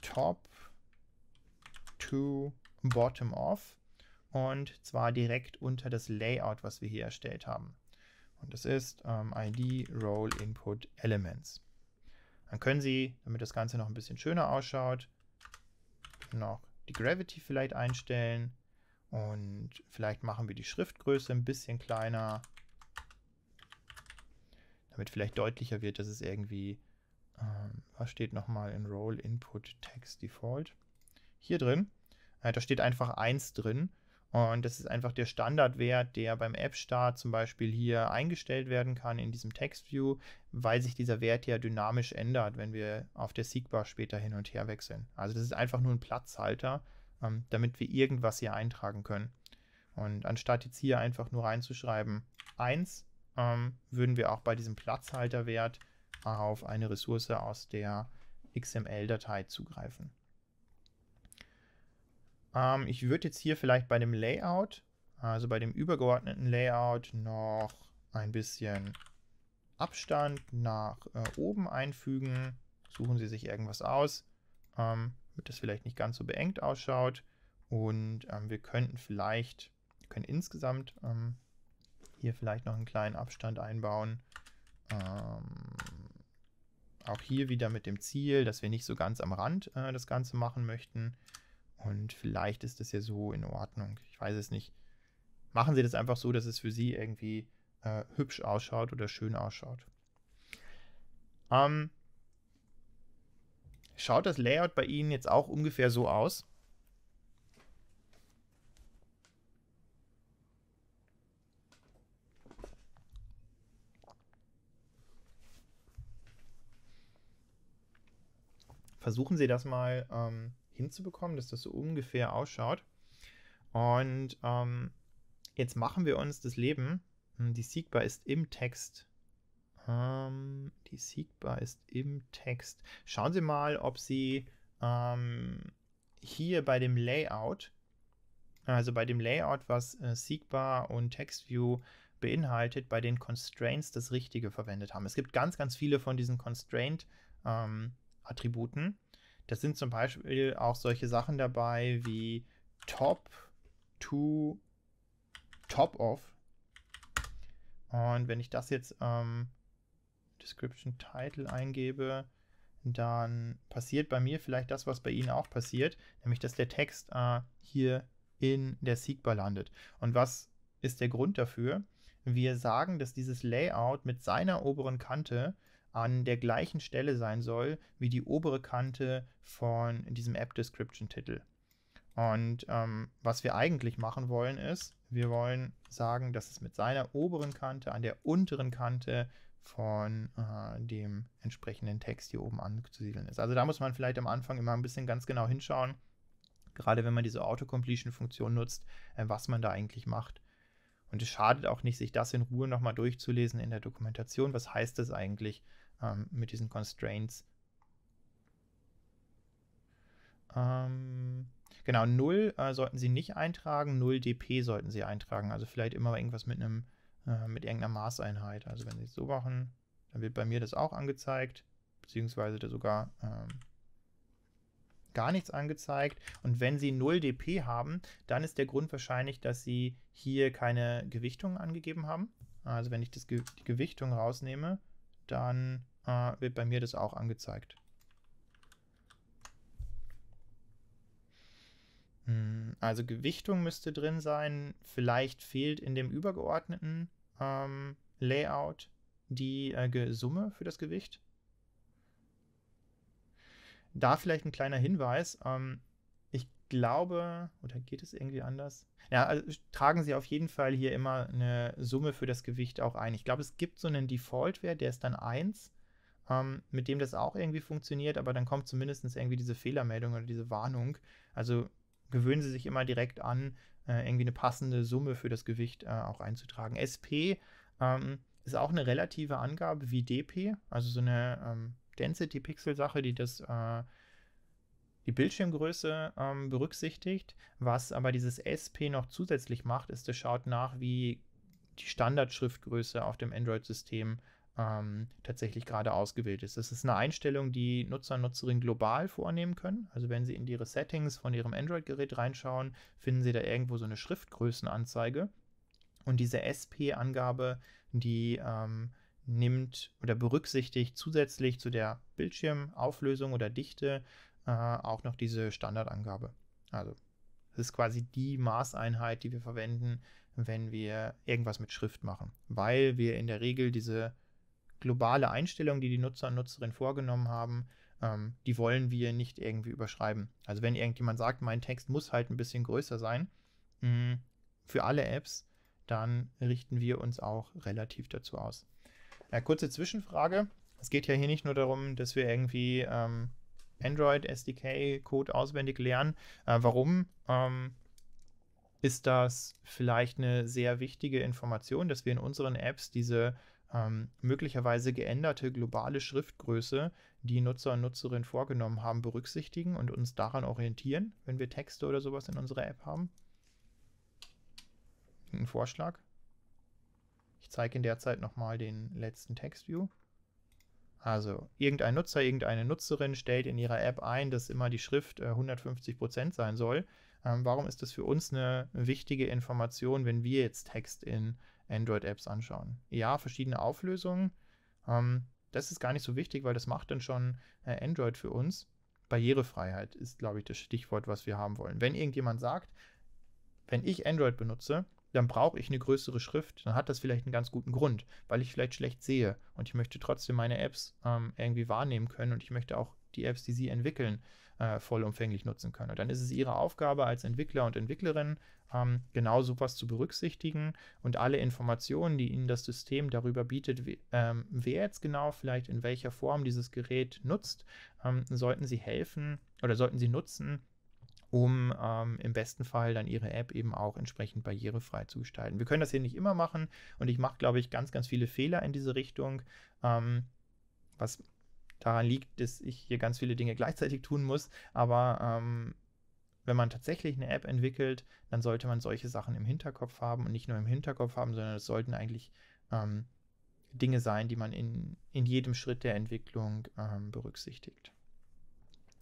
S1: top to Bottom-Off und zwar direkt unter das Layout, was wir hier erstellt haben. Und das ist ähm, ID Role Input Elements. Dann können Sie, damit das Ganze noch ein bisschen schöner ausschaut, noch die Gravity vielleicht einstellen und vielleicht machen wir die Schriftgröße ein bisschen kleiner, damit vielleicht deutlicher wird, dass es irgendwie, ähm, was steht nochmal in Role Input Text Default? Hier drin äh, da steht einfach 1 drin. Und das ist einfach der Standardwert, der beim App-Start zum Beispiel hier eingestellt werden kann in diesem Text-View, weil sich dieser Wert ja dynamisch ändert, wenn wir auf der Seekbar später hin und her wechseln. Also das ist einfach nur ein Platzhalter, ähm, damit wir irgendwas hier eintragen können. Und anstatt jetzt hier einfach nur reinzuschreiben 1, ähm, würden wir auch bei diesem Platzhalterwert auf eine Ressource aus der XML-Datei zugreifen. Ähm, ich würde jetzt hier vielleicht bei dem Layout, also bei dem übergeordneten Layout, noch ein bisschen Abstand nach äh, oben einfügen. Suchen Sie sich irgendwas aus, ähm, damit das vielleicht nicht ganz so beengt ausschaut. Und ähm, wir könnten vielleicht, wir können insgesamt ähm, hier vielleicht noch einen kleinen Abstand einbauen. Ähm, auch hier wieder mit dem Ziel, dass wir nicht so ganz am Rand äh, das Ganze machen möchten. Und vielleicht ist das ja so in Ordnung. Ich weiß es nicht. Machen Sie das einfach so, dass es für Sie irgendwie äh, hübsch ausschaut oder schön ausschaut. Ähm, schaut das Layout bei Ihnen jetzt auch ungefähr so aus? Versuchen Sie das mal ähm, hinzubekommen, dass das so ungefähr ausschaut. Und ähm, jetzt machen wir uns das Leben. Hm, die Siegbar ist im Text. Ähm, die Siegbar ist im Text. Schauen Sie mal, ob Sie ähm, hier bei dem Layout, also bei dem Layout, was äh, Siegbar und TextView beinhaltet, bei den Constraints das Richtige verwendet haben. Es gibt ganz, ganz viele von diesen Constraint-Attributen. Ähm, das sind zum Beispiel auch solche Sachen dabei wie Top to Top of. Und wenn ich das jetzt ähm, Description Title eingebe, dann passiert bei mir vielleicht das, was bei Ihnen auch passiert, nämlich dass der Text äh, hier in der Seekbar landet. Und was ist der Grund dafür? Wir sagen, dass dieses Layout mit seiner oberen Kante an der gleichen Stelle sein soll wie die obere Kante von diesem App Description Titel. Und ähm, was wir eigentlich machen wollen ist, wir wollen sagen, dass es mit seiner oberen Kante an der unteren Kante von äh, dem entsprechenden Text hier oben anzusiedeln ist. Also da muss man vielleicht am Anfang immer ein bisschen ganz genau hinschauen, gerade wenn man diese Autocompletion-Funktion nutzt, äh, was man da eigentlich macht. Und es schadet auch nicht, sich das in Ruhe nochmal durchzulesen in der Dokumentation. Was heißt das eigentlich? ähm, mit diesen Constraints. Ähm, genau, 0 äh, sollten Sie nicht eintragen, 0 dp sollten Sie eintragen. Also vielleicht immer irgendwas mit einem äh, mit irgendeiner Maßeinheit. Also wenn Sie es so machen, dann wird bei mir das auch angezeigt, beziehungsweise da sogar ähm, gar nichts angezeigt. Und wenn Sie 0 dp haben, dann ist der Grund wahrscheinlich, dass Sie hier keine Gewichtung angegeben haben. Also wenn ich das Ge die Gewichtung rausnehme, dann äh, wird bei mir das auch angezeigt. Hm, also Gewichtung müsste drin sein. Vielleicht fehlt in dem übergeordneten ähm, Layout die äh, Summe für das Gewicht. Da vielleicht ein kleiner Hinweis. Ähm, glaube, oder geht es irgendwie anders? Ja, also tragen Sie auf jeden Fall hier immer eine Summe für das Gewicht auch ein. Ich glaube, es gibt so einen Default-Wert, der ist dann 1, ähm, mit dem das auch irgendwie funktioniert, aber dann kommt zumindest irgendwie diese Fehlermeldung oder diese Warnung. Also gewöhnen Sie sich immer direkt an, äh, irgendwie eine passende Summe für das Gewicht äh, auch einzutragen. SP ähm, ist auch eine relative Angabe wie DP, also so eine ähm, Density-Pixel-Sache, die das. Äh, die Bildschirmgröße ähm, berücksichtigt. Was aber dieses SP noch zusätzlich macht, ist, es schaut nach, wie die Standardschriftgröße auf dem Android-System ähm, tatsächlich gerade ausgewählt ist. Das ist eine Einstellung, die Nutzer und Nutzerinnen global vornehmen können. Also wenn Sie in Ihre Settings von Ihrem Android-Gerät reinschauen, finden Sie da irgendwo so eine Schriftgrößenanzeige. Und diese SP-Angabe, die ähm, nimmt oder berücksichtigt zusätzlich zu der Bildschirmauflösung oder Dichte äh, auch noch diese Standardangabe. Also das ist quasi die Maßeinheit, die wir verwenden, wenn wir irgendwas mit Schrift machen, weil wir in der Regel diese globale Einstellung, die die Nutzer und Nutzerinnen vorgenommen haben, ähm, die wollen wir nicht irgendwie überschreiben. Also wenn irgendjemand sagt, mein Text muss halt ein bisschen größer sein mh, mm, für alle Apps, dann richten wir uns auch relativ dazu aus. Äh, kurze Zwischenfrage. Es geht ja hier nicht nur darum, dass wir irgendwie ähm, Android SDK Code auswendig lernen. Äh, warum? Ähm, ist das vielleicht eine sehr wichtige Information, dass wir in unseren Apps diese ähm, möglicherweise geänderte globale Schriftgröße, die Nutzer und Nutzerinnen vorgenommen haben, berücksichtigen und uns daran orientieren, wenn wir Texte oder sowas in unserer App haben? Ein Vorschlag? Ich zeige in der Zeit nochmal den letzten Textview. view also irgendein Nutzer, irgendeine Nutzerin stellt in ihrer App ein, dass immer die Schrift äh, 150% sein soll. Ähm, warum ist das für uns eine wichtige Information, wenn wir jetzt Text in Android-Apps anschauen? Ja, verschiedene Auflösungen. Ähm, das ist gar nicht so wichtig, weil das macht dann schon äh, Android für uns. Barrierefreiheit ist, glaube ich, das Stichwort, was wir haben wollen. Wenn irgendjemand sagt, wenn ich Android benutze, dann brauche ich eine größere Schrift, dann hat das vielleicht einen ganz guten Grund, weil ich vielleicht schlecht sehe und ich möchte trotzdem meine Apps ähm, irgendwie wahrnehmen können und ich möchte auch die Apps, die sie entwickeln, äh, vollumfänglich nutzen können. Und dann ist es ihre Aufgabe als Entwickler und Entwicklerin, ähm, genau sowas zu berücksichtigen und alle Informationen, die ihnen das System darüber bietet, wie, ähm, wer jetzt genau vielleicht in welcher Form dieses Gerät nutzt, ähm, sollten sie helfen oder sollten sie nutzen, um ähm, im besten Fall dann ihre App eben auch entsprechend barrierefrei zu gestalten. Wir können das hier nicht immer machen und ich mache, glaube ich, ganz, ganz viele Fehler in diese Richtung, ähm, was daran liegt, dass ich hier ganz viele Dinge gleichzeitig tun muss, aber ähm, wenn man tatsächlich eine App entwickelt, dann sollte man solche Sachen im Hinterkopf haben und nicht nur im Hinterkopf haben, sondern es sollten eigentlich ähm, Dinge sein, die man in, in jedem Schritt der Entwicklung ähm, berücksichtigt.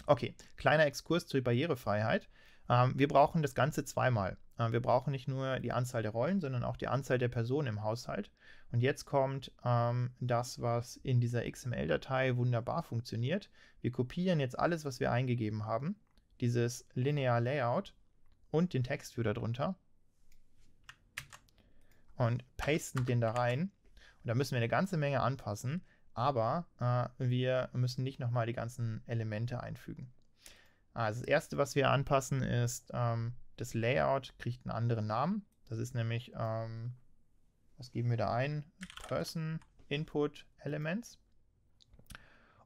S1: Okay, kleiner Exkurs zur Barrierefreiheit. Ähm, wir brauchen das Ganze zweimal. Äh, wir brauchen nicht nur die Anzahl der Rollen, sondern auch die Anzahl der Personen im Haushalt. Und jetzt kommt ähm, das, was in dieser XML-Datei wunderbar funktioniert. Wir kopieren jetzt alles, was wir eingegeben haben, dieses Linear Layout und den Text wieder drunter und pasten den da rein. Und da müssen wir eine ganze Menge anpassen aber äh, wir müssen nicht nochmal die ganzen Elemente einfügen. Also das erste, was wir anpassen, ist, ähm, das Layout kriegt einen anderen Namen. Das ist nämlich, ähm, was geben wir da ein? Person Input Elements.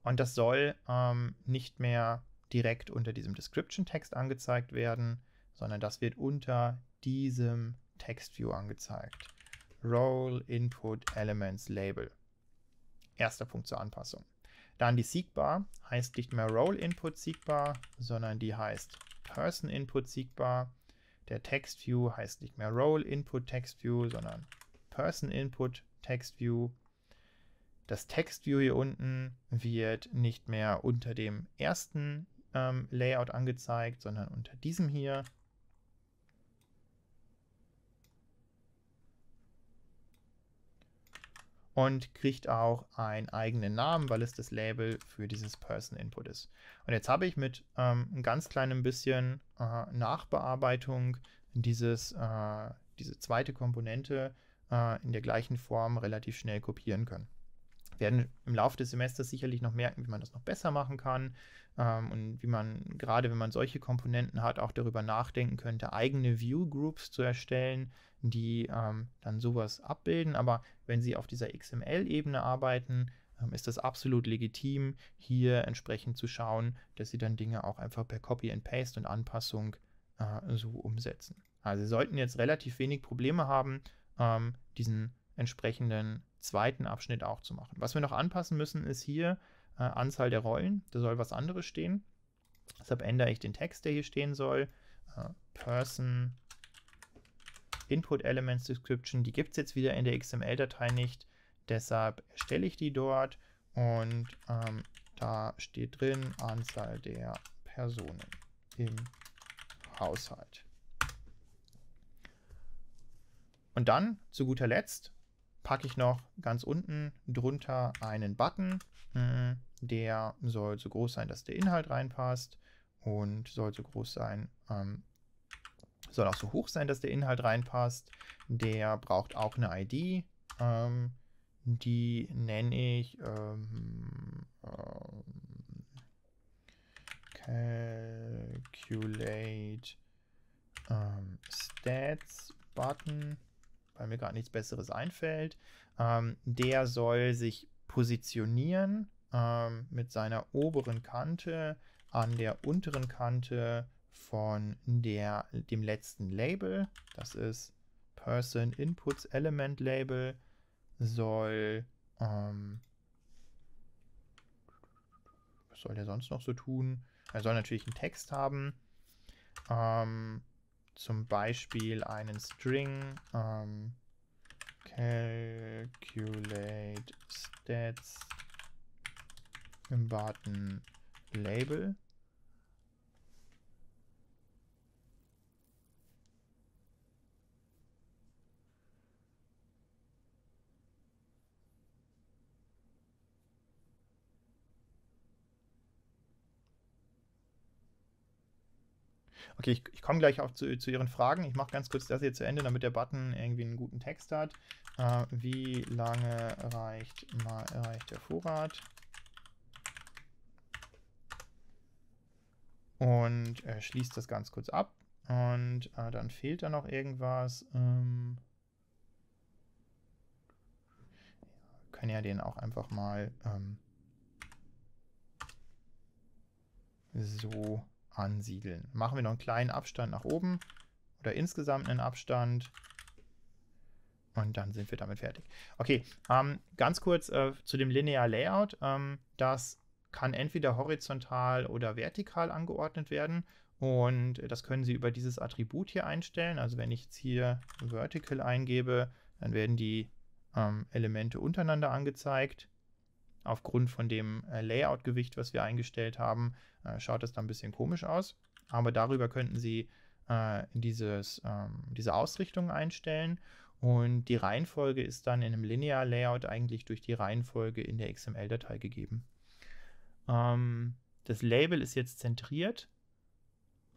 S1: Und das soll ähm, nicht mehr direkt unter diesem Description-Text angezeigt werden, sondern das wird unter diesem Text-View angezeigt. Role Input Elements Label. Erster Punkt zur Anpassung. Dann die Siegbar heißt nicht mehr Role Input Siegbar, sondern die heißt Person Input Siegbar. Der Text View heißt nicht mehr Role Input Text View, sondern Person Input Text View. Das Text View hier unten wird nicht mehr unter dem ersten ähm, Layout angezeigt, sondern unter diesem hier. und kriegt auch einen eigenen Namen, weil es das Label für dieses Person Input ist. Und jetzt habe ich mit ähm, ein ganz kleinem bisschen äh, Nachbearbeitung dieses, äh, diese zweite Komponente äh, in der gleichen Form relativ schnell kopieren können werden im Laufe des Semesters sicherlich noch merken, wie man das noch besser machen kann ähm, und wie man gerade, wenn man solche Komponenten hat, auch darüber nachdenken könnte, eigene View Groups zu erstellen, die ähm, dann sowas abbilden. Aber wenn Sie auf dieser XML-Ebene arbeiten, ähm, ist das absolut legitim, hier entsprechend zu schauen, dass Sie dann Dinge auch einfach per Copy and Paste und Anpassung äh, so umsetzen. Also Sie sollten jetzt relativ wenig Probleme haben, ähm, diesen entsprechenden zweiten Abschnitt auch zu machen. Was wir noch anpassen müssen, ist hier äh, Anzahl der Rollen. Da soll was anderes stehen. Deshalb ändere ich den Text, der hier stehen soll. Äh, Person Input Elements Description. Die gibt es jetzt wieder in der XML-Datei nicht. Deshalb erstelle ich die dort und ähm, da steht drin Anzahl der Personen im Haushalt. Und dann zu guter Letzt packe ich noch ganz unten drunter einen Button. Hm, der soll so groß sein, dass der Inhalt reinpasst und soll so groß sein, ähm, soll auch so hoch sein, dass der Inhalt reinpasst. Der braucht auch eine ID. Ähm, die nenne ich ähm, ähm Calculate ähm, Stats Button weil mir gerade nichts Besseres einfällt. Ähm, der soll sich positionieren ähm, mit seiner oberen Kante an der unteren Kante von der, dem letzten Label. Das ist Person Inputs Element Label soll ähm, was soll der sonst noch so tun? Er soll natürlich einen Text haben. Ähm, zum Beispiel einen String ähm, calculate stats im Button Label Okay, ich, ich komme gleich auch zu, zu Ihren Fragen. Ich mache ganz kurz das hier zu Ende, damit der Button irgendwie einen guten Text hat. Äh, wie lange reicht, mal, reicht der Vorrat? Und äh, schließt das ganz kurz ab. Und äh, dann fehlt da noch irgendwas. Ähm können ja den auch einfach mal ähm so ansiedeln. Machen wir noch einen kleinen Abstand nach oben oder insgesamt einen Abstand. Und dann sind wir damit fertig. Okay, ähm, ganz kurz äh, zu dem Linear Layout. Ähm, das kann entweder horizontal oder vertikal angeordnet werden. Und das können Sie über dieses Attribut hier einstellen. Also wenn ich jetzt hier Vertical eingebe, dann werden die ähm, Elemente untereinander angezeigt aufgrund von dem äh, Layout-Gewicht, was wir eingestellt haben, äh, schaut das dann ein bisschen komisch aus. Aber darüber könnten Sie äh, dieses, ähm, diese Ausrichtung einstellen. Und die Reihenfolge ist dann in einem Linear-Layout eigentlich durch die Reihenfolge in der XML-Datei gegeben. Ähm, das Label ist jetzt zentriert.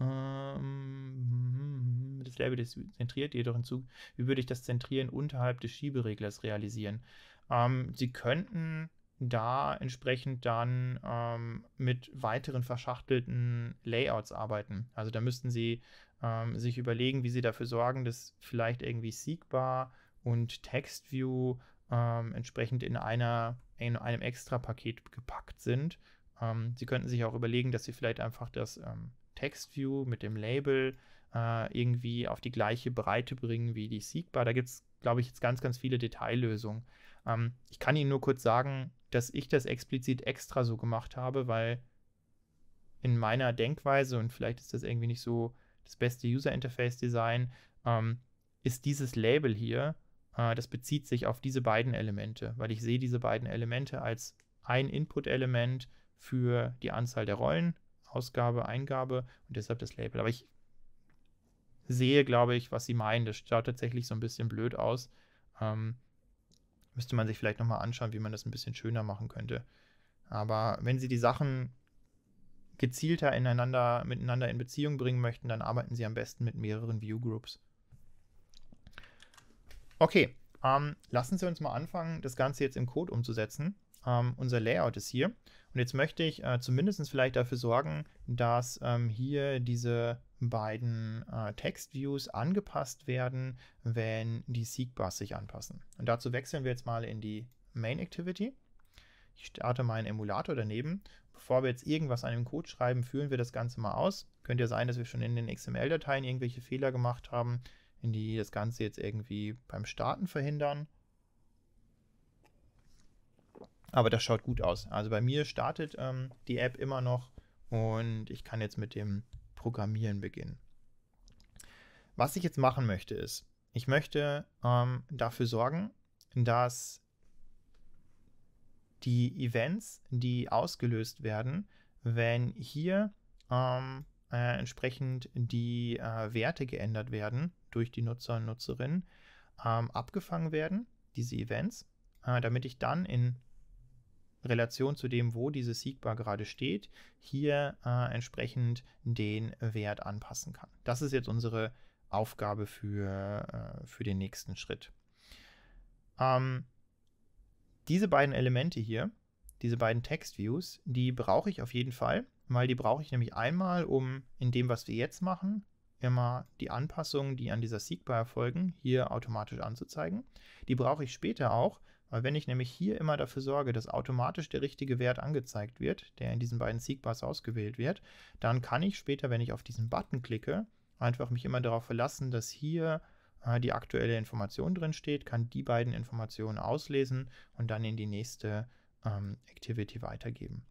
S1: Ähm, das Label ist zentriert, jedoch hinzu, wie würde ich das Zentrieren unterhalb des Schiebereglers realisieren? Ähm, Sie könnten da entsprechend dann ähm, mit weiteren verschachtelten Layouts arbeiten. Also da müssten sie ähm, sich überlegen, wie sie dafür sorgen, dass vielleicht irgendwie Seekbar und TextView ähm, entsprechend in, einer, in einem Extra-Paket gepackt sind. Ähm, sie könnten sich auch überlegen, dass sie vielleicht einfach das ähm, TextView mit dem Label äh, irgendwie auf die gleiche Breite bringen wie die Seekbar. Da gibt es, glaube ich, jetzt ganz, ganz viele Detaillösungen. Ähm, ich kann Ihnen nur kurz sagen, dass ich das explizit extra so gemacht habe, weil in meiner Denkweise, und vielleicht ist das irgendwie nicht so das beste User Interface Design, ähm, ist dieses Label hier, äh, das bezieht sich auf diese beiden Elemente, weil ich sehe diese beiden Elemente als ein Input-Element für die Anzahl der Rollen, Ausgabe, Eingabe und deshalb das Label. Aber ich sehe, glaube ich, was Sie meinen. Das schaut tatsächlich so ein bisschen blöd aus. Ähm, Müsste man sich vielleicht nochmal anschauen, wie man das ein bisschen schöner machen könnte. Aber wenn sie die Sachen gezielter ineinander, miteinander in Beziehung bringen möchten, dann arbeiten sie am besten mit mehreren Viewgroups. Okay, ähm, lassen Sie uns mal anfangen, das Ganze jetzt im Code umzusetzen ähm, unser Layout ist hier. Und jetzt möchte ich äh, zumindest vielleicht dafür sorgen, dass ähm, hier diese beiden äh, text angepasst werden, wenn die Seekbars sich anpassen. Und dazu wechseln wir jetzt mal in die Main Activity. Ich starte meinen Emulator daneben. Bevor wir jetzt irgendwas an dem Code schreiben, führen wir das Ganze mal aus. Könnte ja sein, dass wir schon in den XML-Dateien irgendwelche Fehler gemacht haben, die das Ganze jetzt irgendwie beim Starten verhindern. Aber das schaut gut aus. Also bei mir startet ähm, die App immer noch und ich kann jetzt mit dem Programmieren beginnen. Was ich jetzt machen möchte ist, ich möchte ähm, dafür sorgen, dass die Events, die ausgelöst werden, wenn hier ähm, äh, entsprechend die äh, Werte geändert werden durch die Nutzer und Nutzerinnen, ähm, abgefangen werden, diese Events, äh, damit ich dann in Relation zu dem, wo diese Seekbar gerade steht, hier äh, entsprechend den Wert anpassen kann. Das ist jetzt unsere Aufgabe für, äh, für den nächsten Schritt. Ähm, diese beiden Elemente hier, diese beiden Textviews, die brauche ich auf jeden Fall, weil die brauche ich nämlich einmal, um in dem, was wir jetzt machen, immer die Anpassungen, die an dieser Seekbar erfolgen, hier automatisch anzuzeigen. Die brauche ich später auch, weil wenn ich nämlich hier immer dafür sorge, dass automatisch der richtige Wert angezeigt wird, der in diesen beiden Seekbars ausgewählt wird, dann kann ich später, wenn ich auf diesen Button klicke, einfach mich immer darauf verlassen, dass hier äh, die aktuelle Information drin steht, kann die beiden Informationen auslesen und dann in die nächste ähm, Activity weitergeben.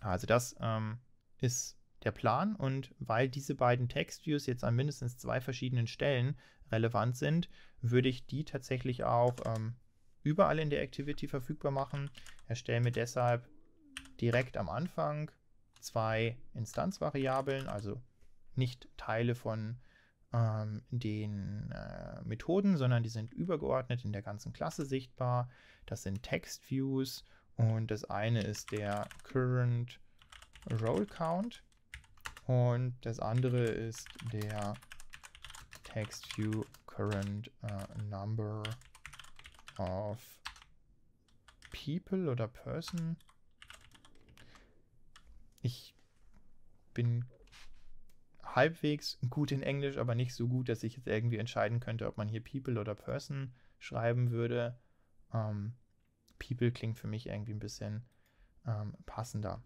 S1: Also das ähm, ist der Plan und weil diese beiden Textviews jetzt an mindestens zwei verschiedenen Stellen relevant sind, würde ich die tatsächlich auch ähm, überall in der Activity verfügbar machen. Erstelle mir deshalb direkt am Anfang zwei Instanzvariablen, also nicht Teile von ähm, den äh, Methoden, sondern die sind übergeordnet in der ganzen Klasse sichtbar. Das sind TextViews und das eine ist der Current Roll Count und das andere ist der Text Current äh, Number auf People oder Person. Ich bin halbwegs gut in Englisch, aber nicht so gut, dass ich jetzt irgendwie entscheiden könnte, ob man hier People oder Person schreiben würde. Ähm, People klingt für mich irgendwie ein bisschen ähm, passender.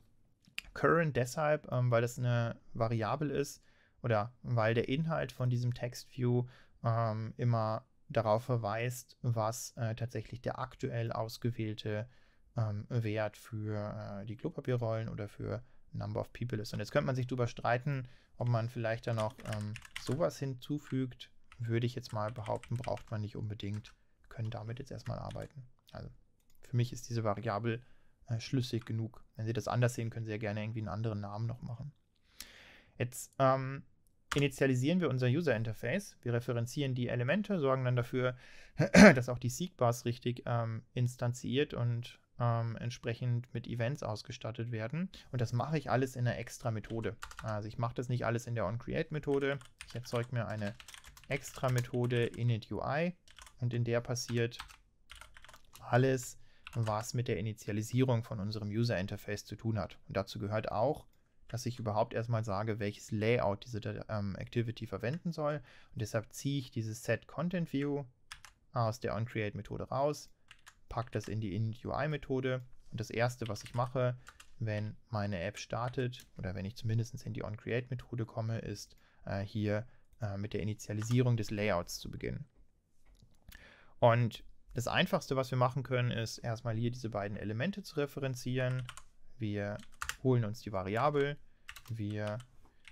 S1: Current deshalb, ähm, weil das eine Variable ist oder weil der Inhalt von diesem Text-View ähm, immer darauf verweist, was äh, tatsächlich der aktuell ausgewählte ähm, Wert für äh, die Klopapierrollen oder für Number of People ist. Und jetzt könnte man sich darüber streiten, ob man vielleicht da noch ähm, sowas hinzufügt. Würde ich jetzt mal behaupten, braucht man nicht unbedingt. Können damit jetzt erstmal arbeiten. Also für mich ist diese Variable äh, schlüssig genug. Wenn Sie das anders sehen, können Sie ja gerne irgendwie einen anderen Namen noch machen. Jetzt ähm, initialisieren wir unser User Interface. Wir referenzieren die Elemente, sorgen dann dafür, dass auch die Seekbars richtig ähm, instanziert und ähm, entsprechend mit Events ausgestattet werden. Und das mache ich alles in einer extra Methode. Also ich mache das nicht alles in der onCreate-Methode. Ich erzeuge mir eine extra Methode initUI und in der passiert alles, was mit der Initialisierung von unserem User Interface zu tun hat. Und dazu gehört auch dass ich überhaupt erstmal sage, welches Layout diese ähm, Activity verwenden soll. Und deshalb ziehe ich dieses SetContentView aus der onCreate-Methode raus, packe das in die inUI-Methode. Und das Erste, was ich mache, wenn meine App startet oder wenn ich zumindest in die onCreate-Methode komme, ist äh, hier äh, mit der Initialisierung des Layouts zu beginnen. Und das Einfachste, was wir machen können, ist erstmal hier diese beiden Elemente zu referenzieren. Wir holen uns die Variable, wir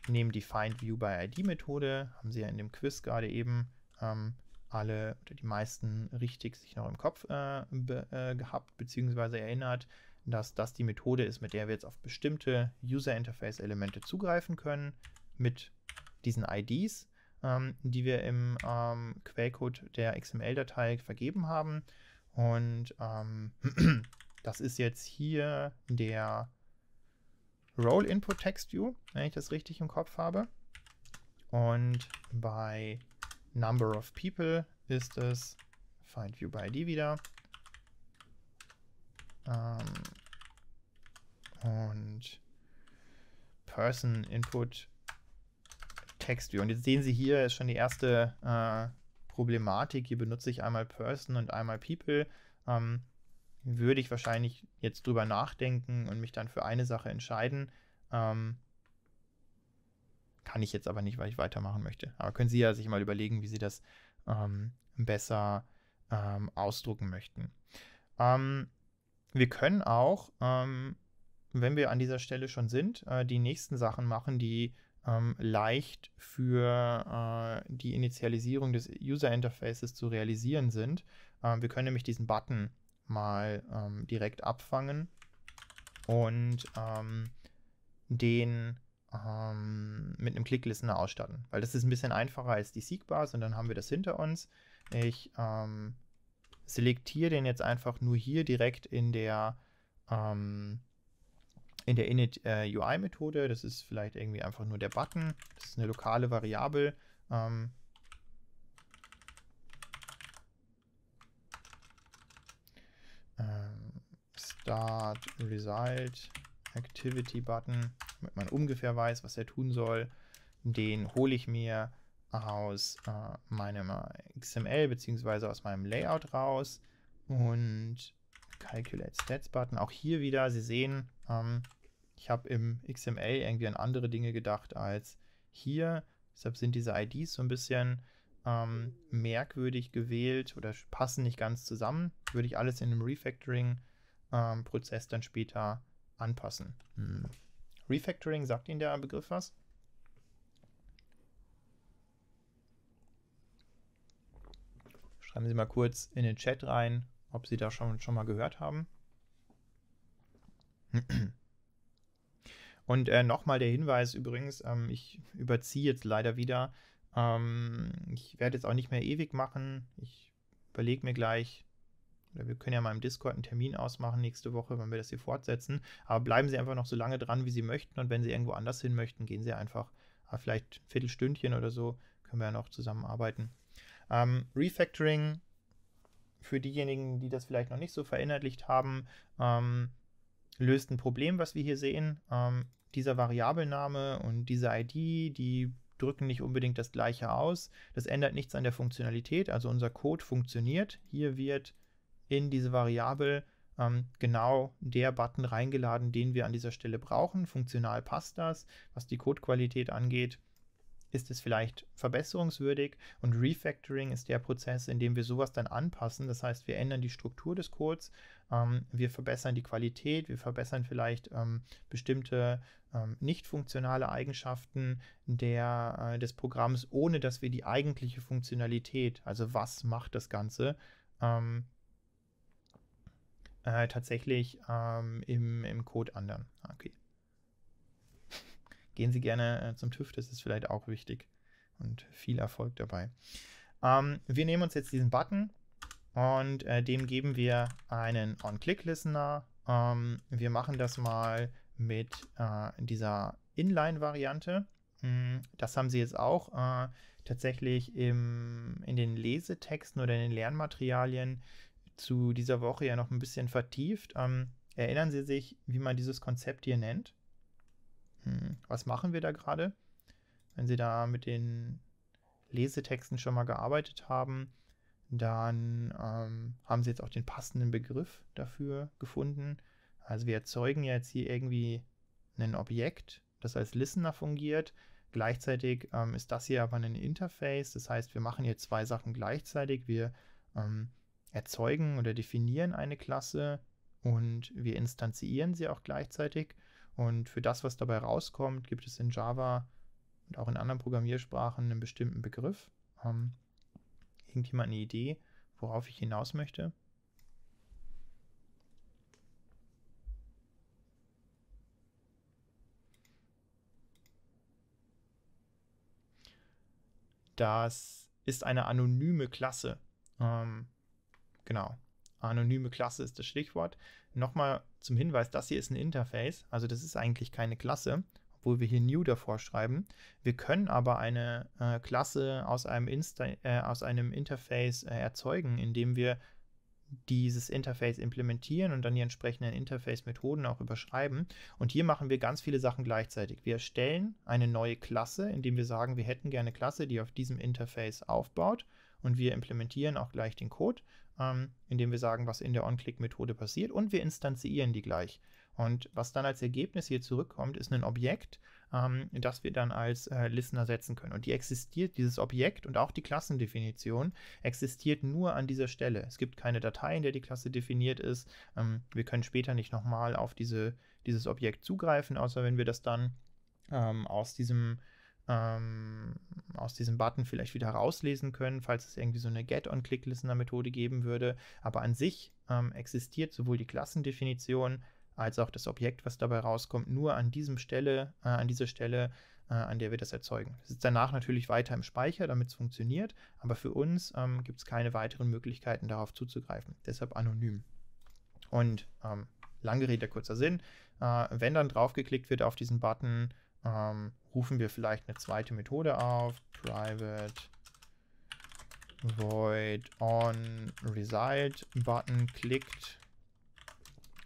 S1: nehmen die FindViewById-Methode, haben Sie ja in dem Quiz gerade eben ähm, alle oder die meisten richtig sich noch im Kopf äh, be, äh, gehabt bzw. erinnert, dass das die Methode ist, mit der wir jetzt auf bestimmte User-Interface-Elemente zugreifen können mit diesen IDs, ähm, die wir im ähm, Quellcode der XML-Datei vergeben haben. Und ähm, das ist jetzt hier der Role Input Text View, wenn ich das richtig im Kopf habe. Und bei Number of People ist es Find View by ID wieder. Ähm, und Person Input Text View. Und jetzt sehen Sie hier ist schon die erste äh, Problematik. Hier benutze ich einmal Person und einmal People. Ähm, würde ich wahrscheinlich jetzt drüber nachdenken und mich dann für eine Sache entscheiden. Ähm, kann ich jetzt aber nicht, weil ich weitermachen möchte. Aber können Sie ja sich mal überlegen, wie Sie das ähm, besser ähm, ausdrucken möchten. Ähm, wir können auch, ähm, wenn wir an dieser Stelle schon sind, äh, die nächsten Sachen machen, die ähm, leicht für äh, die Initialisierung des User Interfaces zu realisieren sind. wir können nämlich diesen Button mal ähm, direkt abfangen und ähm, den ähm, mit einem Clicklistener ausstatten. Weil das ist ein bisschen einfacher als die Siegbars und dann haben wir das hinter uns. Ich ähm, selektiere den jetzt einfach nur hier direkt in der ähm, in der init äh, UI Methode. Das ist vielleicht irgendwie einfach nur der Button. Das ist eine lokale Variable. Ähm, Start Result Activity Button, damit man ungefähr weiß, was er tun soll. Den hole ich mir aus äh, meinem äh, XML bzw. aus meinem Layout raus und Calculate Stats Button. Auch hier wieder, Sie sehen, ähm, ich habe im XML irgendwie an andere Dinge gedacht als hier. Deshalb sind diese IDs so ein bisschen ähm, merkwürdig gewählt oder passen nicht ganz zusammen. Würde ich alles in einem Refactoring ähm, Prozess dann später anpassen. Hm. Refactoring, sagt Ihnen der Begriff was? Schreiben Sie mal kurz in den Chat rein, ob Sie da schon, schon mal gehört haben. Und äh, nochmal der Hinweis übrigens, ähm, ich überziehe jetzt leider wieder. Ähm, ich werde jetzt auch nicht mehr ewig machen. Ich überlege mir gleich, oder wir können ja mal im Discord einen Termin ausmachen nächste Woche, wenn wir das hier fortsetzen. Aber bleiben Sie einfach noch so lange dran, wie Sie möchten. Und wenn Sie irgendwo anders hin möchten, gehen Sie einfach ah, vielleicht ein Viertelstündchen oder so, können wir ja noch zusammenarbeiten. Ähm, Refactoring, für diejenigen, die das vielleicht noch nicht so verinnerlicht haben, ähm, löst ein Problem, was wir hier sehen. Ähm, dieser Variabelname und diese ID, die drücken nicht unbedingt das gleiche aus. Das ändert nichts an der Funktionalität. Also unser Code funktioniert. Hier wird in diese Variable ähm, genau der Button reingeladen, den wir an dieser Stelle brauchen. Funktional passt das. Was die Codequalität angeht, ist es vielleicht verbesserungswürdig und Refactoring ist der Prozess, in dem wir sowas dann anpassen. Das heißt, wir ändern die Struktur des Codes, ähm, wir verbessern die Qualität, wir verbessern vielleicht ähm, bestimmte ähm, nicht funktionale Eigenschaften der, äh, des Programms, ohne dass wir die eigentliche Funktionalität, also was macht das Ganze, ähm, äh, tatsächlich ähm, im, im Code anderen. Ah, okay. Gehen Sie gerne äh, zum TÜV, das ist vielleicht auch wichtig und viel Erfolg dabei. Ähm, wir nehmen uns jetzt diesen Button und äh, dem geben wir einen On-Click-Listener. Ähm, wir machen das mal mit äh, dieser Inline-Variante. Hm, das haben sie jetzt auch äh, tatsächlich im, in den Lesetexten oder in den Lernmaterialien zu dieser Woche ja noch ein bisschen vertieft. Ähm, erinnern Sie sich, wie man dieses Konzept hier nennt? Hm, was machen wir da gerade? Wenn Sie da mit den Lesetexten schon mal gearbeitet haben, dann ähm, haben Sie jetzt auch den passenden Begriff dafür gefunden. Also wir erzeugen jetzt hier irgendwie ein Objekt, das als Listener fungiert. Gleichzeitig ähm, ist das hier aber ein Interface, das heißt, wir machen hier zwei Sachen gleichzeitig. Wir ähm, erzeugen oder definieren eine Klasse und wir instanziieren sie auch gleichzeitig. Und für das, was dabei rauskommt, gibt es in Java und auch in anderen Programmiersprachen einen bestimmten Begriff. Ähm, irgendjemand eine Idee, worauf ich hinaus möchte? Das ist eine anonyme Klasse. Ähm, Genau. Anonyme Klasse ist das Stichwort. Nochmal zum Hinweis, das hier ist ein Interface, also das ist eigentlich keine Klasse, obwohl wir hier New davor schreiben. Wir können aber eine äh, Klasse aus einem, Insta äh, aus einem Interface äh, erzeugen, indem wir dieses Interface implementieren und dann die entsprechenden Interface-Methoden auch überschreiben. Und hier machen wir ganz viele Sachen gleichzeitig. Wir erstellen eine neue Klasse, indem wir sagen, wir hätten gerne eine Klasse, die auf diesem Interface aufbaut und wir implementieren auch gleich den Code ähm, indem wir sagen, was in der OnClick-Methode passiert und wir instanzieren die gleich. Und was dann als Ergebnis hier zurückkommt, ist ein Objekt, ähm, das wir dann als äh, Listener setzen können. Und die existiert, dieses Objekt und auch die Klassendefinition existiert nur an dieser Stelle. Es gibt keine Datei, in der die Klasse definiert ist. Ähm, wir können später nicht nochmal auf diese, dieses Objekt zugreifen, außer wenn wir das dann ähm, aus diesem ähm, aus diesem Button vielleicht wieder rauslesen können, falls es irgendwie so eine Get-on-Click-Listener-Methode geben würde. Aber an sich ähm, existiert sowohl die Klassendefinition als auch das Objekt, was dabei rauskommt, nur an diesem Stelle, äh, an dieser Stelle, äh, an der wir das erzeugen. Es ist danach natürlich weiter im Speicher, damit es funktioniert, aber für uns ähm, gibt es keine weiteren Möglichkeiten, darauf zuzugreifen. Deshalb anonym. Und ähm, lange Rede, kurzer Sinn, äh, wenn dann draufgeklickt wird auf diesen Button, ähm, rufen wir vielleicht eine zweite Methode auf, private void on result button klickt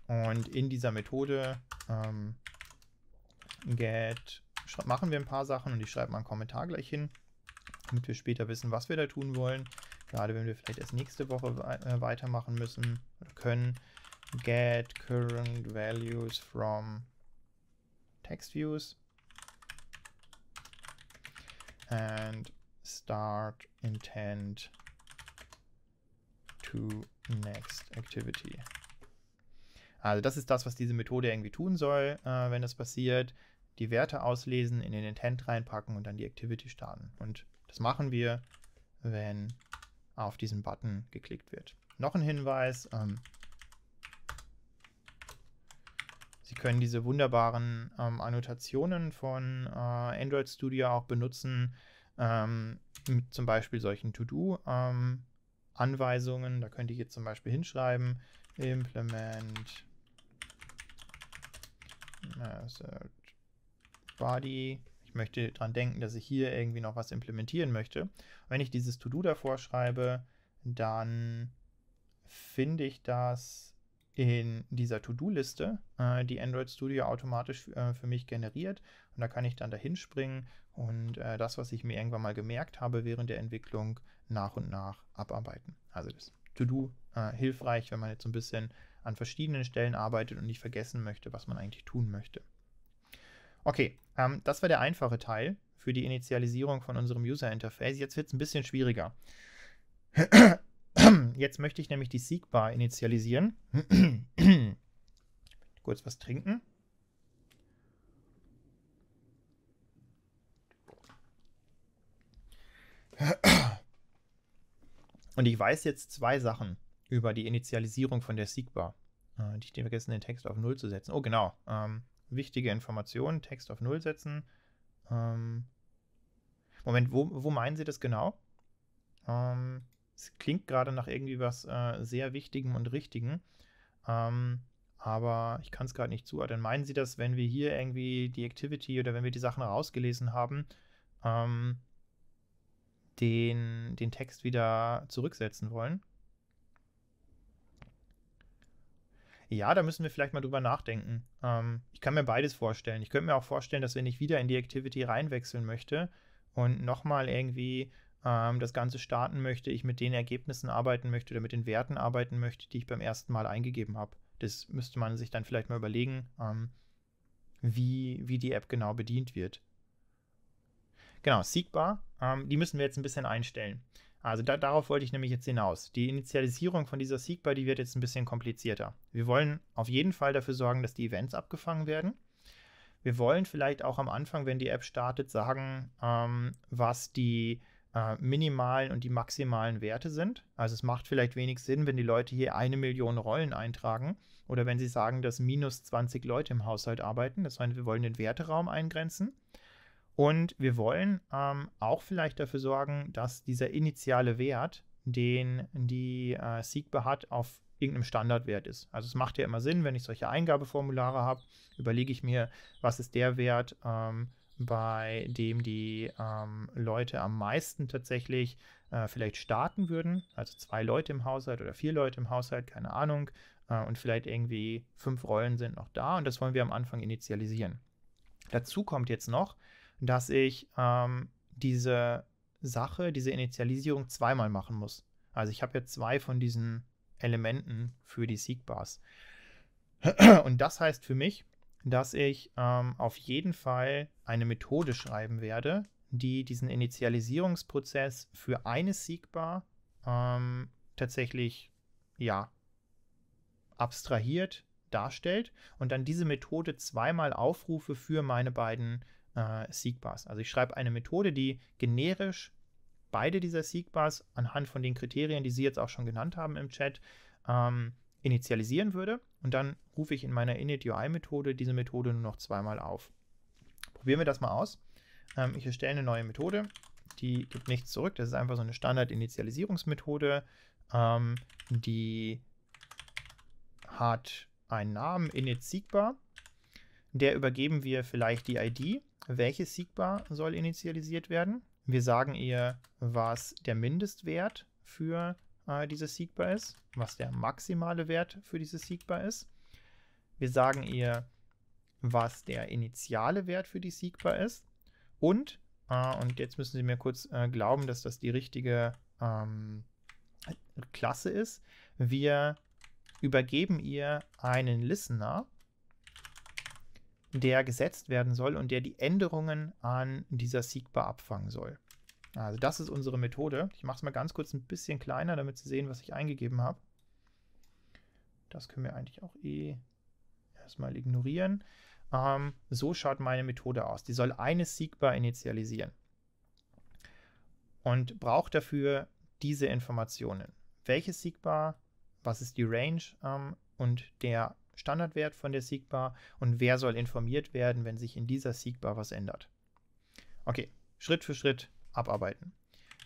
S1: und in dieser Methode ähm, get machen wir ein paar Sachen und ich schreibe mal einen Kommentar gleich hin, damit wir später wissen, was wir da tun wollen. Gerade wenn wir vielleicht erst nächste Woche we äh, weitermachen müssen oder können. Get current values from text views and start intent to next activity. Also das ist das, was diese Methode irgendwie tun soll, äh, wenn das passiert. Die Werte auslesen, in den Intent reinpacken und dann die Activity starten. Und das machen wir, wenn auf diesen Button geklickt wird. Noch ein Hinweis, ähm, Sie können diese wunderbaren ähm, Annotationen von äh, Android Studio auch benutzen, ähm, mit zum Beispiel solchen To-Do-Anweisungen. Ähm, da könnte ich jetzt zum Beispiel hinschreiben, implement Method äh, Body. Ich möchte daran denken, dass ich hier irgendwie noch was implementieren möchte. Und wenn ich dieses To-Do davor schreibe, dann finde ich das in dieser To-Do-Liste, äh, die Android Studio automatisch äh, für mich generiert. Und da kann ich dann dahin springen und äh, das, was ich mir irgendwann mal gemerkt habe während der Entwicklung, nach und nach abarbeiten. Also das To-Do äh, hilfreich, wenn man jetzt so ein bisschen an verschiedenen Stellen arbeitet und nicht vergessen möchte, was man eigentlich tun möchte. Okay, ähm, das war der einfache Teil für die Initialisierung von unserem User Interface. Jetzt wird es ein bisschen schwieriger. Jetzt möchte ich nämlich die Seekbar initialisieren. Kurz was trinken. Und ich weiß jetzt zwei Sachen über die Initialisierung von der Seekbar. Äh, ich vergessen, den Text auf 0 zu setzen. Oh, genau. Ähm, wichtige Informationen, Text auf 0 setzen. Ähm, Moment, wo, wo meinen Sie das genau? Ähm, es klingt gerade nach irgendwie was äh, sehr Wichtigem und Richtigen. Ähm, aber ich kann es gerade nicht zuordnen. Meinen Sie das, wenn wir hier irgendwie die Activity oder wenn wir die Sachen rausgelesen haben, ähm, den, den Text wieder zurücksetzen wollen? Ja, da müssen wir vielleicht mal drüber nachdenken. Ähm, ich kann mir beides vorstellen. Ich könnte mir auch vorstellen, dass wenn ich wieder in die Activity reinwechseln möchte und nochmal irgendwie ähm, das Ganze starten möchte, ich mit den Ergebnissen arbeiten möchte oder mit den Werten arbeiten möchte, die ich beim ersten Mal eingegeben habe. Das müsste man sich dann vielleicht mal überlegen, ähm, wie, wie die App genau bedient wird. Genau, Siegbar, ähm, die müssen wir jetzt ein bisschen einstellen. Also da, darauf wollte ich nämlich jetzt hinaus. Die Initialisierung von dieser Siegbar, die wird jetzt ein bisschen komplizierter. Wir wollen auf jeden Fall dafür sorgen, dass die Events abgefangen werden. Wir wollen vielleicht auch am Anfang, wenn die App startet, sagen, ähm, was die äh, minimalen und die maximalen Werte sind. Also es macht vielleicht wenig Sinn, wenn die Leute hier eine Million Rollen eintragen oder wenn sie sagen, dass minus 20 Leute im Haushalt arbeiten. Das heißt, wir wollen den Werteraum eingrenzen. Und wir wollen ähm, auch vielleicht dafür sorgen, dass dieser initiale Wert, den die äh, Siegbe hat, auf irgendeinem Standardwert ist. Also es macht ja immer Sinn, wenn ich solche Eingabeformulare habe, überlege ich mir, was ist der Wert, ähm, bei dem die ähm, Leute am meisten tatsächlich äh, vielleicht starten würden. Also zwei Leute im Haushalt oder vier Leute im Haushalt, keine Ahnung. Äh, und vielleicht irgendwie fünf Rollen sind noch da und das wollen wir am Anfang initialisieren. Dazu kommt jetzt noch, dass ich ähm, diese Sache, diese Initialisierung zweimal machen muss. Also ich habe jetzt zwei von diesen Elementen für die Seekbars. Und das heißt für mich, dass ich ähm, auf jeden Fall eine Methode schreiben werde, die diesen Initialisierungsprozess für eine Siegbar ähm, tatsächlich ja abstrahiert darstellt und dann diese Methode zweimal aufrufe für meine beiden äh, Siegbars. Also ich schreibe eine Methode, die generisch beide dieser Siegbars anhand von den Kriterien, die Sie jetzt auch schon genannt haben im Chat, ähm, initialisieren würde und dann rufe ich in meiner init ui methode diese Methode nur noch zweimal auf. Probieren wir das mal aus. Ähm, ich erstelle eine neue Methode. Die gibt nichts zurück. Das ist einfach so eine Standard-Initialisierungsmethode. Ähm, die hat einen Namen, init siegbar. Der übergeben wir vielleicht die ID. Welche siegbar soll initialisiert werden? Wir sagen ihr, was der Mindestwert für äh, dieses siegbar ist, was der maximale Wert für dieses siegbar ist. Wir sagen ihr, was der initiale Wert für die Seekbar ist. Und, äh, und jetzt müssen Sie mir kurz äh, glauben, dass das die richtige ähm, Klasse ist. Wir übergeben ihr einen Listener, der gesetzt werden soll und der die Änderungen an dieser Seekbar abfangen soll. Also das ist unsere Methode. Ich mache es mal ganz kurz ein bisschen kleiner, damit Sie sehen, was ich eingegeben habe. Das können wir eigentlich auch eh erstmal ignorieren. Ähm, so schaut meine Methode aus. Die soll eine Seekbar initialisieren und braucht dafür diese Informationen. Welche Seekbar, was ist die Range ähm, und der Standardwert von der Seekbar und wer soll informiert werden, wenn sich in dieser Seekbar was ändert. Okay, Schritt für Schritt abarbeiten.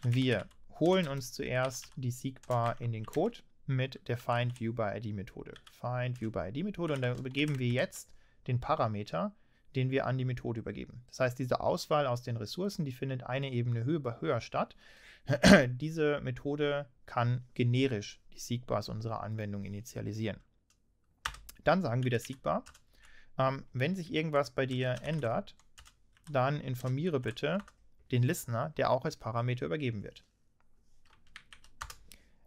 S1: Wir holen uns zuerst die Seekbar in den Code mit der Find View by ID Methode. Find View by ID Methode und dann übergeben wir jetzt den Parameter, den wir an die Methode übergeben. Das heißt, diese Auswahl aus den Ressourcen, die findet eine Ebene höher, höher statt. diese Methode kann generisch die Seekbars unserer Anwendung initialisieren. Dann sagen wir der Seekbar, ähm, wenn sich irgendwas bei dir ändert, dann informiere bitte den Listener, der auch als Parameter übergeben wird.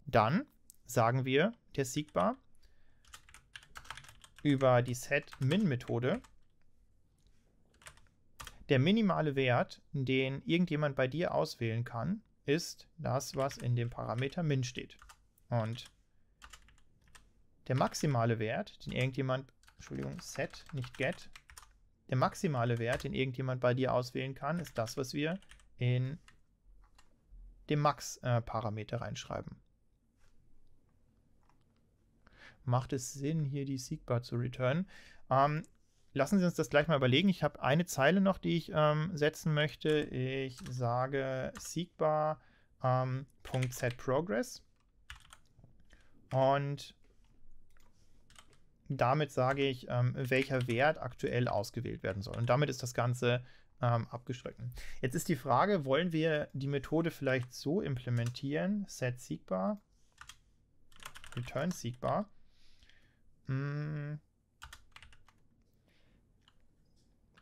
S1: Dann sagen wir, der Siegbar, über die setMin-Methode der minimale Wert, den irgendjemand bei dir auswählen kann, ist das, was in dem Parameter min steht. Und der maximale Wert, den irgendjemand, Entschuldigung, set, nicht get, der maximale Wert, den irgendjemand bei dir auswählen kann, ist das, was wir in dem max-Parameter äh, reinschreiben macht es Sinn, hier die Seekbar zu returnen? Ähm, lassen Sie uns das gleich mal überlegen. Ich habe eine Zeile noch, die ich ähm, setzen möchte. Ich sage Seekbar ähm, und damit sage ich, ähm, welcher Wert aktuell ausgewählt werden soll. Und damit ist das Ganze ähm, abgeschrecken. Jetzt ist die Frage, wollen wir die Methode vielleicht so implementieren, setSeekbar, returnSeekbar, hm.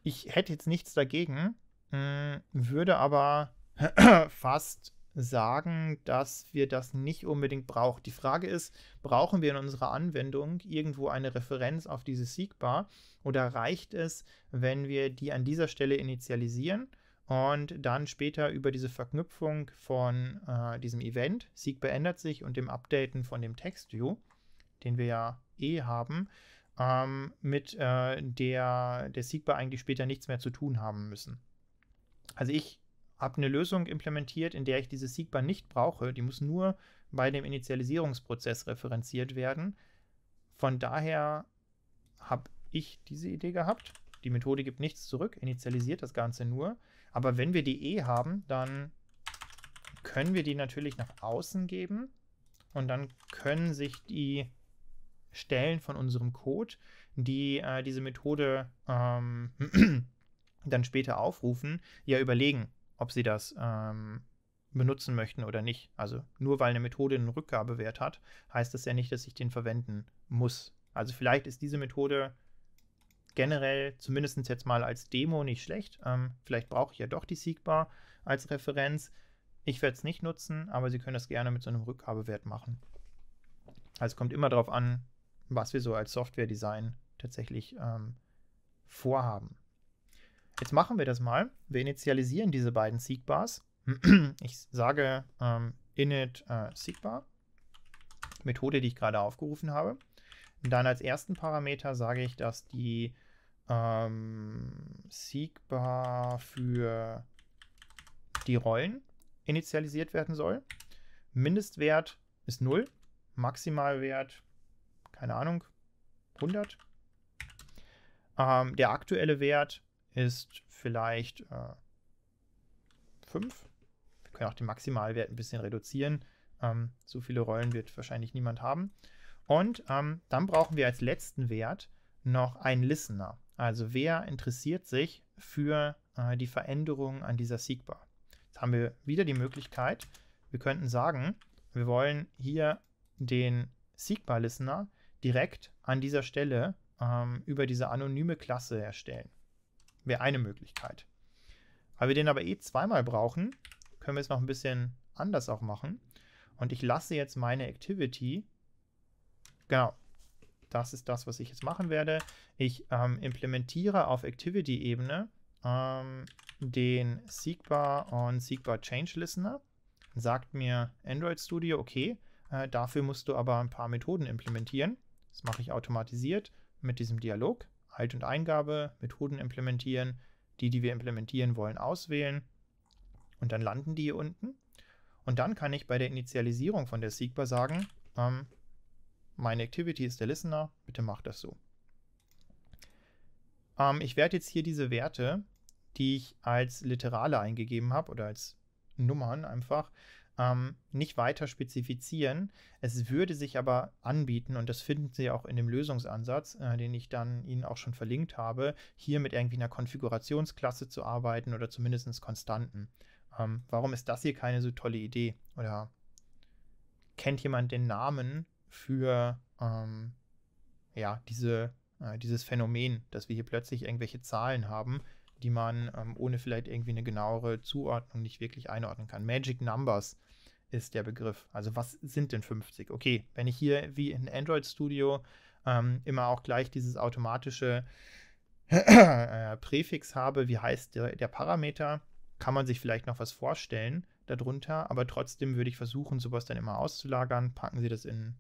S1: Ich hätte jetzt nichts dagegen, hm, würde aber fast sagen, dass wir das nicht unbedingt brauchen. Die Frage ist, brauchen wir in unserer Anwendung irgendwo eine Referenz auf diese Seekbar oder reicht es, wenn wir die an dieser Stelle initialisieren und dann später über diese Verknüpfung von äh, diesem Event, Seek ändert sich und dem Updaten von dem Text-View, den wir ja E haben, ähm, mit äh, der der Siegbar eigentlich später nichts mehr zu tun haben müssen. Also ich habe eine Lösung implementiert, in der ich diese Siegbar nicht brauche. Die muss nur bei dem Initialisierungsprozess referenziert werden. Von daher habe ich diese Idee gehabt. Die Methode gibt nichts zurück, initialisiert das Ganze nur. Aber wenn wir die E haben, dann können wir die natürlich nach außen geben und dann können sich die Stellen von unserem Code, die äh, diese Methode ähm, dann später aufrufen, ja überlegen, ob sie das ähm, benutzen möchten oder nicht. Also nur weil eine Methode einen Rückgabewert hat, heißt das ja nicht, dass ich den verwenden muss. Also vielleicht ist diese Methode generell, zumindest jetzt mal als Demo, nicht schlecht. Ähm, vielleicht brauche ich ja doch die Seekbar als Referenz. Ich werde es nicht nutzen, aber Sie können das gerne mit so einem Rückgabewert machen. Also es kommt immer darauf an, was wir so als Software-Design tatsächlich ähm, vorhaben. Jetzt machen wir das mal. Wir initialisieren diese beiden Seekbars. Ich sage ähm, init äh, Seekbar, Methode, die ich gerade aufgerufen habe. Und dann als ersten Parameter sage ich, dass die ähm, Seekbar für die Rollen initialisiert werden soll. Mindestwert ist 0, Maximalwert 0 keine Ahnung, 100. Ähm, der aktuelle Wert ist vielleicht äh, 5. Wir können auch den Maximalwert ein bisschen reduzieren. Ähm, so viele Rollen wird wahrscheinlich niemand haben. Und ähm, dann brauchen wir als letzten Wert noch einen Listener. Also wer interessiert sich für äh, die Veränderungen an dieser Seekbar? Jetzt haben wir wieder die Möglichkeit, wir könnten sagen, wir wollen hier den Seekbar-Listener direkt an dieser Stelle ähm, über diese anonyme Klasse erstellen. Wäre eine Möglichkeit. Weil wir den aber eh zweimal brauchen, können wir es noch ein bisschen anders auch machen. Und ich lasse jetzt meine Activity, genau, das ist das, was ich jetzt machen werde. Ich ähm, implementiere auf Activity-Ebene ähm, den Seekbar on Seekbar Change Listener. Sagt mir Android Studio, okay, äh, dafür musst du aber ein paar Methoden implementieren. Das mache ich automatisiert mit diesem Dialog. Alt und Eingabe, Methoden implementieren, die, die wir implementieren wollen, auswählen. Und dann landen die hier unten. Und dann kann ich bei der Initialisierung von der Seekbar sagen, ähm, meine Activity ist der Listener, bitte mach das so. Ähm, ich werde jetzt hier diese Werte, die ich als Literale eingegeben habe oder als Nummern einfach, ähm, nicht weiter spezifizieren. Es würde sich aber anbieten, und das finden Sie auch in dem Lösungsansatz, äh, den ich dann Ihnen auch schon verlinkt habe, hier mit irgendwie einer Konfigurationsklasse zu arbeiten oder zumindest Konstanten. Ähm, warum ist das hier keine so tolle Idee? Oder kennt jemand den Namen für ähm, ja, diese, äh, dieses Phänomen, dass wir hier plötzlich irgendwelche Zahlen haben, die man ähm, ohne vielleicht irgendwie eine genauere Zuordnung nicht wirklich einordnen kann. Magic Numbers ist der Begriff. Also was sind denn 50? Okay, wenn ich hier wie in Android Studio ähm, immer auch gleich dieses automatische äh, Präfix habe, wie heißt der, der Parameter, kann man sich vielleicht noch was vorstellen darunter, aber trotzdem würde ich versuchen, sowas dann immer auszulagern. Packen Sie das in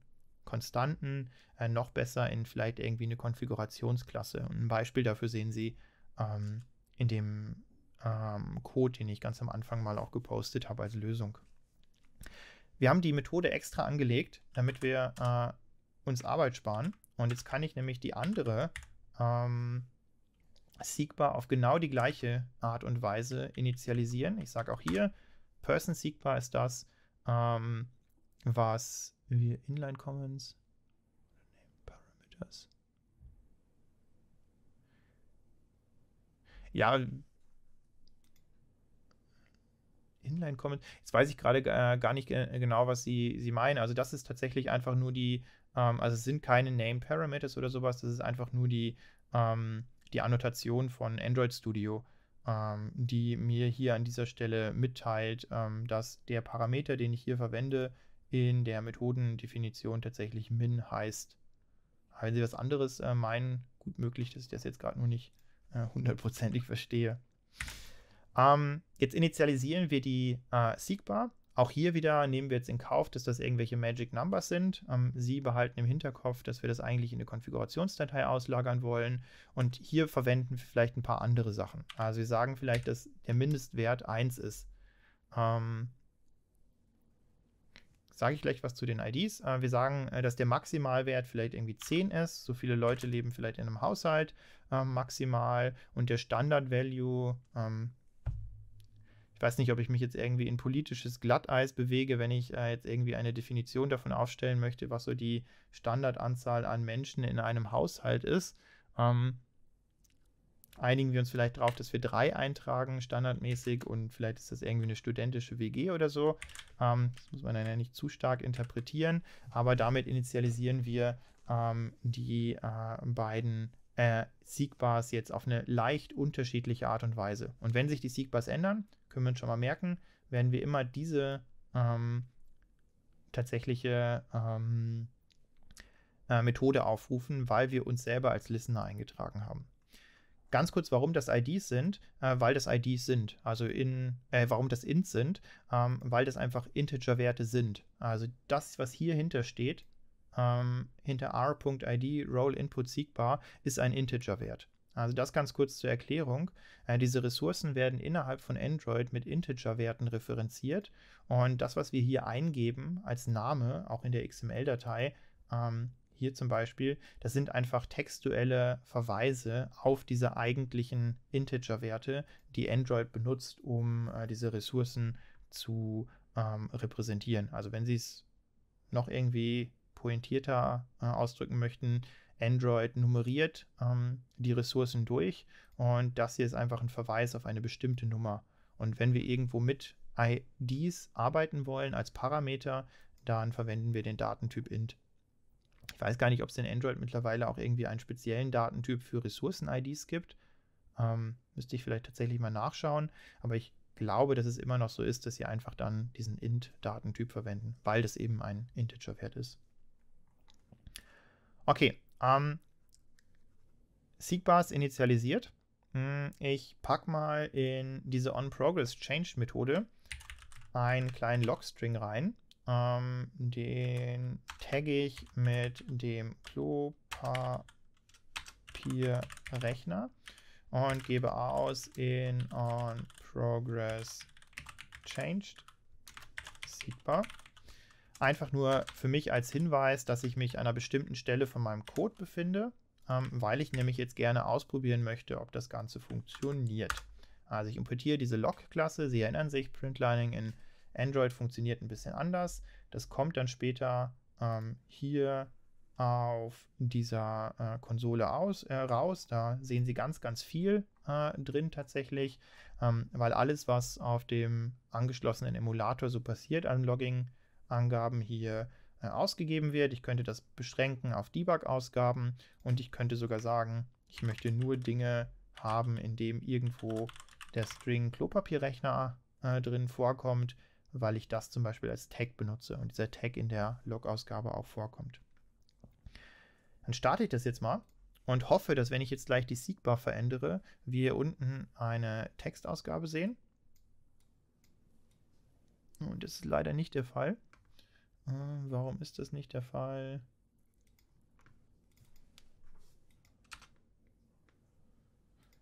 S1: Konstanten, äh, noch besser in vielleicht irgendwie eine Konfigurationsklasse. Und ein Beispiel dafür sehen Sie ähm, in dem ähm, Code, den ich ganz am Anfang mal auch gepostet habe als Lösung. Wir haben die Methode extra angelegt, damit wir äh, uns Arbeit sparen. Und jetzt kann ich nämlich die andere ähm, Seekbar auf genau die gleiche Art und Weise initialisieren. Ich sage auch hier, Person Seekbar ist das, ähm, was wir Inline Commons Parameters Ja. Inline Comment. Jetzt weiß ich gerade äh, gar nicht äh, genau, was sie, sie meinen. Also das ist tatsächlich einfach nur die, ähm, also es sind keine Name Parameters oder sowas, das ist einfach nur die, ähm, die Annotation von Android Studio, ähm, die mir hier an dieser Stelle mitteilt, ähm, dass der Parameter, den ich hier verwende, in der Methodendefinition tatsächlich min heißt. Wenn Sie was anderes äh, meinen, gut möglich, dass ich das jetzt gerade nur nicht hundertprozentig verstehe. Ähm, jetzt initialisieren wir die äh, Siegbar. Auch hier wieder nehmen wir jetzt in Kauf, dass das irgendwelche Magic Numbers sind. Ähm, Sie behalten im Hinterkopf, dass wir das eigentlich in eine Konfigurationsdatei auslagern wollen. Und hier verwenden wir vielleicht ein paar andere Sachen. Also wir sagen vielleicht, dass der Mindestwert 1 ist. Ähm, sage ich gleich was zu den IDs. Äh, wir sagen, äh, dass der Maximalwert vielleicht irgendwie 10 ist. So viele Leute leben vielleicht in einem Haushalt ähm, maximal. Und der Standard-Value, ähm, ich weiß nicht, ob ich mich jetzt irgendwie in politisches Glatteis bewege, wenn ich äh, jetzt irgendwie eine Definition davon aufstellen möchte, was so die Standardanzahl an Menschen in einem Haushalt ist. Ähm, einigen wir uns vielleicht darauf, dass wir drei eintragen, standardmäßig, und vielleicht ist das irgendwie eine studentische WG oder so. Ähm, das muss man dann ja nicht zu stark interpretieren, aber damit initialisieren wir ähm, die äh, beiden äh, Siegbars jetzt auf eine leicht unterschiedliche Art und Weise. Und wenn sich die Siegbars ändern, können wir uns schon mal merken, werden wir immer diese ähm, tatsächliche ähm, äh, Methode aufrufen, weil wir uns selber als Listener eingetragen haben. Ganz kurz, warum das IDs sind, äh, weil das IDs sind, also in, äh, warum das Int sind, ähm, weil das einfach Integer-Werte sind. Also das, was hier hinter steht, ähm, hinter r.id role input siegbar, ist ein Integer-Wert. Also das ganz kurz zur Erklärung. Äh, diese Ressourcen werden innerhalb von Android mit Integer-Werten referenziert und das, was wir hier eingeben als Name, auch in der XML-Datei, ähm, hier zum Beispiel, das sind einfach textuelle Verweise auf diese eigentlichen Integer-Werte, die Android benutzt, um äh, diese Ressourcen zu ähm, repräsentieren. Also wenn Sie es noch irgendwie pointierter äh, ausdrücken möchten, Android nummeriert ähm, die Ressourcen durch und das hier ist einfach ein Verweis auf eine bestimmte Nummer. Und wenn wir irgendwo mit IDs arbeiten wollen als Parameter, dann verwenden wir den Datentyp int. Ich weiß gar nicht, ob es in Android mittlerweile auch irgendwie einen speziellen Datentyp für Ressourcen-IDs gibt. Ähm, müsste ich vielleicht tatsächlich mal nachschauen, aber ich glaube, dass es immer noch so ist, dass sie einfach dann diesen int-Datentyp verwenden, weil das eben ein Integer-Wert ist. Okay, ähm, Seekbars initialisiert. Hm, ich packe mal in diese onProgressChange-Methode einen kleinen Logstring rein ähm, den tagge ich mit dem Klopapierrechner und gebe aus in on progress changed sichtbar. Einfach nur für mich als Hinweis, dass ich mich an einer bestimmten Stelle von meinem Code befinde, ähm, weil ich nämlich jetzt gerne ausprobieren möchte, ob das Ganze funktioniert. Also ich importiere diese Log-Klasse, Sie erinnern sich, Printlining in Android funktioniert ein bisschen anders. Das kommt dann später ähm, hier auf dieser äh, Konsole aus, äh, raus. Da sehen Sie ganz, ganz viel äh, drin tatsächlich, ähm, weil alles, was auf dem angeschlossenen Emulator so passiert an Logging-Angaben hier äh, ausgegeben wird. Ich könnte das beschränken auf Debug-Ausgaben und ich könnte sogar sagen, ich möchte nur Dinge haben, in dem irgendwo der String Klopapierrechner äh, drin vorkommt weil ich das zum Beispiel als Tag benutze und dieser Tag in der Log-Ausgabe auch vorkommt. Dann starte ich das jetzt mal und hoffe, dass wenn ich jetzt gleich die Seekbar verändere, wir unten eine Textausgabe sehen. Und das ist leider nicht der Fall. Ähm, warum ist das nicht der Fall?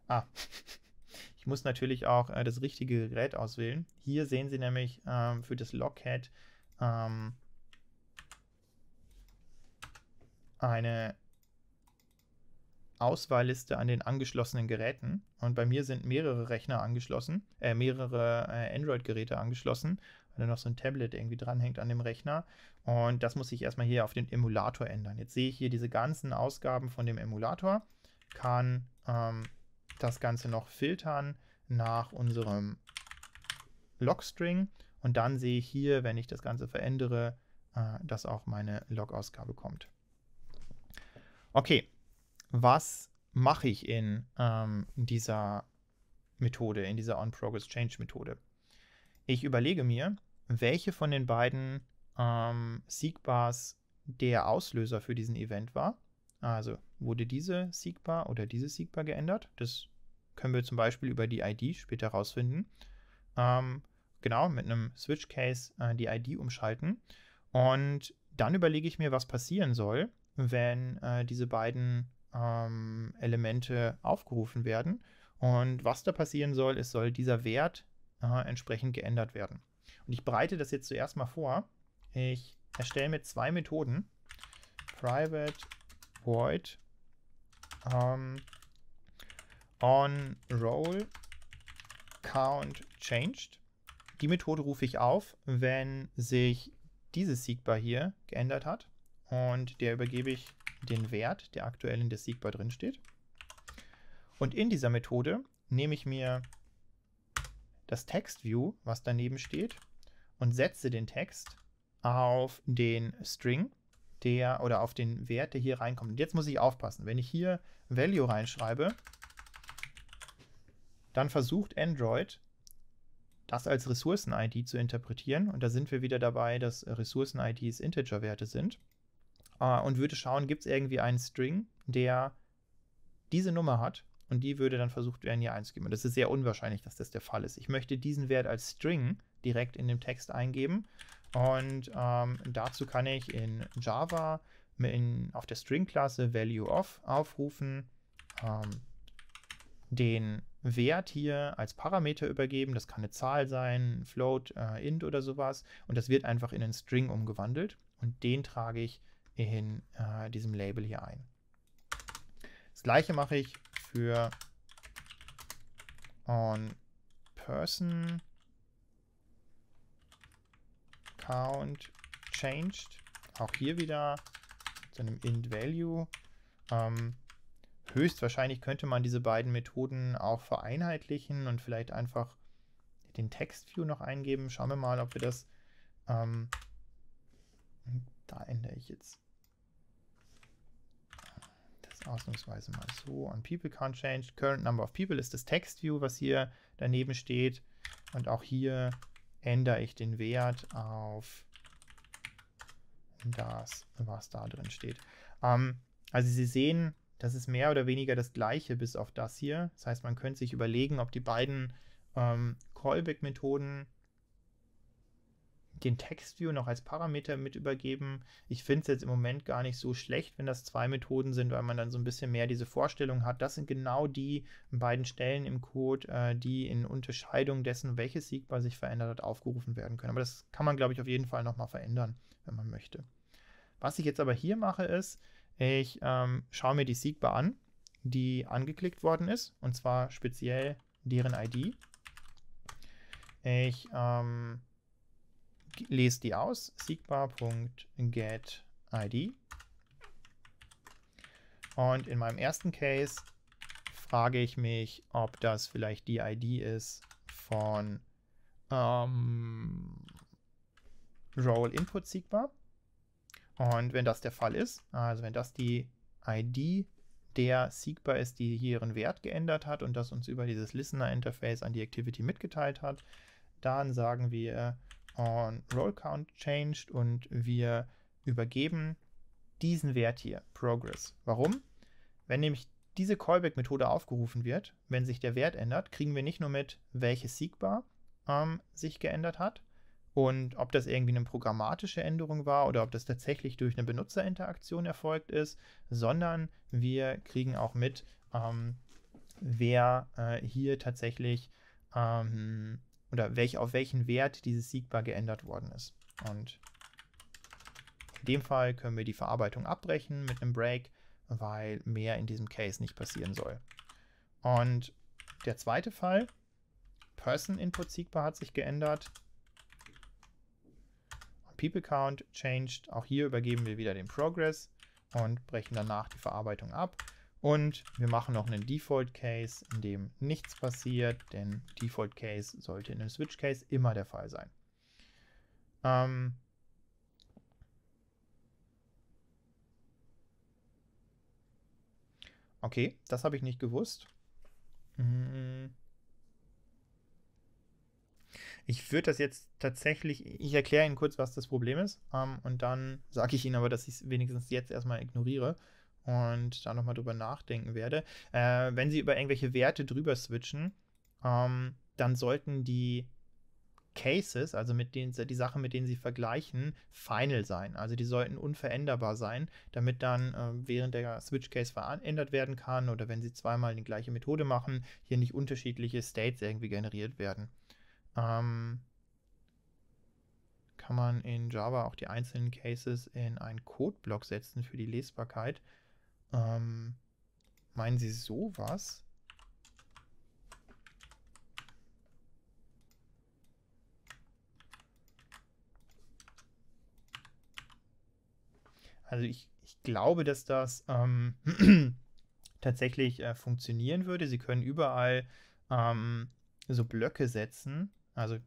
S1: Ah, Ich muss natürlich auch äh, das richtige Gerät auswählen. Hier sehen Sie nämlich ähm, für das Lockhead ähm, eine Auswahlliste an den angeschlossenen Geräten. Und bei mir sind mehrere Rechner angeschlossen, äh, mehrere äh, Android-Geräte angeschlossen, weil da noch so ein Tablet irgendwie dranhängt an dem Rechner. Und das muss ich erstmal hier auf den Emulator ändern. Jetzt sehe ich hier diese ganzen Ausgaben von dem Emulator, kann ähm, das Ganze noch filtern nach unserem Logstring und dann sehe ich hier, wenn ich das Ganze verändere, äh, dass auch meine Logausgabe kommt. Okay, was mache ich in ähm, dieser Methode, in dieser On-Progress-Change-Methode? Ich überlege mir, welche von den beiden ähm, Seekbars der Auslöser für diesen Event war. Also wurde diese Seekbar oder diese Seekbar geändert? Das können wir zum Beispiel über die ID später rausfinden. Ähm, genau, mit einem Switch Case äh, die ID umschalten. Und dann überlege ich mir, was passieren soll, wenn äh, diese beiden ähm, Elemente aufgerufen werden. Und was da passieren soll, ist, soll dieser Wert äh, entsprechend geändert werden. Und ich bereite das jetzt zuerst mal vor. Ich erstelle mit zwei Methoden private void ähm, on roll count changed. Die Methode rufe ich auf, wenn sich dieses Siegbar hier geändert hat und der übergebe ich den Wert, der aktuell in der Siegbar drin steht. Und in dieser Methode nehme ich mir das TextView, was daneben steht, und setze den Text auf den String, der oder auf den Wert, der hier reinkommt. Und jetzt muss ich aufpassen, wenn ich hier Value reinschreibe, dann versucht Android, das als Ressourcen-ID zu interpretieren. Und da sind wir wieder dabei, dass Ressourcen-IDs Integer-Werte sind. Äh, und würde schauen, gibt es irgendwie einen String, der diese Nummer hat. Und die würde dann versucht werden, hier einzugeben. Und das ist sehr unwahrscheinlich, dass das der Fall ist. Ich möchte diesen Wert als String direkt in dem Text eingeben. Und ähm, dazu kann ich in Java in, auf der String-Klasse ValueOf aufrufen, ähm, den Wert hier als Parameter übergeben. Das kann eine Zahl sein, Float, äh, Int oder sowas. Und das wird einfach in einen String umgewandelt. Und den trage ich in äh, diesem Label hier ein. Das gleiche mache ich für on person count changed. Auch hier wieder zu einem int value. Ähm, höchstwahrscheinlich könnte man diese beiden Methoden auch vereinheitlichen und vielleicht einfach den Textview noch eingeben. Schauen wir mal, ob wir das... Ähm, da ändere ich jetzt das ausnahmsweise mal so. On People can't change. Current number of people ist das Textview, was hier daneben steht. Und auch hier ändere ich den Wert auf das, was da drin steht. Ähm, also Sie sehen, das ist mehr oder weniger das gleiche bis auf das hier. Das heißt, man könnte sich überlegen, ob die beiden ähm, Callback-Methoden den TextView noch als Parameter mit übergeben. Ich finde es jetzt im Moment gar nicht so schlecht, wenn das zwei Methoden sind, weil man dann so ein bisschen mehr diese Vorstellung hat. Das sind genau die beiden Stellen im Code, äh, die in Unterscheidung dessen, welches Siegbar sich verändert hat, aufgerufen werden können. Aber das kann man, glaube ich, auf jeden Fall nochmal verändern, wenn man möchte. Was ich jetzt aber hier mache, ist, ich ähm, schaue mir die Siegbar an, die angeklickt worden ist, und zwar speziell deren ID. Ich ähm, lese die aus, siegbar.getID. Und in meinem ersten Case frage ich mich, ob das vielleicht die ID ist von ähm, Role Input Siegbar. Und wenn das der Fall ist, also wenn das die ID der seekbar ist, die hier ihren Wert geändert hat und das uns über dieses Listener-Interface an die Activity mitgeteilt hat, dann sagen wir äh, on roll changed und wir übergeben diesen Wert hier, Progress. Warum? Wenn nämlich diese Callback-Methode aufgerufen wird, wenn sich der Wert ändert, kriegen wir nicht nur mit, welche Seekbar ähm, sich geändert hat, und ob das irgendwie eine programmatische Änderung war oder ob das tatsächlich durch eine Benutzerinteraktion erfolgt ist, sondern wir kriegen auch mit, ähm, wer äh, hier tatsächlich ähm, oder welch, auf welchen Wert dieses Siegbar geändert worden ist. Und in dem Fall können wir die Verarbeitung abbrechen mit einem Break, weil mehr in diesem Case nicht passieren soll. Und der zweite Fall, Person Input Siegbar hat sich geändert People Count Changed. Auch hier übergeben wir wieder den Progress und brechen danach die Verarbeitung ab. Und wir machen noch einen Default Case, in dem nichts passiert, denn Default Case sollte in einem Switch Case immer der Fall sein. Ähm okay, das habe ich nicht gewusst. Mhm. Ich würde das jetzt tatsächlich, ich erkläre Ihnen kurz, was das Problem ist. Ähm, und dann sage ich Ihnen aber, dass ich es wenigstens jetzt erstmal ignoriere und da nochmal drüber nachdenken werde. Äh, wenn Sie über irgendwelche Werte drüber switchen, ähm, dann sollten die Cases, also mit denen, die Sachen, mit denen Sie vergleichen, final sein. Also die sollten unveränderbar sein, damit dann äh, während der Switch-Case verändert werden kann oder wenn Sie zweimal die gleiche Methode machen, hier nicht unterschiedliche States irgendwie generiert werden. Ähm, kann man in Java auch die einzelnen Cases in einen Codeblock setzen für die Lesbarkeit. Ähm, meinen Sie sowas? Also ich, ich glaube, dass das ähm, tatsächlich äh, funktionieren würde. Sie können überall ähm, so Blöcke setzen also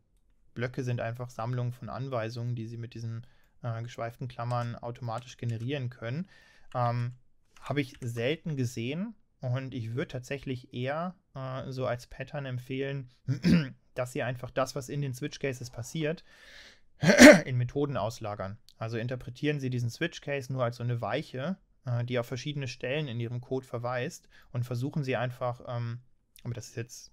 S1: Blöcke sind einfach Sammlungen von Anweisungen, die Sie mit diesen äh, geschweiften Klammern automatisch generieren können. Ähm, Habe ich selten gesehen und ich würde tatsächlich eher äh, so als Pattern empfehlen, dass Sie einfach das, was in den Switch Cases passiert, in Methoden auslagern. Also interpretieren Sie diesen Switch Case nur als so eine Weiche, äh, die auf verschiedene Stellen in Ihrem Code verweist und versuchen Sie einfach, ähm, aber das ist jetzt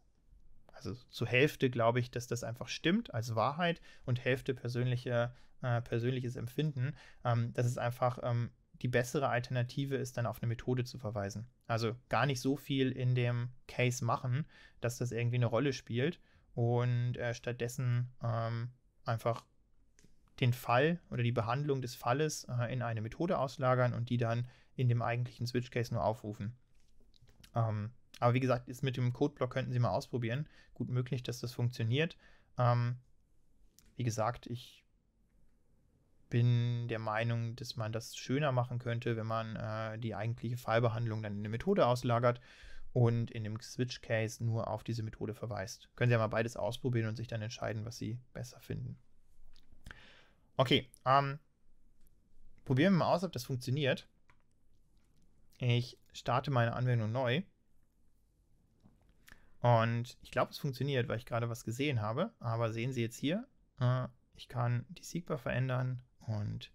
S1: also zur Hälfte glaube ich, dass das einfach stimmt als Wahrheit und Hälfte persönliche, äh, persönliches Empfinden, ähm, dass es einfach ähm, die bessere Alternative ist, dann auf eine Methode zu verweisen. Also gar nicht so viel in dem Case machen, dass das irgendwie eine Rolle spielt und äh, stattdessen ähm, einfach den Fall oder die Behandlung des Falles äh, in eine Methode auslagern und die dann in dem eigentlichen Switch Case nur aufrufen. Ähm, aber wie gesagt, ist mit dem Codeblock könnten Sie mal ausprobieren. Gut möglich, dass das funktioniert. Ähm, wie gesagt, ich bin der Meinung, dass man das schöner machen könnte, wenn man äh, die eigentliche Fallbehandlung dann in eine Methode auslagert und in dem Switch-Case nur auf diese Methode verweist. Können Sie ja mal beides ausprobieren und sich dann entscheiden, was Sie besser finden. Okay, ähm, probieren wir mal aus, ob das funktioniert. Ich starte meine Anwendung neu und ich glaube, es funktioniert, weil ich gerade was gesehen habe. Aber sehen Sie jetzt hier, äh, ich kann die Siegbar verändern und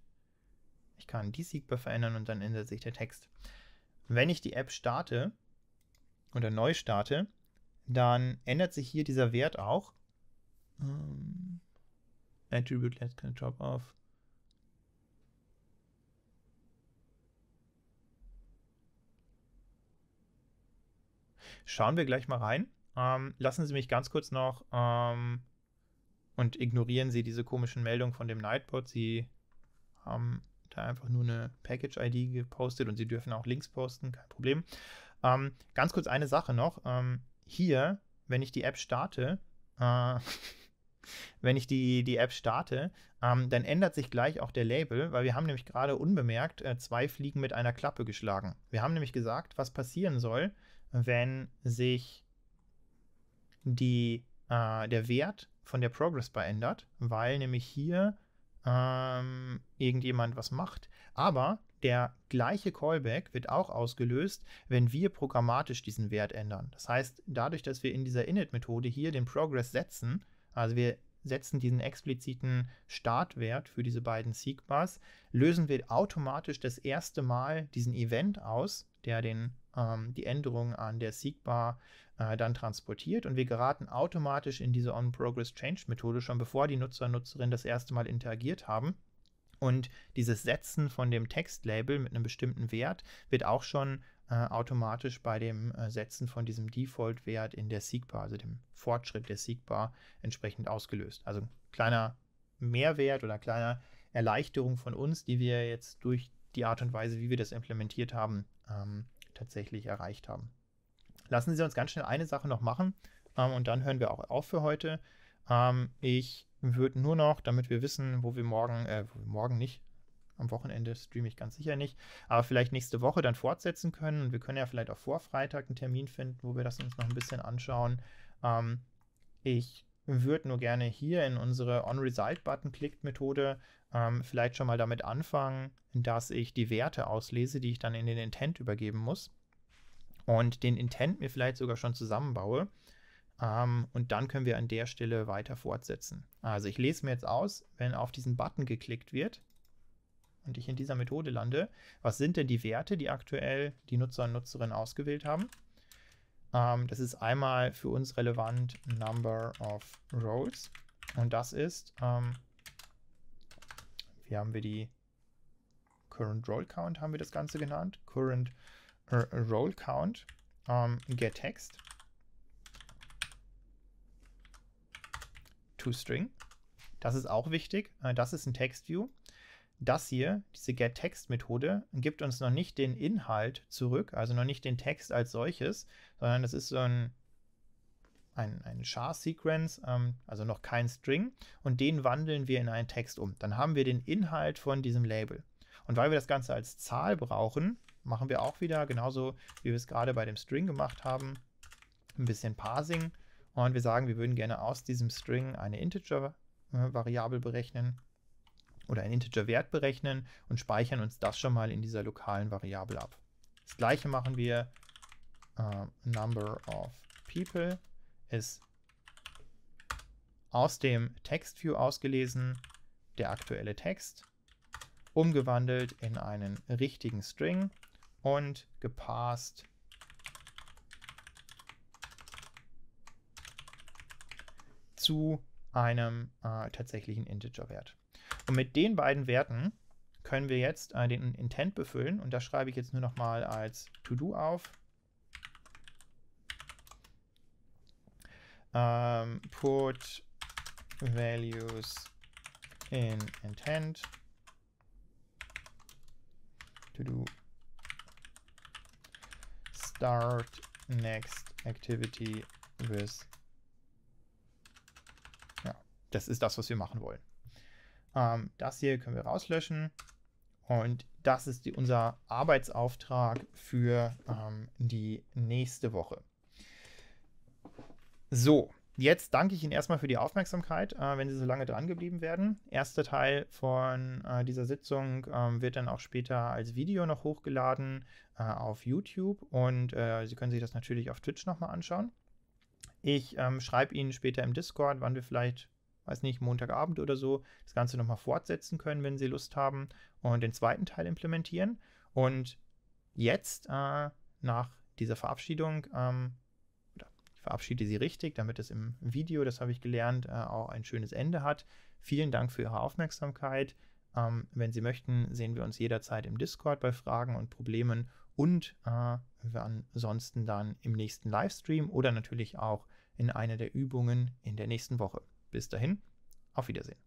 S1: ich kann die Siegbar verändern und dann ändert sich der Text. Wenn ich die App starte oder neu starte, dann ändert sich hier dieser Wert auch. Ähm, attribute Let's Can Drop Off. Schauen wir gleich mal rein. Ähm, lassen Sie mich ganz kurz noch ähm, und ignorieren Sie diese komischen Meldungen von dem Nightbot. Sie haben da einfach nur eine Package-ID gepostet und Sie dürfen auch Links posten, kein Problem. Ähm, ganz kurz eine Sache noch. Ähm, hier, wenn ich die App starte, äh, wenn ich die, die App starte, ähm, dann ändert sich gleich auch der Label, weil wir haben nämlich gerade unbemerkt äh, zwei Fliegen mit einer Klappe geschlagen. Wir haben nämlich gesagt, was passieren soll, wenn sich die, äh, der Wert von der Progress Bar ändert, weil nämlich hier ähm, irgendjemand was macht. Aber der gleiche Callback wird auch ausgelöst, wenn wir programmatisch diesen Wert ändern. Das heißt, dadurch, dass wir in dieser init-Methode hier den Progress setzen, also wir setzen diesen expliziten Startwert für diese beiden Seekbars, lösen wir automatisch das erste Mal diesen Event aus, der den ähm, die Änderungen an der Seekbar äh, dann transportiert und wir geraten automatisch in diese On-Progress-Change-Methode, schon bevor die Nutzer und Nutzerinnen das erste Mal interagiert haben. Und dieses Setzen von dem Textlabel mit einem bestimmten Wert wird auch schon äh, automatisch bei dem äh, Setzen von diesem Default-Wert in der Seekbar, also dem Fortschritt der Seekbar, entsprechend ausgelöst. Also ein kleiner Mehrwert oder kleiner Erleichterung von uns, die wir jetzt durch die Art und Weise, wie wir das implementiert haben, ähm, tatsächlich erreicht haben. Lassen Sie uns ganz schnell eine Sache noch machen ähm, und dann hören wir auch auf für heute. Ähm, ich würde nur noch, damit wir wissen, wo wir morgen, äh, wo wir morgen nicht, am Wochenende streame ich ganz sicher nicht, aber vielleicht nächste Woche dann fortsetzen können. Und wir können ja vielleicht auch vor Freitag einen Termin finden, wo wir das uns noch ein bisschen anschauen. Ähm, ich würde nur gerne hier in unsere On-Result-Button-Klickt-Methode ähm, vielleicht schon mal damit anfangen, dass ich die Werte auslese, die ich dann in den Intent übergeben muss und den Intent mir vielleicht sogar schon zusammenbaue. Ähm, und dann können wir an der Stelle weiter fortsetzen. Also ich lese mir jetzt aus, wenn auf diesen Button geklickt wird und ich in dieser Methode lande, was sind denn die Werte, die aktuell die Nutzer und Nutzerinnen ausgewählt haben? Ähm, das ist einmal für uns relevant Number of Roles und das ist ähm, hier haben wir die Current Roll Count, haben wir das Ganze genannt. Current äh, Roll Count ähm, get text to string. Das ist auch wichtig. Äh, das ist ein Text View. Das hier, diese gettext Methode, gibt uns noch nicht den Inhalt zurück, also noch nicht den Text als solches, sondern das ist so ein ein, ein char sequence ähm, also noch kein String, und den wandeln wir in einen Text um. Dann haben wir den Inhalt von diesem Label. Und weil wir das Ganze als Zahl brauchen, machen wir auch wieder, genauso wie wir es gerade bei dem String gemacht haben, ein bisschen Parsing. Und wir sagen, wir würden gerne aus diesem String eine Integer-Variable berechnen oder einen Integer-Wert berechnen und speichern uns das schon mal in dieser lokalen Variable ab. Das gleiche machen wir äh, number of people ist aus dem Textview ausgelesen der aktuelle Text, umgewandelt in einen richtigen String und gepasst zu einem äh, tatsächlichen Integerwert. Und mit den beiden Werten können wir jetzt äh, den Intent befüllen und das schreibe ich jetzt nur noch mal als To-Do auf. um, ähm, put values in intent to do start next activity with ja, das ist das, was wir machen wollen. Ähm, das hier können wir rauslöschen und das ist die, unser Arbeitsauftrag für ähm, die nächste Woche. So, jetzt danke ich Ihnen erstmal für die Aufmerksamkeit, äh, wenn Sie so lange dran geblieben werden. Erster Teil von äh, dieser Sitzung äh, wird dann auch später als Video noch hochgeladen äh, auf YouTube und äh, Sie können sich das natürlich auf Twitch nochmal anschauen. Ich ähm, schreibe Ihnen später im Discord, wann wir vielleicht, weiß nicht, Montagabend oder so, das Ganze nochmal fortsetzen können, wenn Sie Lust haben und den zweiten Teil implementieren. Und jetzt, äh, nach dieser Verabschiedung, ähm, verabschiede Sie richtig, damit es im Video, das habe ich gelernt, äh, auch ein schönes Ende hat. Vielen Dank für Ihre Aufmerksamkeit. Ähm, wenn Sie möchten, sehen wir uns jederzeit im Discord bei Fragen und Problemen und äh, ansonsten dann im nächsten Livestream oder natürlich auch in einer der Übungen in der nächsten Woche. Bis dahin, auf Wiedersehen.